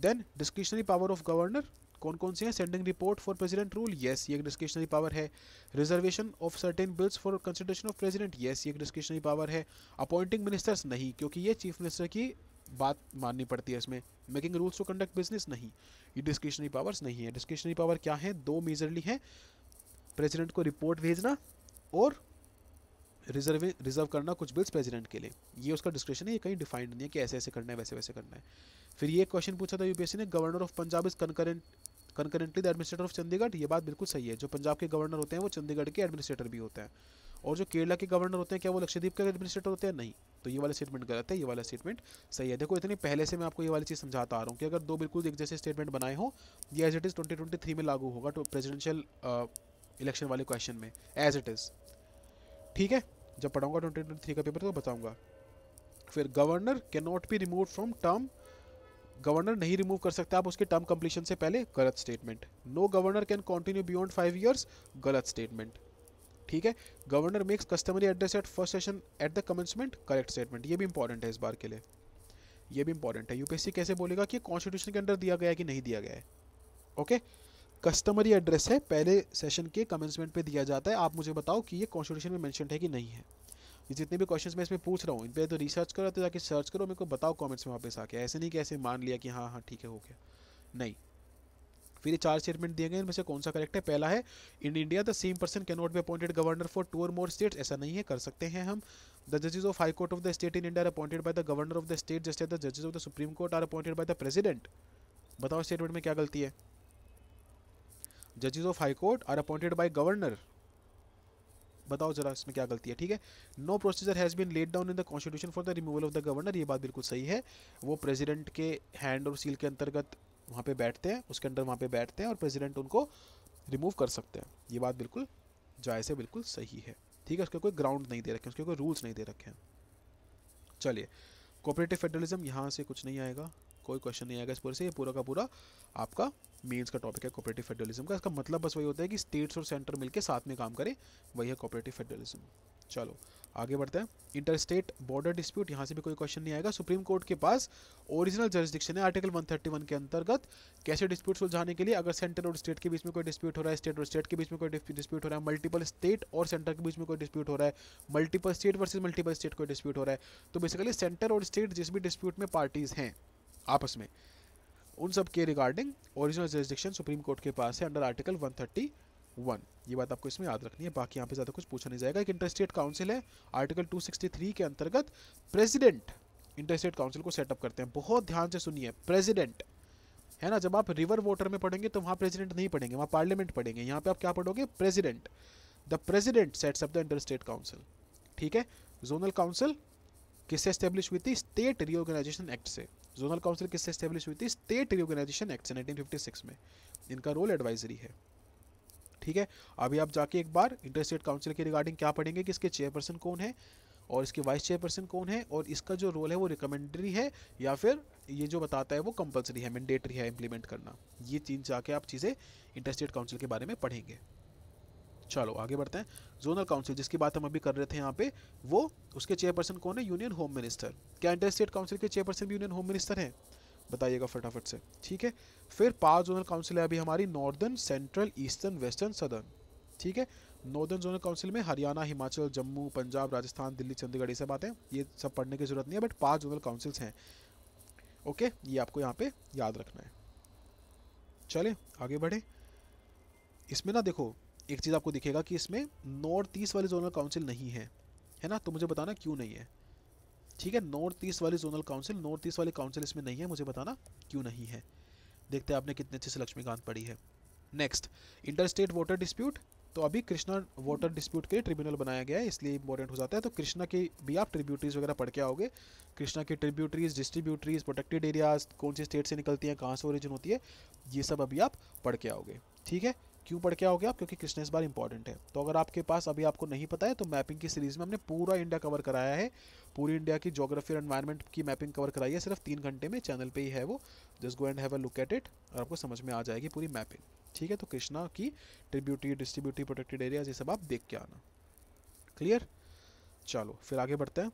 then discretionary power of governor कौन कौन से हैं sending report for president rule yes ये एक डिस्क्रिशनरी पावर है reservation of certain bills for consideration of president yes ये एक डिस्क्रिशनरी पावर है अपॉइंटिंग मिनिस्टर्स नहीं क्योंकि ये चीफ मिनिस्टर की बात माननी पड़ती है इसमें making rules to conduct business नहीं ये डिस्क्रिशनरी पावर्स नहीं है डिस्क्रिशनरी पावर क्या है दो मेजरली है प्रेजिडेंट को रिपोर्ट भेजना और रिजर्व रिजर्व करना कुछ बिल्स प्रेसिडेंट के लिए ये उसका डिस्क्रिप्शन है ये कहीं डिफाइंड नहीं है कि ऐसे ऐसे करना है वैसे वैसे करना है फिर ये क्वेश्चन पूछा था यूपीएससी ने governor of Punjab is concurrent concurrently the administrator of Chandigarh ये बात बिल्कुल सही है जो पंजाब के गवर्नर होते हैं वो चंडीगढ़ के एडमिनिस्ट्रेटर भी होते हैं और जो केरला के गवर्नर होते हैं क्या वो लक्षद्वीप के एडमिनिस्ट्रेटर होते हैं नहीं तो ये वाला स्टेटमेंट गलत है ये वाला स्टेटमेंट सही है देखो इतने पहले से मैं आपको ये वाली चीज़ समझाता आ रहा हूँ कि अगर दो बिल्कुल एक जैसे स्टेटमेंट बनाए हो ये as it is twenty twenty three में लागू होगा तो प्रेजिडेंशियल इलेक्शन वाले क्वेश्चन में एज इट इज़ ठीक है जब पढ़ाऊंगा ट्वेंटी ट्वेंटी थ्री का पेपर तो बताऊंगा फिर governor can not be remove from term governor नहीं रिमूव कर सकते आप उसके टर्म कंप्लीशन से पहले गलत statement no governor can continue beyond five years गलत स्टेटमेंट ठीक है governor makes customary address at first session at the commencement correct statement ये भी इंपॉर्टेंट है इस बार के लिए ये भी इंपॉर्टेंट है यूपीएससी कैसे बोलेगा कि कॉन्स्टिट्यूशन के अंडर दिया गया है कि नहीं दिया गया है ओके okay? कस्टमरी एड्रेस है पहले सेशन के कमेंसमेंट पे दिया जाता है आप मुझे बताओ कि ये कॉन्स्टिट्यूशन में मैंशन है कि नहीं है जितने भी क्वेश्चन मैं इसमें पूछ रहा हूँ इन पर तो रिसर्च करो तो जाके सर्च करो मेरे को बताओ कॉमेंट्स में वापस आके ऐसे नहीं कि ऐसे मान लिया कि हाँ हाँ ठीक है हो गया नहीं फिर ये चार स्टेटमेंट दिए गए इनमें से कौन सा करेक्ट है पहला है in India the same person can not be appointed governor for two और मोर स्टेट्स ऐसा नहीं है कर सकते हैं हम द जजेस of high court of the state in India are appointed by the governor of the state just the जजेस of the supreme court are appointed by the president बताओ स्टेटमेंट में क्या गलती है जजेज of high court are appointed by governor बताओ जरा इसमें क्या गलती है ठीक है no procedure has been laid down in the constitution for the removal of the governor ये बात बिल्कुल सही है वो प्रेसिडेंट के हैंड और सील के अंतर्गत वहाँ पे बैठते हैं उसके अंडर वहाँ पे बैठते हैं और प्रेसिडेंट उनको रिमूव कर सकते हैं ये बात बिल्कुल जायज़ है बिल्कुल सही है ठीक है उसके कोई ग्राउंड नहीं दे रखे उसके कोई रूल्स नहीं दे रखे हैं चलिए कोऑपरेटिव फेडरलिज्म यहाँ से कुछ नहीं आएगा कोई क्वेश्चन नहीं आएगा इस पूरे से ये पूरा का पूरा आपका मेंस का टॉपिक है कोऑपरेटिव फेडरलिज्म का इसका मतलब बस वही होता है कि स्टेट्स और सेंटर मिलकर साथ में काम करें वही है कोऑपरेटिव फेडरलिज्म चलो आगे बढ़ते हैं इंटर स्टेट बॉर्डर डिस्प्यूट यहाँ से भी कोई क्वेश्चन नहीं आएगा सुप्रीम कोर्ट के पास ओरिजिनल जरिस्डिक्शन है आर्टिकल 131 के अंतर्गत कैसे डिस्प्यूट सुलझाने के लिए अगर सेंटर और स्टेट के बीच में कोई डिस्प्यूट हो रहा है स्टेट और स्टेट के बीच में कोई डिस्प्यूट हो रहा है मल्टीपल स्टेट और सेंटर के बीच में कोई डिस्प्यूट हो रहा है multiple state versus multiple state कोई डिस्प्यूट हो रहा है तो बेसिकली सेंटर और स्टेट जिस भी डिस्प्यूट में पार्टीज़ हैं आपस में उन सब के regarding original jurisdiction supreme court के पास है अंडर आर्टिकल 131 ये बात आपको इसमें याद रखनी है बाकी यहाँ पे ज़्यादा कुछ पूछा नहीं जाएगा एक इंटरस्टेट काउंसिल है आर्टिकल 263 के अंतर्गत प्रेसिडेंट इंटरस्टेट काउंसिल को सेटअप करते हैं बहुत ध्यान से सुनिए प्रेजिडेंट है ना जब आप रिवर वोटर में पढ़ेंगे तो वहाँ प्रेजिडेंट नहीं पढ़ेंगे वहाँ पार्लियामेंट पढ़ेंगे यहाँ पे आप क्या पढ़ोगे president the president sets up the interstate council ठीक है जोनल काउंसिल किससे स्टेब्लिश हुई थी स्टेट रीऑर्गेनाइजेशन एक्ट से जोनल काउंसिल किससे स्टैब्लिश हुई थी state reorganisation act nineteen fifty six में इनका रोल एडवाइजरी है ठीक है अभी आप जाके एक बार इंटर स्टेट काउंसिल के रिगार्डिंग क्या पढ़ेंगे कि इसके चेयरपर्सन कौन है और इसके वाइस चेयरपर्सन कौन है और इसका जो रोल है वो रिकमेंडरी है या फिर ये जो बताता है वो कंपलसरी है मैंडेटरी है इम्प्लीमेंट करना ये चीज जाके आप चीज़ें इंटर स्टेट काउंसिल के बारे में पढ़ेंगे चलो आगे बढ़ते हैं जोनल काउंसिल जिसकी बात हम अभी कर रहे थे यहाँ पे वो उसके चेयरपर्सन कौन है यूनियन होम मिनिस्टर क्या इंटर स्टेट काउंसिल के चेयरपर्सन भी यूनियन होम मिनिस्टर हैं बताइएगा फटाफट से ठीक है फिर पांच जोनल काउंसिल है अभी हमारी northern central eastern western southern ठीक है नॉर्दर्न जोनल काउंसिल में हरियाणा हिमाचल जम्मू पंजाब राजस्थान दिल्ली चंडीगढ़ ये सब आते हैं ये सब पढ़ने की जरूरत नहीं है बट पांच जोनल काउंसिल्स हैं ओके ये आपको यहाँ पे याद रखना है चले आगे बढ़े इसमें ना देखो एक चीज़ आपको दिखेगा कि इसमें नॉर्थ ईस्ट वाली जोनल काउंसिल नहीं है है ना तो मुझे बताना क्यों नहीं है ठीक है नॉर्थ ईस्ट वाली जोनल काउंसिल नॉर्थ ईस्ट वाली काउंसिल इसमें नहीं है मुझे बताना क्यों नहीं है देखते हैं आपने कितने अच्छे से लक्ष्मीकांत पढ़ी है next inter state water dispute तो अभी कृष्णा वाटर डिस्प्यूट के लिए ट्रिब्यूनल बनाया गया है इसलिए इंपॉर्टेंट हो जाता है तो कृष्णा के भी आप ट्रिब्यूटरीज वगैरह पढ़ के आओगे कृष्णा की ट्रिब्यूटरीज डिस्ट्रीब्यूटरीज प्रोटेक्टेड एरियाज कौन सी स्टेट से निकलती हैं कहाँ से ओरिजिन होती है ये सब अभी आप पढ़ के आओगे ठीक है क्यों पढ़ के हो गया क्योंकि कृष्णा इस बार इंपॉर्टेंट है तो अगर आपके पास अभी आपको नहीं पता है तो मैपिंग की सीरीज़ में हमने पूरा इंडिया कवर कराया है पूरी इंडिया की जोग्राफी और एनवायरमेंट की मैपिंग कवर कराई है सिर्फ तीन घंटे में चैनल पर ही है वो just go and have a look at it और आपको समझ में आ जाएगी पूरी मैपिंग ठीक है तो कृष्णा की ट्रिब्यूटी डिस्ट्रीब्यूटी प्रोटेक्टेड एरियाज ये सब आप देख के आना क्लियर चलो फिर आगे बढ़ते हैं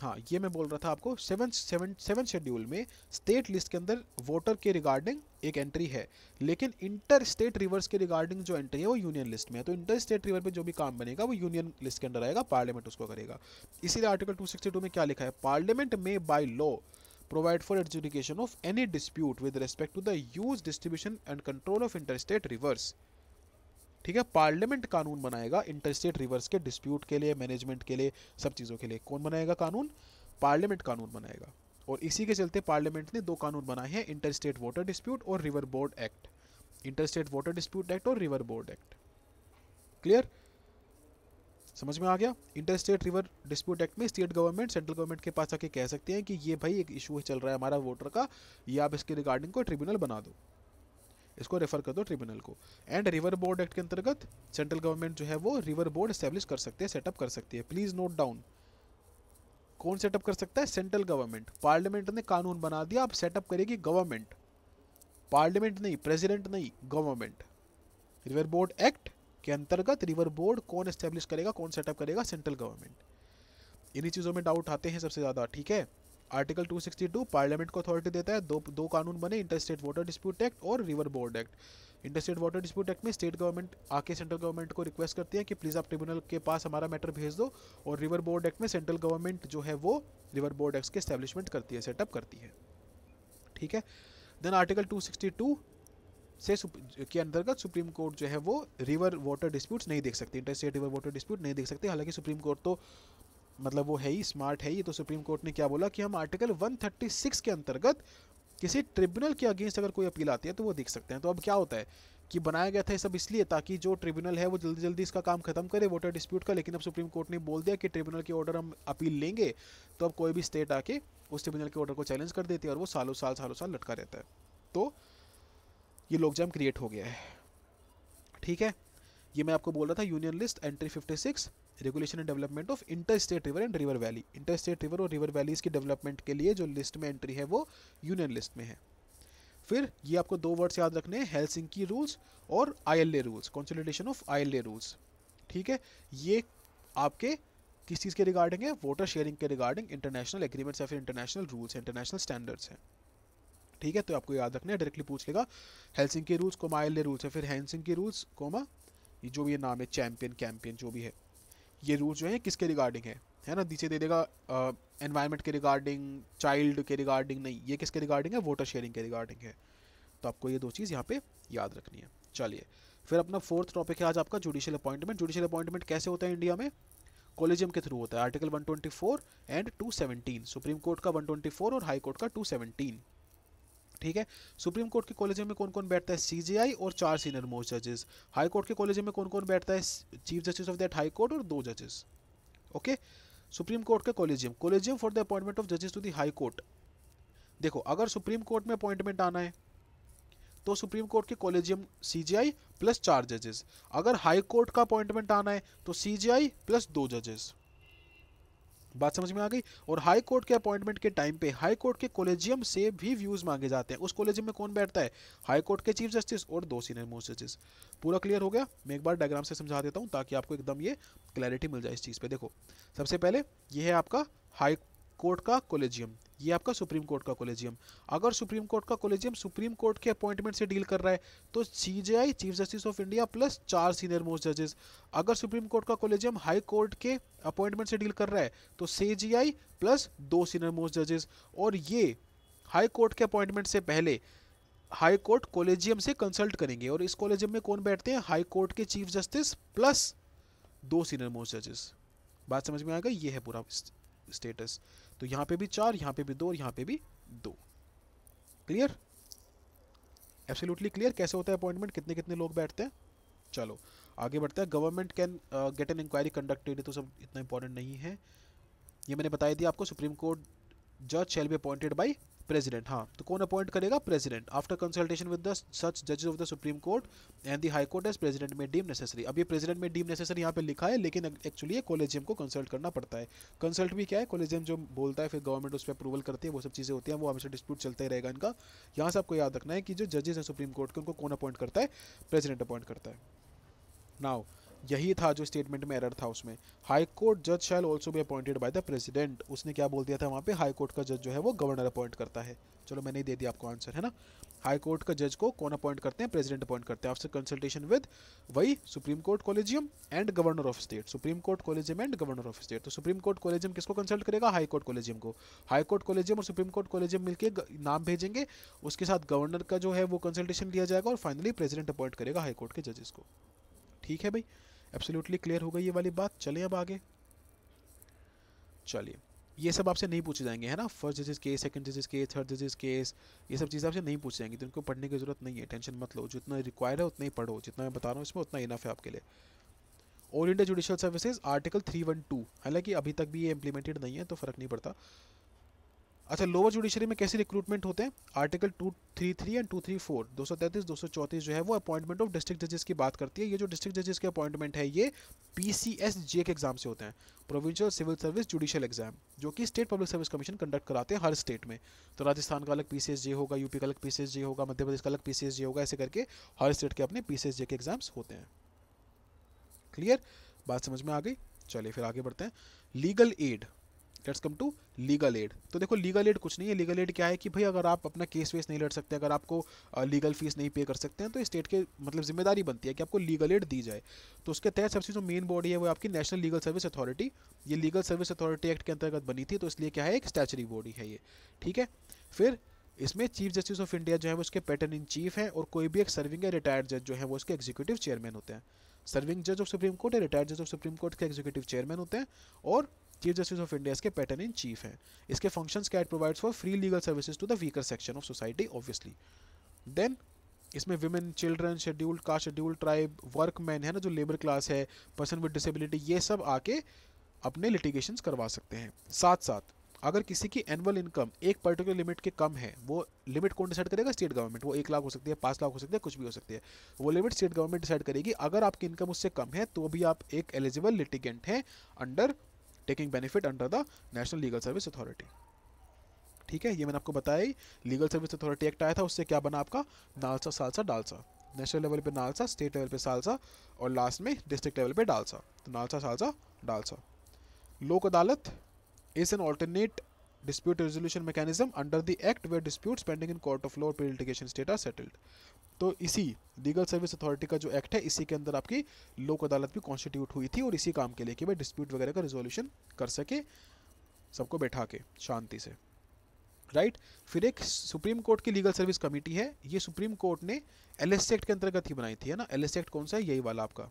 हाँ ये मैं बोल रहा था आपको सेवन सेवन सेवन शेड्यूल में स्टेट लिस्ट के अंदर वोटर के रिगार्डिंग एक एंट्री है लेकिन इंटर स्टेट रिवर्स के रिगार्डिंग जो एंट्री है वो यूनियन लिस्ट में है तो इंटर स्टेट रिवर पे जो भी काम बनेगा वो यूनियन लिस्ट के अंदर आएगा पार्लियामेंट उसको करेगा इसीलिए आर्टिकल टू में क्या लिखा है पार्लियामेंट में by law for for of any dispute with respect to the use distribution and control of inter state rivers ठीक है पार्लियामेंट कानून बनाएगा इंटरस्टेट रिवर्स के डिस्प्यूट के लिए मैनेजमेंट के लिए सब चीज़ों के लिए कौन बनाएगा कानून पार्लियामेंट कानून बनाएगा और इसी के चलते पार्लियामेंट ने दो कानून बनाए हैं इंटरस्टेट वाटर डिस्प्यूट और river board act interstate water dispute act और रिवर बोर्ड एक्ट क्लियर समझ में आ गया इंटरस्टेट रिवर डिस्प्यूट एक्ट में स्टेट गवर्नमेंट सेंट्रल गवर्नमेंट के पास आके कह सकते हैं कि ये भाई एक इशू चल रहा है हमारा वोटर का या आप इसके रिगार्डिंग को ट्रिब्यूनल बना दो इसको रेफर कर दो ट्रिब्यूनल को एंड रिवर बोर्ड एक्ट के अंतर्गत सेंट्रल गवर्नमेंट जो है वो रिवर बोर्ड स्टैब्लिश कर सकते हैं सेटअप कर सकती है प्लीज़ नोट डाउन कौन सेटअप कर सकता है सेंट्रल गवर्नमेंट पार्लियामेंट ने कानून बना दिया अब सेटअप करेगी गवर्नमेंट पार्लियामेंट नहीं प्रेसिडेंट नहीं गवर्नमेंट रिवर बोर्ड एक्ट के अंतर्गत रिवर बोर्ड कौन स्टैब्लिश करेगा कौन सेटअप करेगा सेंट्रल गवर्नमेंट इन्हीं चीज़ों में डाउट आते हैं सबसे ज़्यादा ठीक है आर्टिकल 262 पार्लियामेंट को अथॉरिटी देता है दो दो कानून बने इंटरस्टेट वाटर डिस्प्यूट एक्ट और river board act interstate water dispute act में स्टेट गवर्नमेंट आके सेंट्रल गवर्नमेंट को रिक्वेस्ट करती है कि प्लीज़ आप ट्रिब्यूनल के पास हमारा मैटर भेज दो और रिवर बोर्ड एक्ट में सेंट्रल गवर्नमेंट जो है वो रिवर बोर्ड एक्ट के स्टैब्लिशमेंट करती है सेटअप करती है ठीक है देन आर्टिकल टू से के अंतर्गत सुप्रीम कोर्ट जो है वो रिवर वाटर डिस्प्यूट्स नहीं देख सकती इंटरस्टेट रिवर वाटर डिस्प्यूट नहीं देख सकती हालांकि सुप्रीम कोर्ट तो मतलब वो है ही स्मार्ट है ही तो सुप्रीम कोर्ट ने क्या बोला कि हम आर्टिकल 136 के अंतर्गत किसी ट्रिब्यूनल के अगेंस्ट अगर कोई अपील आती है तो वो देख सकते हैं तो अब क्या होता है कि बनाया गया था ये सब इसलिए ताकि जो ट्रिब्यूनल है वो जल्दी जल्दी इसका काम खत्म करे वोटर डिस्प्यूट का लेकिन अब सुप्रीम कोर्ट ने बोल दिया कि ट्रिब्यूनल के ऑर्डर हम अपील लेंगे तो अब कोई भी स्टेट आके उस ट्रिब्यूनल के ऑर्डर को चैलेंज कर देती है और वो सालों साल सालों साल लटका रहता है तो ये लोग क्रिएट हो गया है ठीक है ये मैं आपको बोल रहा था union list entry 56 regulation and development of inter state river and river valley inter state river और रिवर वैलीज की डेवलपमेंट के लिए जो लिस्ट में एंट्री है वो यूनियन लिस्ट में है फिर ये आपको दो वर्ड्स याद रखने हैं की रूल्स और A rules consolidation of A rules ठीक है ये आपके किस चीज़ के रिगार्डिंग है वोटर शेयरिंग के रिगार्डिंग इंटरनेशनल एग्रीमेंट्स या फिर इंटरनेशनल रूल्स इंटरनेशनल स्टैंडर्ड्स हैं ठीक है तो आपको याद रखना है डायरेक्टली पूछ लेगा हेल्सिंग के रूल्स कोमा आईएलए रूल्स या फिर हेलसिंग के रूल्स कोमा जो भी ये नाम है चैंपियन कैंपियन जो भी है ये रूल जो है किसके रिगार्डिंग है है ना नीचे दे देगा एनवायरनमेंट के रिगार्डिंग चाइल्ड के रिगार्डिंग नहीं ये किसके रिगार्डिंग है वोटर शेयरिंग के रिगार्डिंग है तो आपको ये दो चीज़ यहाँ पे याद रखनी है चलिए फिर अपना फोर्थ टॉपिक है आज आपका जुडिशियल अपॉइंटमेंट जुडिशियल अपॉइंटमेंट कैसे होता है इंडिया में कॉलेजियम के थ्रू होता है आर्टिकल 124 एंड 217 सुप्रीम कोर्ट का 124 और हाई कोर्ट का 217 ठीक है सुप्रीम कोर्ट के कॉलेज में कौन कौन बैठता है सी और चार सीनियर मोस्ट जजेस हाई कोर्ट के कॉलेज में कौन कौन बैठता है chief justice of that high court और दो जजेस ओके सुप्रीम कोर्ट के collegium collegium for the appointment of जजेस टू हाई कोर्ट देखो अगर सुप्रीम कोर्ट में अपॉइंटमेंट आना है तो सुप्रीम कोर्ट के कॉलेजियम सीजीआई प्लस चार जजेस अगर हाई कोर्ट का अपॉइंटमेंट आना है तो सीजीआई प्लस दो जजेस बात समझ में आ गई और हाई कोर्ट के अपॉइंटमेंट के टाइम पे हाई कोर्ट के कॉलेजियम से भी व्यूज मांगे जाते हैं उस कॉलेजियम में कौन बैठता है हाई कोर्ट के चीफ जस्टिस और दो सीनियर मोस्ट जस्टिस पूरा क्लियर हो गया मैं एक बार डायग्राम से समझा देता हूँ ताकि आपको एकदम ये क्लैरिटी मिल जाए इस चीज़ पर देखो सबसे पहले ये है आपका हाई कोर्ट का कॉलेजियम ये आपका सुप्रीम कोर्ट का कॉलेजियम अगर सुप्रीम कोर्ट का कॉलेजियम सुप्रीम कोर्ट के अपॉइंटमेंट से डील कर रहा है तो C chief justice of India plus चार सीनियर मोस्ट जजेस अगर सुप्रीम कोर्ट का कॉलेजियम हाई कोर्ट के अपॉइंटमेंट से डील कर रहा है तो से प्लस दो सीनियर मोस्ट जजेस और ये हाई कोर्ट के अपॉइंटमेंट से पहले हाई कोर्ट कॉलेजियम से कंसल्ट करेंगे और इस कॉलेजियम में कौन बैठते हैं हाई कोर्ट के चीफ जस्टिस प्लस दो सीनियर मोस्ट जजेस बात समझ में आएगा ये है पूरा स्टेटस तो यहाँ पे भी चार यहाँ पे भी दो और यहाँ पे भी दो क्लियर एब्सोल्युटली क्लियर कैसे होता है अपॉइंटमेंट कितने कितने लोग बैठते हैं चलो आगे बढ़ते हैं government can get an inquiry conducted तो सब इतना इंपॉर्टेंट नहीं है ये मैंने बताया दिया आपको सुप्रीम कोर्ट जज shall be appointed by president हाँ तो कौन अपॉइंट करेगा president after consultation with the such जजेस of the supreme court and the high court as president may deem necessary अब ये प्रेसिडेंट में डीम नेसेसरी यहाँ पे लिखा है लेकिन एक्चुअली ये कॉलेजियम को कंसल्ट करना पड़ता है कंसल्ट भी क्या है कॉलेजियम जो बोलता है फिर गवर्नमेंट उस पर अप्रूवल करती है वो सब चीज़ें होती हैं वो हमेशा डिस्प्यूट चलते ही रहेगा इनका यहाँ से आपको याद रखना है कि जो जजेस हैं सुप्रीम कोर्ट के उनको कौन अपॉइंट करता है प्रेजिडेंट अपॉइंट करता है नाव यही था जो स्टेटमेंट में एरर था उसमें हाई कोर्ट जज शैल ऑल्सो भी अपॉइंटेड बाय द प्रेसिडेंट उसने क्या बोल दिया था वहाँ पे हाई कोर्ट का जज जो है वो गवर्नर अपॉइंट करता है चलो मैंने दे दिया आपको आंसर है ना हाई कोर्ट का जज को कौन अपॉइंट करते हैं प्रेसिडेंट अपॉइंट करते हैं आफ्टर कंसल्टेशन विद वही supreme court collegium and governor of state supreme court collegium and governor of state तो सुप्रीम कोर्ट कॉलेजियम किसको कंसल्ट करेगा हाई कोर्ट कॉलेजियम को हाई कोर्ट कॉलेजियम और सुप्रीम कोर्ट कॉलेजियम मिलकर नाम भेजेंगे उसके साथ गवर्नर का जो है वो कंसल्टेशन लिया जाएगा और फाइनली प्रेजिडेंट अपॉइंट करेगा हाई कोर्ट के जजेस को ठीक है भाई एब्सोल्युटली क्लियर हो गई ये वाली बात चलिए अब आगे चलिए ये सब आपसे नहीं पूछे जाएंगे है ना first judges case second judges case third judges case ये सब चीज़ें आपसे नहीं पूछे जाएंगी तो इनको पढ़ने की जरूरत नहीं है टेंशन मत लो जितना रिक्वायर है उतना ही पढ़ो जितना मैं बता रहा हूँ इसमें उतना इनफ है आपके लिए all India judicial services article two हालांकि अभी तक भी ये इंप्लीमेंटेड नहीं है तो फर्क नहीं पड़ता अच्छा लोअर जुडिशरी में कैसे रिक्रूटमेंट होते हैं article two three three and two three four दो सौ तैंतीस दो सौ चौंतीस जो है वो अपॉइंटमेंट ऑफ डिस्ट्रिक्ट जजेस की बात करती है ये जो डिस्ट्रिक्ट जजेस के अपॉइंटमेंट है ये पी सी एस जे के एग्जाम से होते हैं provincial civil service judicial exam जो कि state public service commission conduct कराते हैं हर स्टेट में तो राजस्थान का अलग पी सी एस जे होगा यूपी का अलग पी सी एस जे होगा मध्य प्रदेश का अलग पी सी एस जे होगा ऐसे करके हर स्टेट के अपने पी सी एस जे के एग्जाम्स होते हैं क्लियर बात समझ में आ गई चलिए फिर आगे बढ़ते हैं legal aid let's come to legal aid तो देखो लीगल एड कुछ नहीं है लीगल एड क्या है कि भाई अगर आप अपना केस वेस नहीं लड़ सकते अगर आपको लीगल फीस नहीं पे कर सकते हैं तो स्टेट के मतलब जिम्मेदारी बनती है कि आपको लीगल एड दी जाए तो उसके तहत सबसे जो मेन बॉडी है वो आपकी नेशनल लीगल सर्विस अथॉरिटी ये लीगल सर्विस अथॉरिटी एक्ट के अंतर्गत बनी थी तो इसलिए क्या है एक स्टैचरी बॉडी है ये ठीक है फिर इसमें चीफ जस्टिस ऑफ इंडिया जो है वो उसके पैटर्न इन चीफ हैं और कोई भी एक सर्विंग या रिटायर्ड जज जो है वो उसके एग्जीक्यूटिव चेयरमैन होते हैं सर्विंग जज ऑफ सुप्रीम कोर्ट या रिटायर्ड जज ऑफ सुप्रीम कोर्ट के एग्जीक्यूटिव चेयरमैन होते हैं और चीफ जस्टिस ऑफ इंडिया इसके पैटर्न इन चीफ हैं इसके फंक्शंस कैट provides for free legal services to the weaker section of society obviously then इसमें विमेन चिल्ड्रन शेड्यूल्ड का शेड्यूल्ड ट्राइब वर्कमैन है ना जो लेबर क्लास है पर्सन विद डिसेबिलिटी ये सब आके अपने लिटिगेशन करवा सकते हैं साथ साथ अगर किसी की एनुअल इनकम एक पर्टिकुलर लिमिट के कम है वो लिमिट कौन डिसाइड करेगा स्टेट गवर्नमेंट वो एक लाख हो सकती है पाँच लाख हो सकती है कुछ भी हो सकती है वो लिमिट स्टेट गवर्नमेंट डिसाइड करेगी अगर आपकी इनकम उससे कम है तो भी आप एक एलिजिबल लिटिगेंट हैं under taking benefit under the national legal service authority ठीक है ये मैंने आपको बताया लीगल सर्विस अथॉरिटी एक्ट आया था उससे क्या बना आपका नालसा सालसा डालसा नेशनल लेवल पे नालसा स्टेट लेवल पे सालसा और लास्ट में डिस्ट्रिक्ट लेवल पे डालसा तो NALSA SALSA DALSA Lok Adalat is an alternate dispute resolution mechanism under the act where disputes pending in court of law pre-litigation state are settled तो इसी लीगल सर्विस अथॉरिटी का जो एक्ट है इसी के अंदर आपकी लोक अदालत भी कॉन्स्टिट्यूट हुई थी और इसी काम के लिए कि भाई डिस्प्यूट वगैरह का रिजोल्यूशन कर सके सबको बैठा के शांति से राइट फिर एक सुप्रीम कोर्ट की लीगल सर्विस कमेटी है ये सुप्रीम कोर्ट ने एल एस एक्ट के अंतर्गत ही बनाई थी है ना एल एस एक्ट कौन सा है यही वाला आपका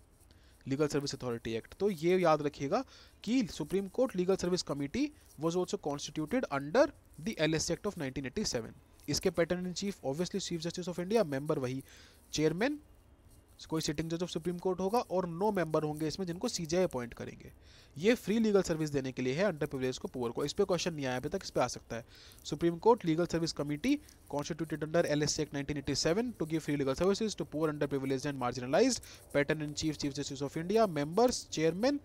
लीगल सर्विस अथॉरिटी एक्ट तो ये याद रखिएगा कि supreme court legal service committee was also constituted under the L S act of nineteen eighty seven इसके patron in chief obviously chief justice of India member वही चेयरमैन कोई sitting जज of supreme court होगा और no member होंगे इसमें जिनको CJI appoint करेंगे ये फ्री लीगल सर्विस देने के लिए है अंडर प्रिवेज को पुअर को इस पर क्वेश्चन नहीं आया अभी तक इस पर आ सकता है supreme court legal service committee constituted under L S act nineteen to give free legal services to poor underprivileged and marginalise patron in chief chief justice of India members chairman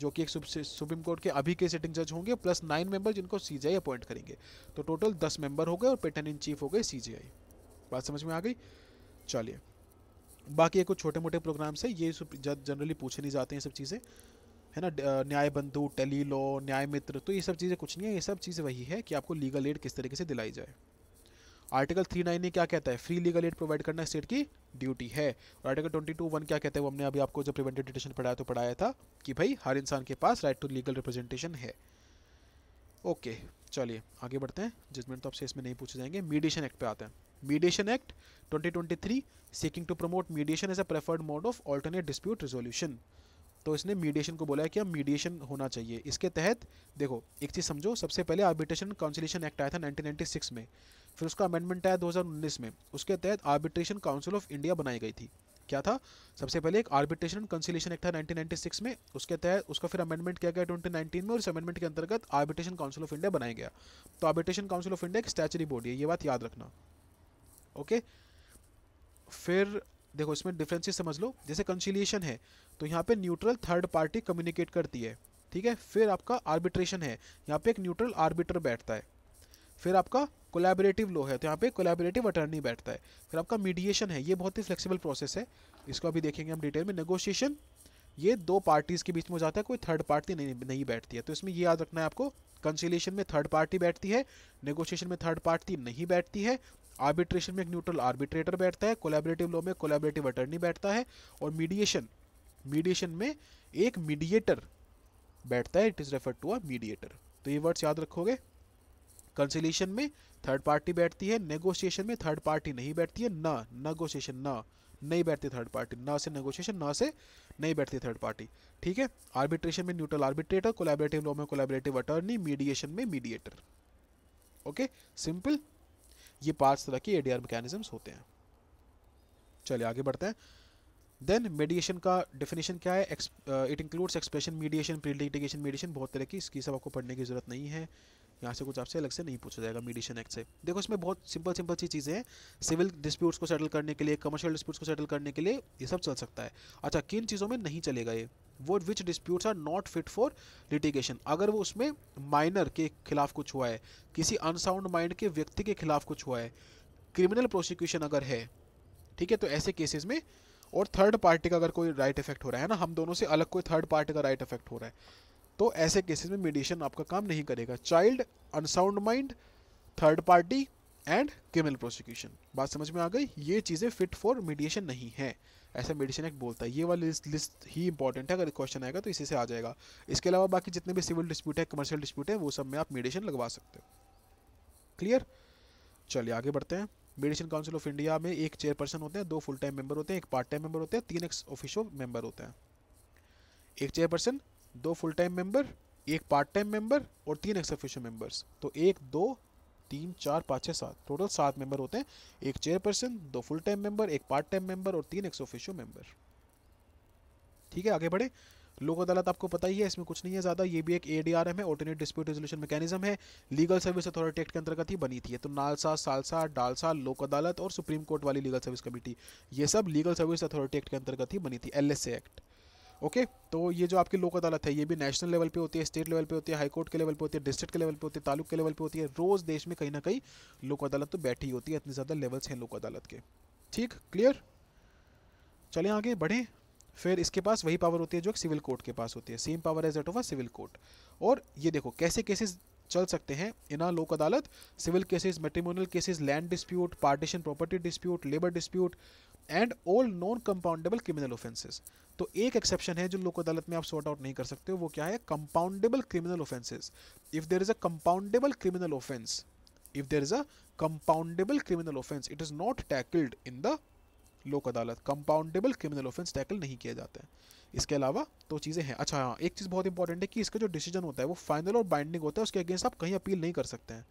जो कि एक supreme court के अभी के sitting जज होंगे plus nine member जिनको CJI appoint करेंगे तो टोटल दस मेंबर हो गए और पेटर्न इन चीफ हो गए सीजीआई बात समझ में आ गई चलिए बाकी कुछ छोटे मोटे प्रोग्राम्स हैं ये जनरली पूछे नहीं जाते हैं सब चीज़ें है ना न्याय बंधु टेली लॉ न्याय मित्र तो ये सब चीज़ें कुछ नहीं है ये सब चीज़ वही है कि आपको लीगल एड किस तरीके से दिलाई जाए आर्टिकल थ्री नाइन ने क्या कहता है फ्री लीगल एड प्रोवाइड करना स्टेट की ड्यूटी है और आर्टिकल ट्वेंटी टू वन क्या कहते हैं वो हमने अभी आपको जब प्रिवेंटेड डिटेशन पढ़ाया तो पढ़ाया था कि भाई हर इंसान के पास राइट टू लीगल रिप्रेजेंटेशन है ओके चलिए आगे बढ़ते हैं जजमेंट तो आपसे इसमें नहीं पूछे जाएंगे मीडिएशन एक्ट पे आते हैं mediation act 2023 seeking to promote mediation as a preferred mode of alternate dispute resolution तो इसने मीडिएशन को बोला है कि अब मीडिएशन होना चाहिए इसके तहत देखो एक चीज़ समझो सबसे पहले आर्बिट्रेशन काउंसिलेशन एक्ट आया था नाइनटीन में फिर उसका अमेंडमेंट आया दो में उसके तहत आर्बिट्रेशन काउंसिल ऑफ इंडिया बनाई गई थी क्या था सबसे पहले एक आर्बिट्रेशन कंसिलेशन एक्ट था 1996 में उसके तहत उसका फिर अमेंडमेंट किया गया 2019 में और इस अमेंडमेंट के अंतर्गत आर्बिट्रेशन काउंसिल ऑफ इंडिया बनाया गया तो आर्बिट्रेशन काउंसिल ऑफ इंडिया एक स्टैचरी बॉडी है ये बात याद रखना ओके फिर देखो इसमें डिफरेंसेस समझ लो जैसे कंसिलिएशन है तो यहाँ पे न्यूट्रल थर्ड पार्टी कम्युनिकेट करती है ठीक है फिर आपका आर्बिट्रेशन है यहाँ पे एक न्यूट्रल आर्बिटर बैठता है फिर आपका कोलैबोरेटिव लॉ है तो यहाँ पे कोलैबोरेटिव अटर्नी बैठता है फिर आपका मीडिएशन है ये बहुत ही फ्लेक्सिबल प्रोसेस है इसको अभी देखेंगे हम डिटेल में नेगोशिएशन ये दो पार्टीज़ के बीच में हो जाता है कोई थर्ड पार्टी नहीं नहीं बैठती है तो इसमें ये याद रखना है आपको कंसिलेशन में थर्ड पार्टी बैठती है नेगोशिएशन में थर्ड पार्टी नहीं बैठती है आर्बिट्रेशन में एक न्यूट्रल आर्बिट्रेटर बैठता है कोलैबोरेटिव लॉ में कोलैबोरेटिव अटर्नी बैठता है और मीडिएशन मीडिएशन में एक मीडिएटर बैठता है it is refer to a mediator तो ये वर्ड्स याद रखोगे कंसिलेशन में थर्ड पार्टी बैठती है नेगोशिएशन में थर्ड पार्टी नहीं बैठती है ना नेगोशिएशन ना नहीं बैठती थर्ड पार्टी ना से नेगोशिएशन ना से नहीं बैठती थर्ड पार्टी ठीक है आर्बिट्रेशन में न्यूट्रल आर्बिट्रेटर कोलेबरेटिव लॉ में कोलेबरेटिव अटर्नी मीडिएशन में मीडिएटर ओके सिंपल ये पांच तरह के एडीआर मैकेनिज्म होते हैं चलिए आगे बढ़ते हैं देन मेडिएशन का डेफिनेशन क्या है it includes expression mediation pre litigation mediation बहुत तरह की इसकी सब आपको पढ़ने की ज़रूरत नहीं है यहाँ से कुछ आपसे अलग से नहीं पूछा जाएगा मीडिएशन एक्ट से देखो इसमें बहुत सिंपल सिंपल सी चीज़ें हैं सिविल डिस्प्यूट्स को सेटल करने के लिए कमर्शियल डिस्प्यूट्स को सेटल करने के लिए ये सब चल सकता है अच्छा किन चीज़ों में नहीं चलेगा ये वो which disputes are not fit for litigation अगर वो उसमें माइनर के खिलाफ कुछ हुआ है किसी अनसाउंड माइंड के व्यक्ति के खिलाफ कुछ हुआ है क्रिमिनल प्रोसिक्यूशन अगर है ठीक है तो ऐसे केसेस में और थर्ड पार्टी का अगर कोई राइट इफेक्ट हो रहा है ना हम दोनों से अलग कोई थर्ड पार्टी का राइट इफेक्ट हो रहा है तो ऐसे केसेस में मीडिएशन आपका काम नहीं करेगा child unsound mind third party and criminal prosecution बात समझ में आ गई ये चीज़ें फिट फॉर मीडिएशन नहीं है ऐसा मेडिसिन एक्ट बोलता है ये वाली लिस्ट, लिस्ट ही इंपॉर्टेंट है अगर क्वेश्चन आएगा तो इसी से आ जाएगा इसके अलावा बाकी जितने भी सिविल डिस्प्यूट है कमर्शियल डिस्प्यूट है वो सब में आप मेडिशन लगवा सकते हो क्लियर चलिए आगे बढ़ते हैं मेडिसिन काउंसिल ऑफ इंडिया में एक चेयरपर्सन होते हैं दो फुल टाइम मेंबर होते हैं एक पार्ट टाइम मेंबर होते हैं तीन एक्स ऑफिशियल मेंबर होते हैं एक चेयरपर्सन दो फुल टाइम मेंबर एक पार्ट टाइम मेंबर और तीन एक्स ऑफिशियल मेंबर्स तो एक दो तीन चार पाँच छः सात टोटल सात मेंबर होते हैं एक चेयरपर्सन दो फुल टाइम मेंबर एक पार्ट टाइम मेंबर और तीन एक्स ऑफिशियल मेंबर ठीक है आगे बढ़े लोक अदालत आपको पता ही है इसमें कुछ नहीं है ज़्यादा ये भी एक एडीआरएम है ऑल्टरनेट डिस्प्यूट रेजोल्यूशन मैकेनिज्म है लीगल सर्विस अथॉरिटी एक्ट के अंतर्गत ही बनी थी तो नालसा सालसा डालसा लोक अदालत और सुप्रीम कोर्ट वाली लीगल सर्विस कमेटी ये सब लीगल सर्विस अथॉरिटी एक्ट के अंतर्गत ही बनी थी एल एक्ट ओके okay, तो ये जो आपकी लोक अदालत है ये भी नेशनल लेवल पे होती है स्टेट लेवल पे होती है हाई कोर्ट के लेवल पे होती है डिस्ट्रिक्ट के लेवल पे होती है तालुक के लेवल पे होती है रोज देश में कहीं ना कहीं लोक अदालत तो बैठी होती है इतनी ज़्यादा लेवल्स हैं लोक अदालत के ठीक क्लियर चलें आगे बढ़ें फिर इसके पास वही पावर होती है जो एक सिविल कोर्ट के पास होती है same power as that of a civil court और ये देखो कैसे केसेस चल सकते हैं in a Lok Adalat civil cases matrimonial cases land dispute partition property dispute labour dispute and all non compoundable criminal offences तो एक एक्सेप्शन है जो लोक अदालत में आप सॉर्ट आउट नहीं कर सकते हो वो क्या है compoundable criminal offences if there is a compoundable criminal offence if there is a compoundable criminal offence it is not tackled in the Lok Adalat compoundable criminal offence tackle नहीं किए जाते हैं इसके अलावा तो चीज़ें हैं अच्छा हाँ एक चीज़ बहुत इंपॉर्टेंट है कि इसका जो डिसीजन होता है वो फाइनल और बाइंडिंग होता है उसके अगेंस्ट आप कहीं अपील नहीं कर सकते हैं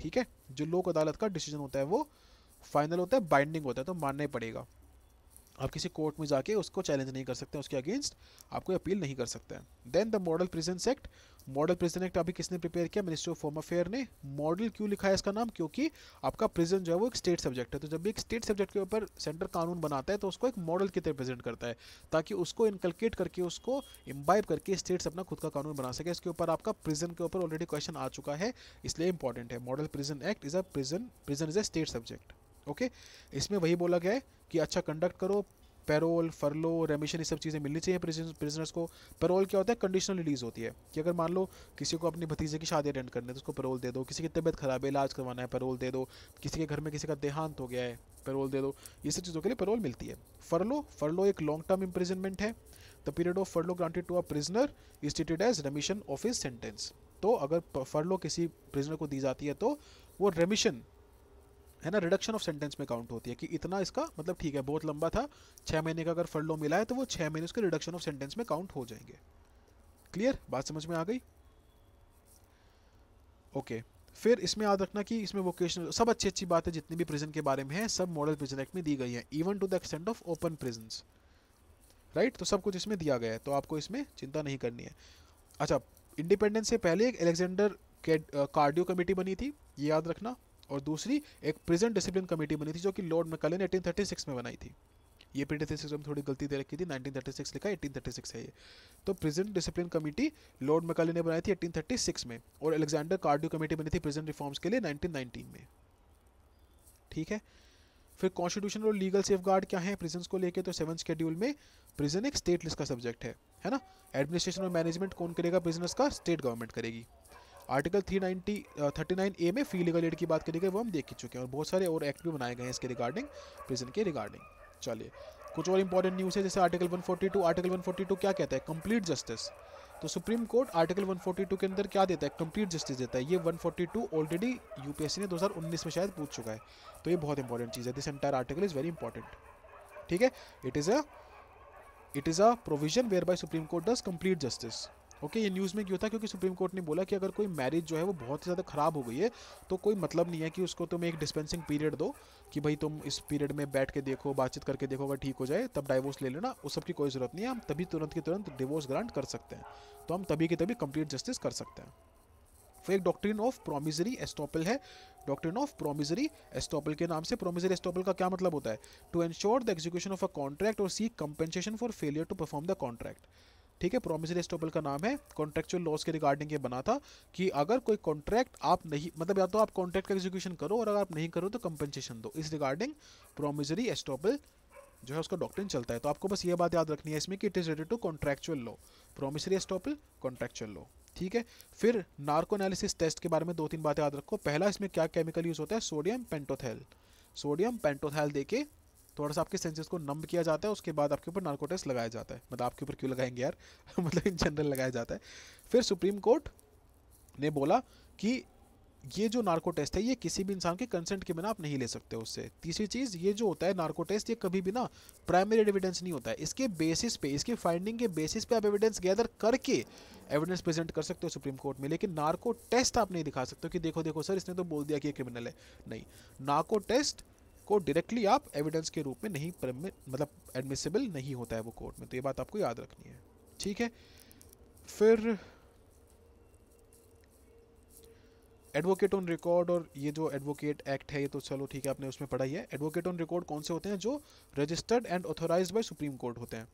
ठीक है जो लोक अदालत का डिसीजन होता है वो फाइनल होता है बाइंडिंग होता है तो मानना ही पड़ेगा आप किसी कोर्ट में जाके उसको चैलेंज नहीं कर सकते उसके अगेंस्ट आपको अपील नहीं कर सकते हैं then the model prisons act model prison act अभी किसने प्रिपेयर किया मिनिस्ट्री ऑफ होम अफेयर ने मॉडल क्यों लिखा है इसका नाम क्योंकि आपका प्रिजन जो है वो एक स्टेट सब्जेक्ट है तो जब भी एक स्टेट सब्जेक्ट के ऊपर सेंटर कानून बनाता है तो उसको एक मॉडल की तरह प्रेजेंट करता है ताकि उसको इनकलकेट करके उसको इम्बाइब करके स्टेट्स अपना खुद का कानून बना सके इसके ऊपर आपका प्रिजन के ऊपर ऑलरेडी क्वेश्चन आ चुका है इसलिए इंपॉर्टेंट है model prison act is a prison prison is a state subject okay इसमें वही बोला गया है कि अच्छा कंडक्ट करो पैरोल फरलो रेमिशन ये सब चीज़ें मिलनी चाहिए प्रिजनर्स को पैरोल क्या होता है कंडीशनल रिलीज़ होती है कि अगर मान लो किसी को अपने भतीजे की शादी अटेंड करनी है तो उसको पैरोल दे दो किसी की तबीयत खराब है इलाज करवाना है पैरोल दे दो किसी के घर में किसी का देहांत हो गया है पैरोल दे दो ये सब चीज़ों के लिए पैरोल मिलती है फरलो फरलो एक लॉन्ग टर्म इम्प्रिजनमेंट है the period of furlough granted to a prisoner is treated as remission of his sentence तो अगर फरलो किसी प्रिजनर को दी जाती है तो वो रेमिशन है ना रिडक्शन ऑफ सेंटेंस में काउंट होती है कि इतना इसका मतलब ठीक है बहुत लंबा था छः महीने का अगर फर्लो मिला है तो वो छः महीने उसके रिडक्शन ऑफ सेंटेंस में काउंट हो जाएंगे क्लियर बात समझ में आ गई ओके फिर इसमें याद रखना कि इसमें वोकेशनल सब अच्छी अच्छी बातें जितनी भी प्रिजन के बारे में है सब मॉडल प्रिजन एक्ट में दी गई हैं even to the extent of open prison right तो सब कुछ इसमें दिया गया है तो आपको इसमें चिंता नहीं करनी है अच्छा इंडिपेंडेंस से पहले एक अलेक्जेंडर कार्डियो कमेटी बनी थी ये याद रखना और दूसरी एक प्रिजन डिसिप्लिन कमेटी बनी थी जो कि लॉर्ड ने एटीन में बनाई थी ये पी थर्टी सिक्स में थोड़ी गलती दे रखी थी 1936 लिखा 1836 है ये तो prison discipline committee Lord Macaulay ने बनाई थी 1836 में और अलेक्जेंडर कार्डियो कमेटी बनी थी प्रिजन रिफॉर्म्स के लिए 1919 में ठीक है फिर कॉन्स्टिट्यूशन और लीगल सेफ क्या है प्रिजन को लेकर तो सेवन शेड्यूल में प्रिजन एक स्टेट लिस्ट का सब्जेक्ट है है ना एडमिनिस्ट्रेशन और मैनेजमेंट कौन करेगा बिजनेस का स्टेट गवर्नमेंट करेगी article three ninety thirty nine A में फी लीगल एड की बात करी गई वो हम देख ही चुके हैं और बहुत सारे और एक्ट भी बनाए गए हैं इसके रिगार्डिंग प्रिजन के रिगार्डिंग चलिए कुछ और इंपॉर्टेंट न्यूज़ है जैसे आर्टिकल 142 आर्टिकल 142 क्या कहता है कंप्लीट जस्टिस तो सुप्रीम कोर्ट आर्टिकल 142 के अंदर क्या देता है कंप्लीट जस्टिस देता है ये 142 ऑलरेडी यूपीएससी ने 2019 में शायद पूछ चुका है तो ये बहुत इंपॉर्टेंट चीज़ है this entire article is very important ठीक है it is a it is a provision whereby supreme court does complete justice okay ये न्यूज़ में क्यों था क्योंकि सुप्रीम कोर्ट ने बोला कि अगर कोई मैरिज जो है वो बहुत ही ज़्यादा ख़राब हो गई है तो कोई मतलब नहीं है कि उसको तुम एक डिस्पेंसिंग पीरियड दो कि भाई तुम इस पीरियड में बैठ के देखो बातचीत करके देखो अगर ठीक हो जाए तब डाइवोर्स ले लेना उस सब की कोई ज़रूरत नहीं है हम तभी तुरंत के तुरंत डिवोर्स ग्रांट कर सकते हैं तो हम तभी के तभी कंप्लीट जस्टिस कर सकते हैं फिर एक डॉक्ट्रिन ऑफ प्रोमिजरी एस्टोपल है डॉक्ट्रिन ऑफ प्रोमिजरी एस्टोपल के नाम से प्रोमिजरी एस्टोपल का क्या मतलब होता है to ensure the execution of a contract और seek compensation for failure to perform the contract ठीक है प्रोमिसरी एस्टोपल का नाम है कॉन्ट्रेक्चुअल लॉस के रिगार्डिंग ये बना था कि अगर कोई कॉन्ट्रैक्ट आप नहीं मतलब या तो आप कॉन्ट्रैक्ट का एग्जीक्यूशन करो और अगर आप नहीं करो तो कंपनसेशन दो इस रिगार्डिंग प्रोमिसरी एस्टोपल जो है उसका डॉक्टर चलता है तो आपको बस ये बात याद रखनी है इसमें कि it is related to contractual law promissory estoppel contractual law ठीक है फिर नार्को एनालिसिस टेस्ट के बारे में दो तीन बातें याद रखो पहला इसमें क्या केमिकल यूज़ होता है सोडियम पेंटोथेल सोडियम पेंटोथेल देके तो थोड़ा सा आपके सेंसेस को नम किया जाता है उसके बाद आपके ऊपर नार्कोटिक्स लगाया जाता है मतलब आपके ऊपर क्यों लगाएंगे यार मतलब इन जनरल लगाया जाता है फिर सुप्रीम कोर्ट ने बोला कि ये जो नार्को टेस्ट है ये किसी भी इंसान के कंसेंट के बिना आप नहीं ले सकते उससे तीसरी चीज़ ये जो होता है नार्को टेस्ट ये कभी भी ना प्राइमरी एविडेंस नहीं होता है इसके बेसिस पे इसके फाइंडिंग के बेसिस पे आप एविडेंस गैदर करके एविडेंस प्रेजेंट कर सकते हो सुप्रीम कोर्ट में लेकिन नार्को टेस्ट आप नहीं दिखा सकते हो कि देखो देखो सर इसने तो बोल दिया कि ये क्रिमिनल है नहीं नार्को टेस्ट वो डायरेक्टली आप एविडेंस के रूप में नहीं मतलब एडमिसिबल नहीं होता है वो कोर्ट में तो ये बात आपको याद रखनी है ठीक है फिर एडवोकेट ऑन रिकॉर्ड और ये जो एडवोकेट एक्ट है ये तो चलो ठीक है आपने उसमें पढ़ा ही है एडवोकेट ऑन रिकॉर्ड कौन से होते हैं जो registered and authorise by supreme court होते हैं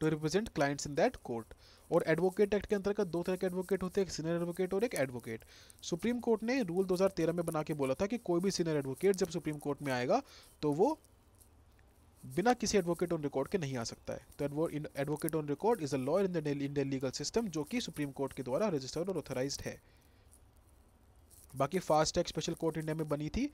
to represent clients in that court और एडवोकेट एक्ट के अंतर्गत दो तरह के एडवोकेट होते हैं एक सीनियर एडवोकेट और एक एडवोकेट सुप्रीम कोर्ट ने रूल 2013 में बना के बोला था कि कोई भी सीनियर एडवोकेट जब सुप्रीम कोर्ट में आएगा तो वो बिना किसी एडवोकेट ऑन रिकॉर्ड के नहीं आ सकता है तो advocate on record is a lawyer in the Indian legal system जो कि सुप्रीम कोर्ट के द्वारा रजिस्टर्ड और ऑथोराइज है बाकी fast track special court India में बनी थी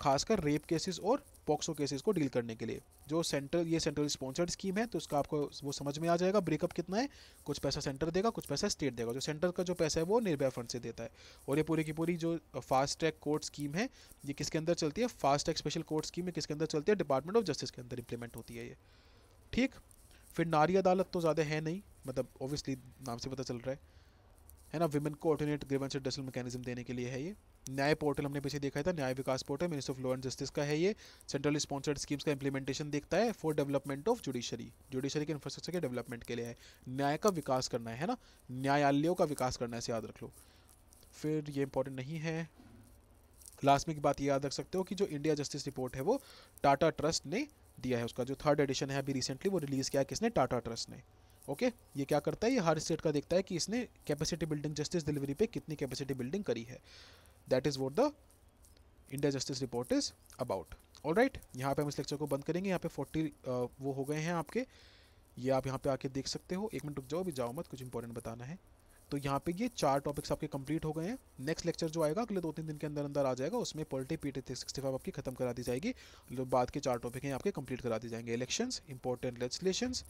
खासकर रेप केसेस और पॉक्सो केसेस को डील करने के लिए जो सेंट्रल ये सेंट्रल स्पॉन्सर्ड स्कीम है तो उसका आपको वो समझ में आ जाएगा ब्रेकअप कितना है कुछ पैसा सेंटर देगा कुछ पैसा स्टेट देगा जो सेंटर का जो पैसा है वो निर्भया फंड से देता है और ये पूरी की पूरी जो फास्ट ट्रैक कोर्ट स्कीम है ये किसके अंदर चलती है fast track special court scheme है किसके अंदर चलती है डिपार्टमेंट ऑफ जस्टिस के अंदर इंप्लीमेंट होती है ये ठीक फिर नारी अदालत तो ज़्यादा है नहीं मतलब ऑब्वियसली नाम से पता चल रहा है है ना वुमेन को ऑर्डिनेट ग्रीवेंस डिसल मैकेनिज्म देने के लिए है ये न्याय पोर्टल हमने पीछे देखा था Nyaya Vikas portal minister of law and justice का है ये सेंट्रल स्पॉन्सर्ड स्कीम्स का इंप्लीमेंटेशन देखता है for development of judiciary judiciary के इंफ्रास्ट्रक्चर के डेवलपमेंट के लिए है न्याय का विकास करना है ना न्यायालयों का विकास करना है इसे याद रख लो फिर ये इंपॉर्टेंट नहीं है लास्ट में एक बात याद रख सकते हो कि जो इंडिया जस्टिस रिपोर्ट है वो टाटा ट्रस्ट ने दिया है उसका जो थर्ड एडिशन है अभी रिसेंटली वो रिलीज़ किया है किसने टाटा ट्रस्ट ने ओके okay? ये क्या करता है ये हर स्टेट का देखता है कि इसने कैपेसिटी बिल्डिंग जस्टिस डिलीवरी पे कितनी कैपेसिटी बिल्डिंग करी है that is what the India justice report is about all right यहाँ पर हम इस लेक्चर को बंद करेंगे यहाँ पे फोर्टी वो हो गए हैं आपके ये आप यहाँ पे आके देख सकते हो एक मिनट रुक जाओ भी जाओ मत कुछ इंपॉर्टेंट बताना है तो यहाँ पे ये चार टॉपिक्स आपके कंप्लीट हो गए हैं नेक्स्ट लेक्चर जो आएगा अगले दो तीन दिन के अंदर अंदर आ जाएगा उसमें polity P T sixty five आपकी खत्म करा दी जाएगी बाद के चार टॉपिक हैं आपके कंप्लीट करा दी जाएंगे इलेक्शंस इंपॉर्टेंट लेजिस्लेशंस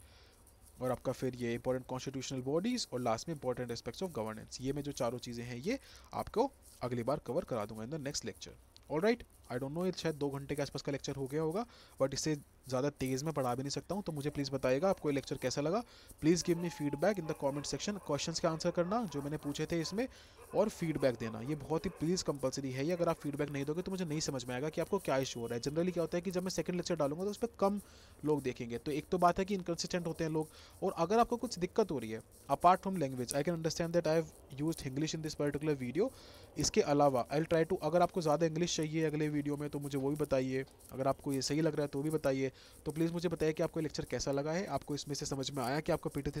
और आपका फिर ये इंपॉर्टेंट कॉन्स्टिट्यूशनल बॉडीज़ और लास्ट में इंपॉर्टेंट एस्पेक्ट्स ऑफ गवर्नेंस ये मैं जो चारों चीज़ें हैं ये आपको अगली बार कवर करा दूंगा in the next lecture all right I don't know शायद दो घंटे के आसपास का लेक्चर हो गया होगा बट इससे ज़्यादा तेज़ में पढ़ा भी नहीं सकता हूँ तो मुझे प्लीज़ बताइएगा आपको ये लेक्चर कैसा लगा please give me feedback in the comment section questions के आंसर करना जो मैंने पूछे थे इसमें और फीडबैक देना ये बहुत ही प्लीज़ कंपलसरी है ये अगर आप फीडबैक नहीं दोगे तो मुझे नहीं समझ में आएगा कि आपको क्या इशू हो रहा है जनरली क्या होता है कि जब मैं सेकंड लेक्चर डालूंगा तो उस पर कम लोग देखेंगे तो एक तो बात है कि इनकन्सिस्टेंट होते हैं लोग और अगर आपको कुछ दिक्कत हो रही है apart from language I can understand that I use English in this particular video इसके अलावा आई ट्राई टू अगर आपको ज़्यादा इंग्लिश चाहिए अगले वीडियो में तो मुझे वो भी बताइए अगर आपको ये सही लग रहा है तो भी बताइए तो प्लीज़ मुझे बताइए कि आपको लेक्चर कैसा लगा है आपको इसमें से समझ में आया कि आपको पी टी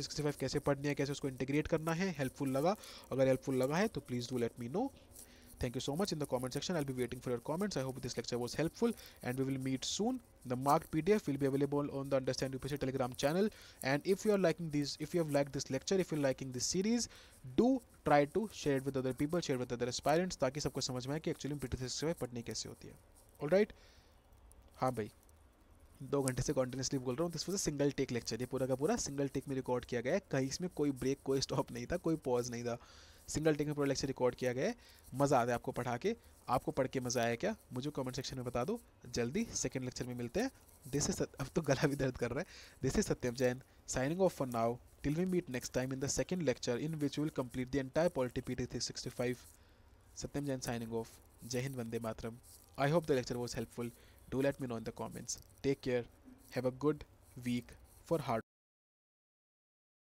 कैसे पढ़नी है कैसे उसको इंटीग्रेट करना है हेल्पफुल लगा अगर हेल्पफुल लगा है तो please do let me know Thank you so much in the comment section. I'll be waiting for your comments. I hope this lecture was helpful and we will meet soon. The marked PDF will be available on the Understand UPSC Telegram channel. And if you are liking these, if you have liked this lecture, if you're liking this series, do try to share with other people share with other aspirants ताकि सबको समझ में आए कि actually P T sixty five पढ़नी कैसे होती है ऑल राइट हाँ भाई दो घंटे से कॉन्टिन्यूसली बोल रहा हूँ this was a single take lecture ये पूरा का पूरा सिंगल टेक में रिकॉर्ड किया गया है कहीं इसमें कोई ब्रेक कोई स्टॉप नहीं था कोई पॉज नहीं था सिंगल टेक में पूरा लेक्चर रिकॉर्ड किया गया है मज़ा आता है आपको पढ़ा के आपको पढ़ के मज़ा आया क्या मुझे कमेंट सेक्शन में बता दो जल्दी सेकेंड लेक्चर में मिलते हैं दिस इज अब तो गला भी दर्द कर रहा है this is Satyam Jain signing off for now till we meet next time in the second lecture in which will complete the entire polity P three sixty five Satyam Jain signing off Jai Hind Vande Mataram I hope the lecture was helpful do let me know in the comments take care have a good week for heart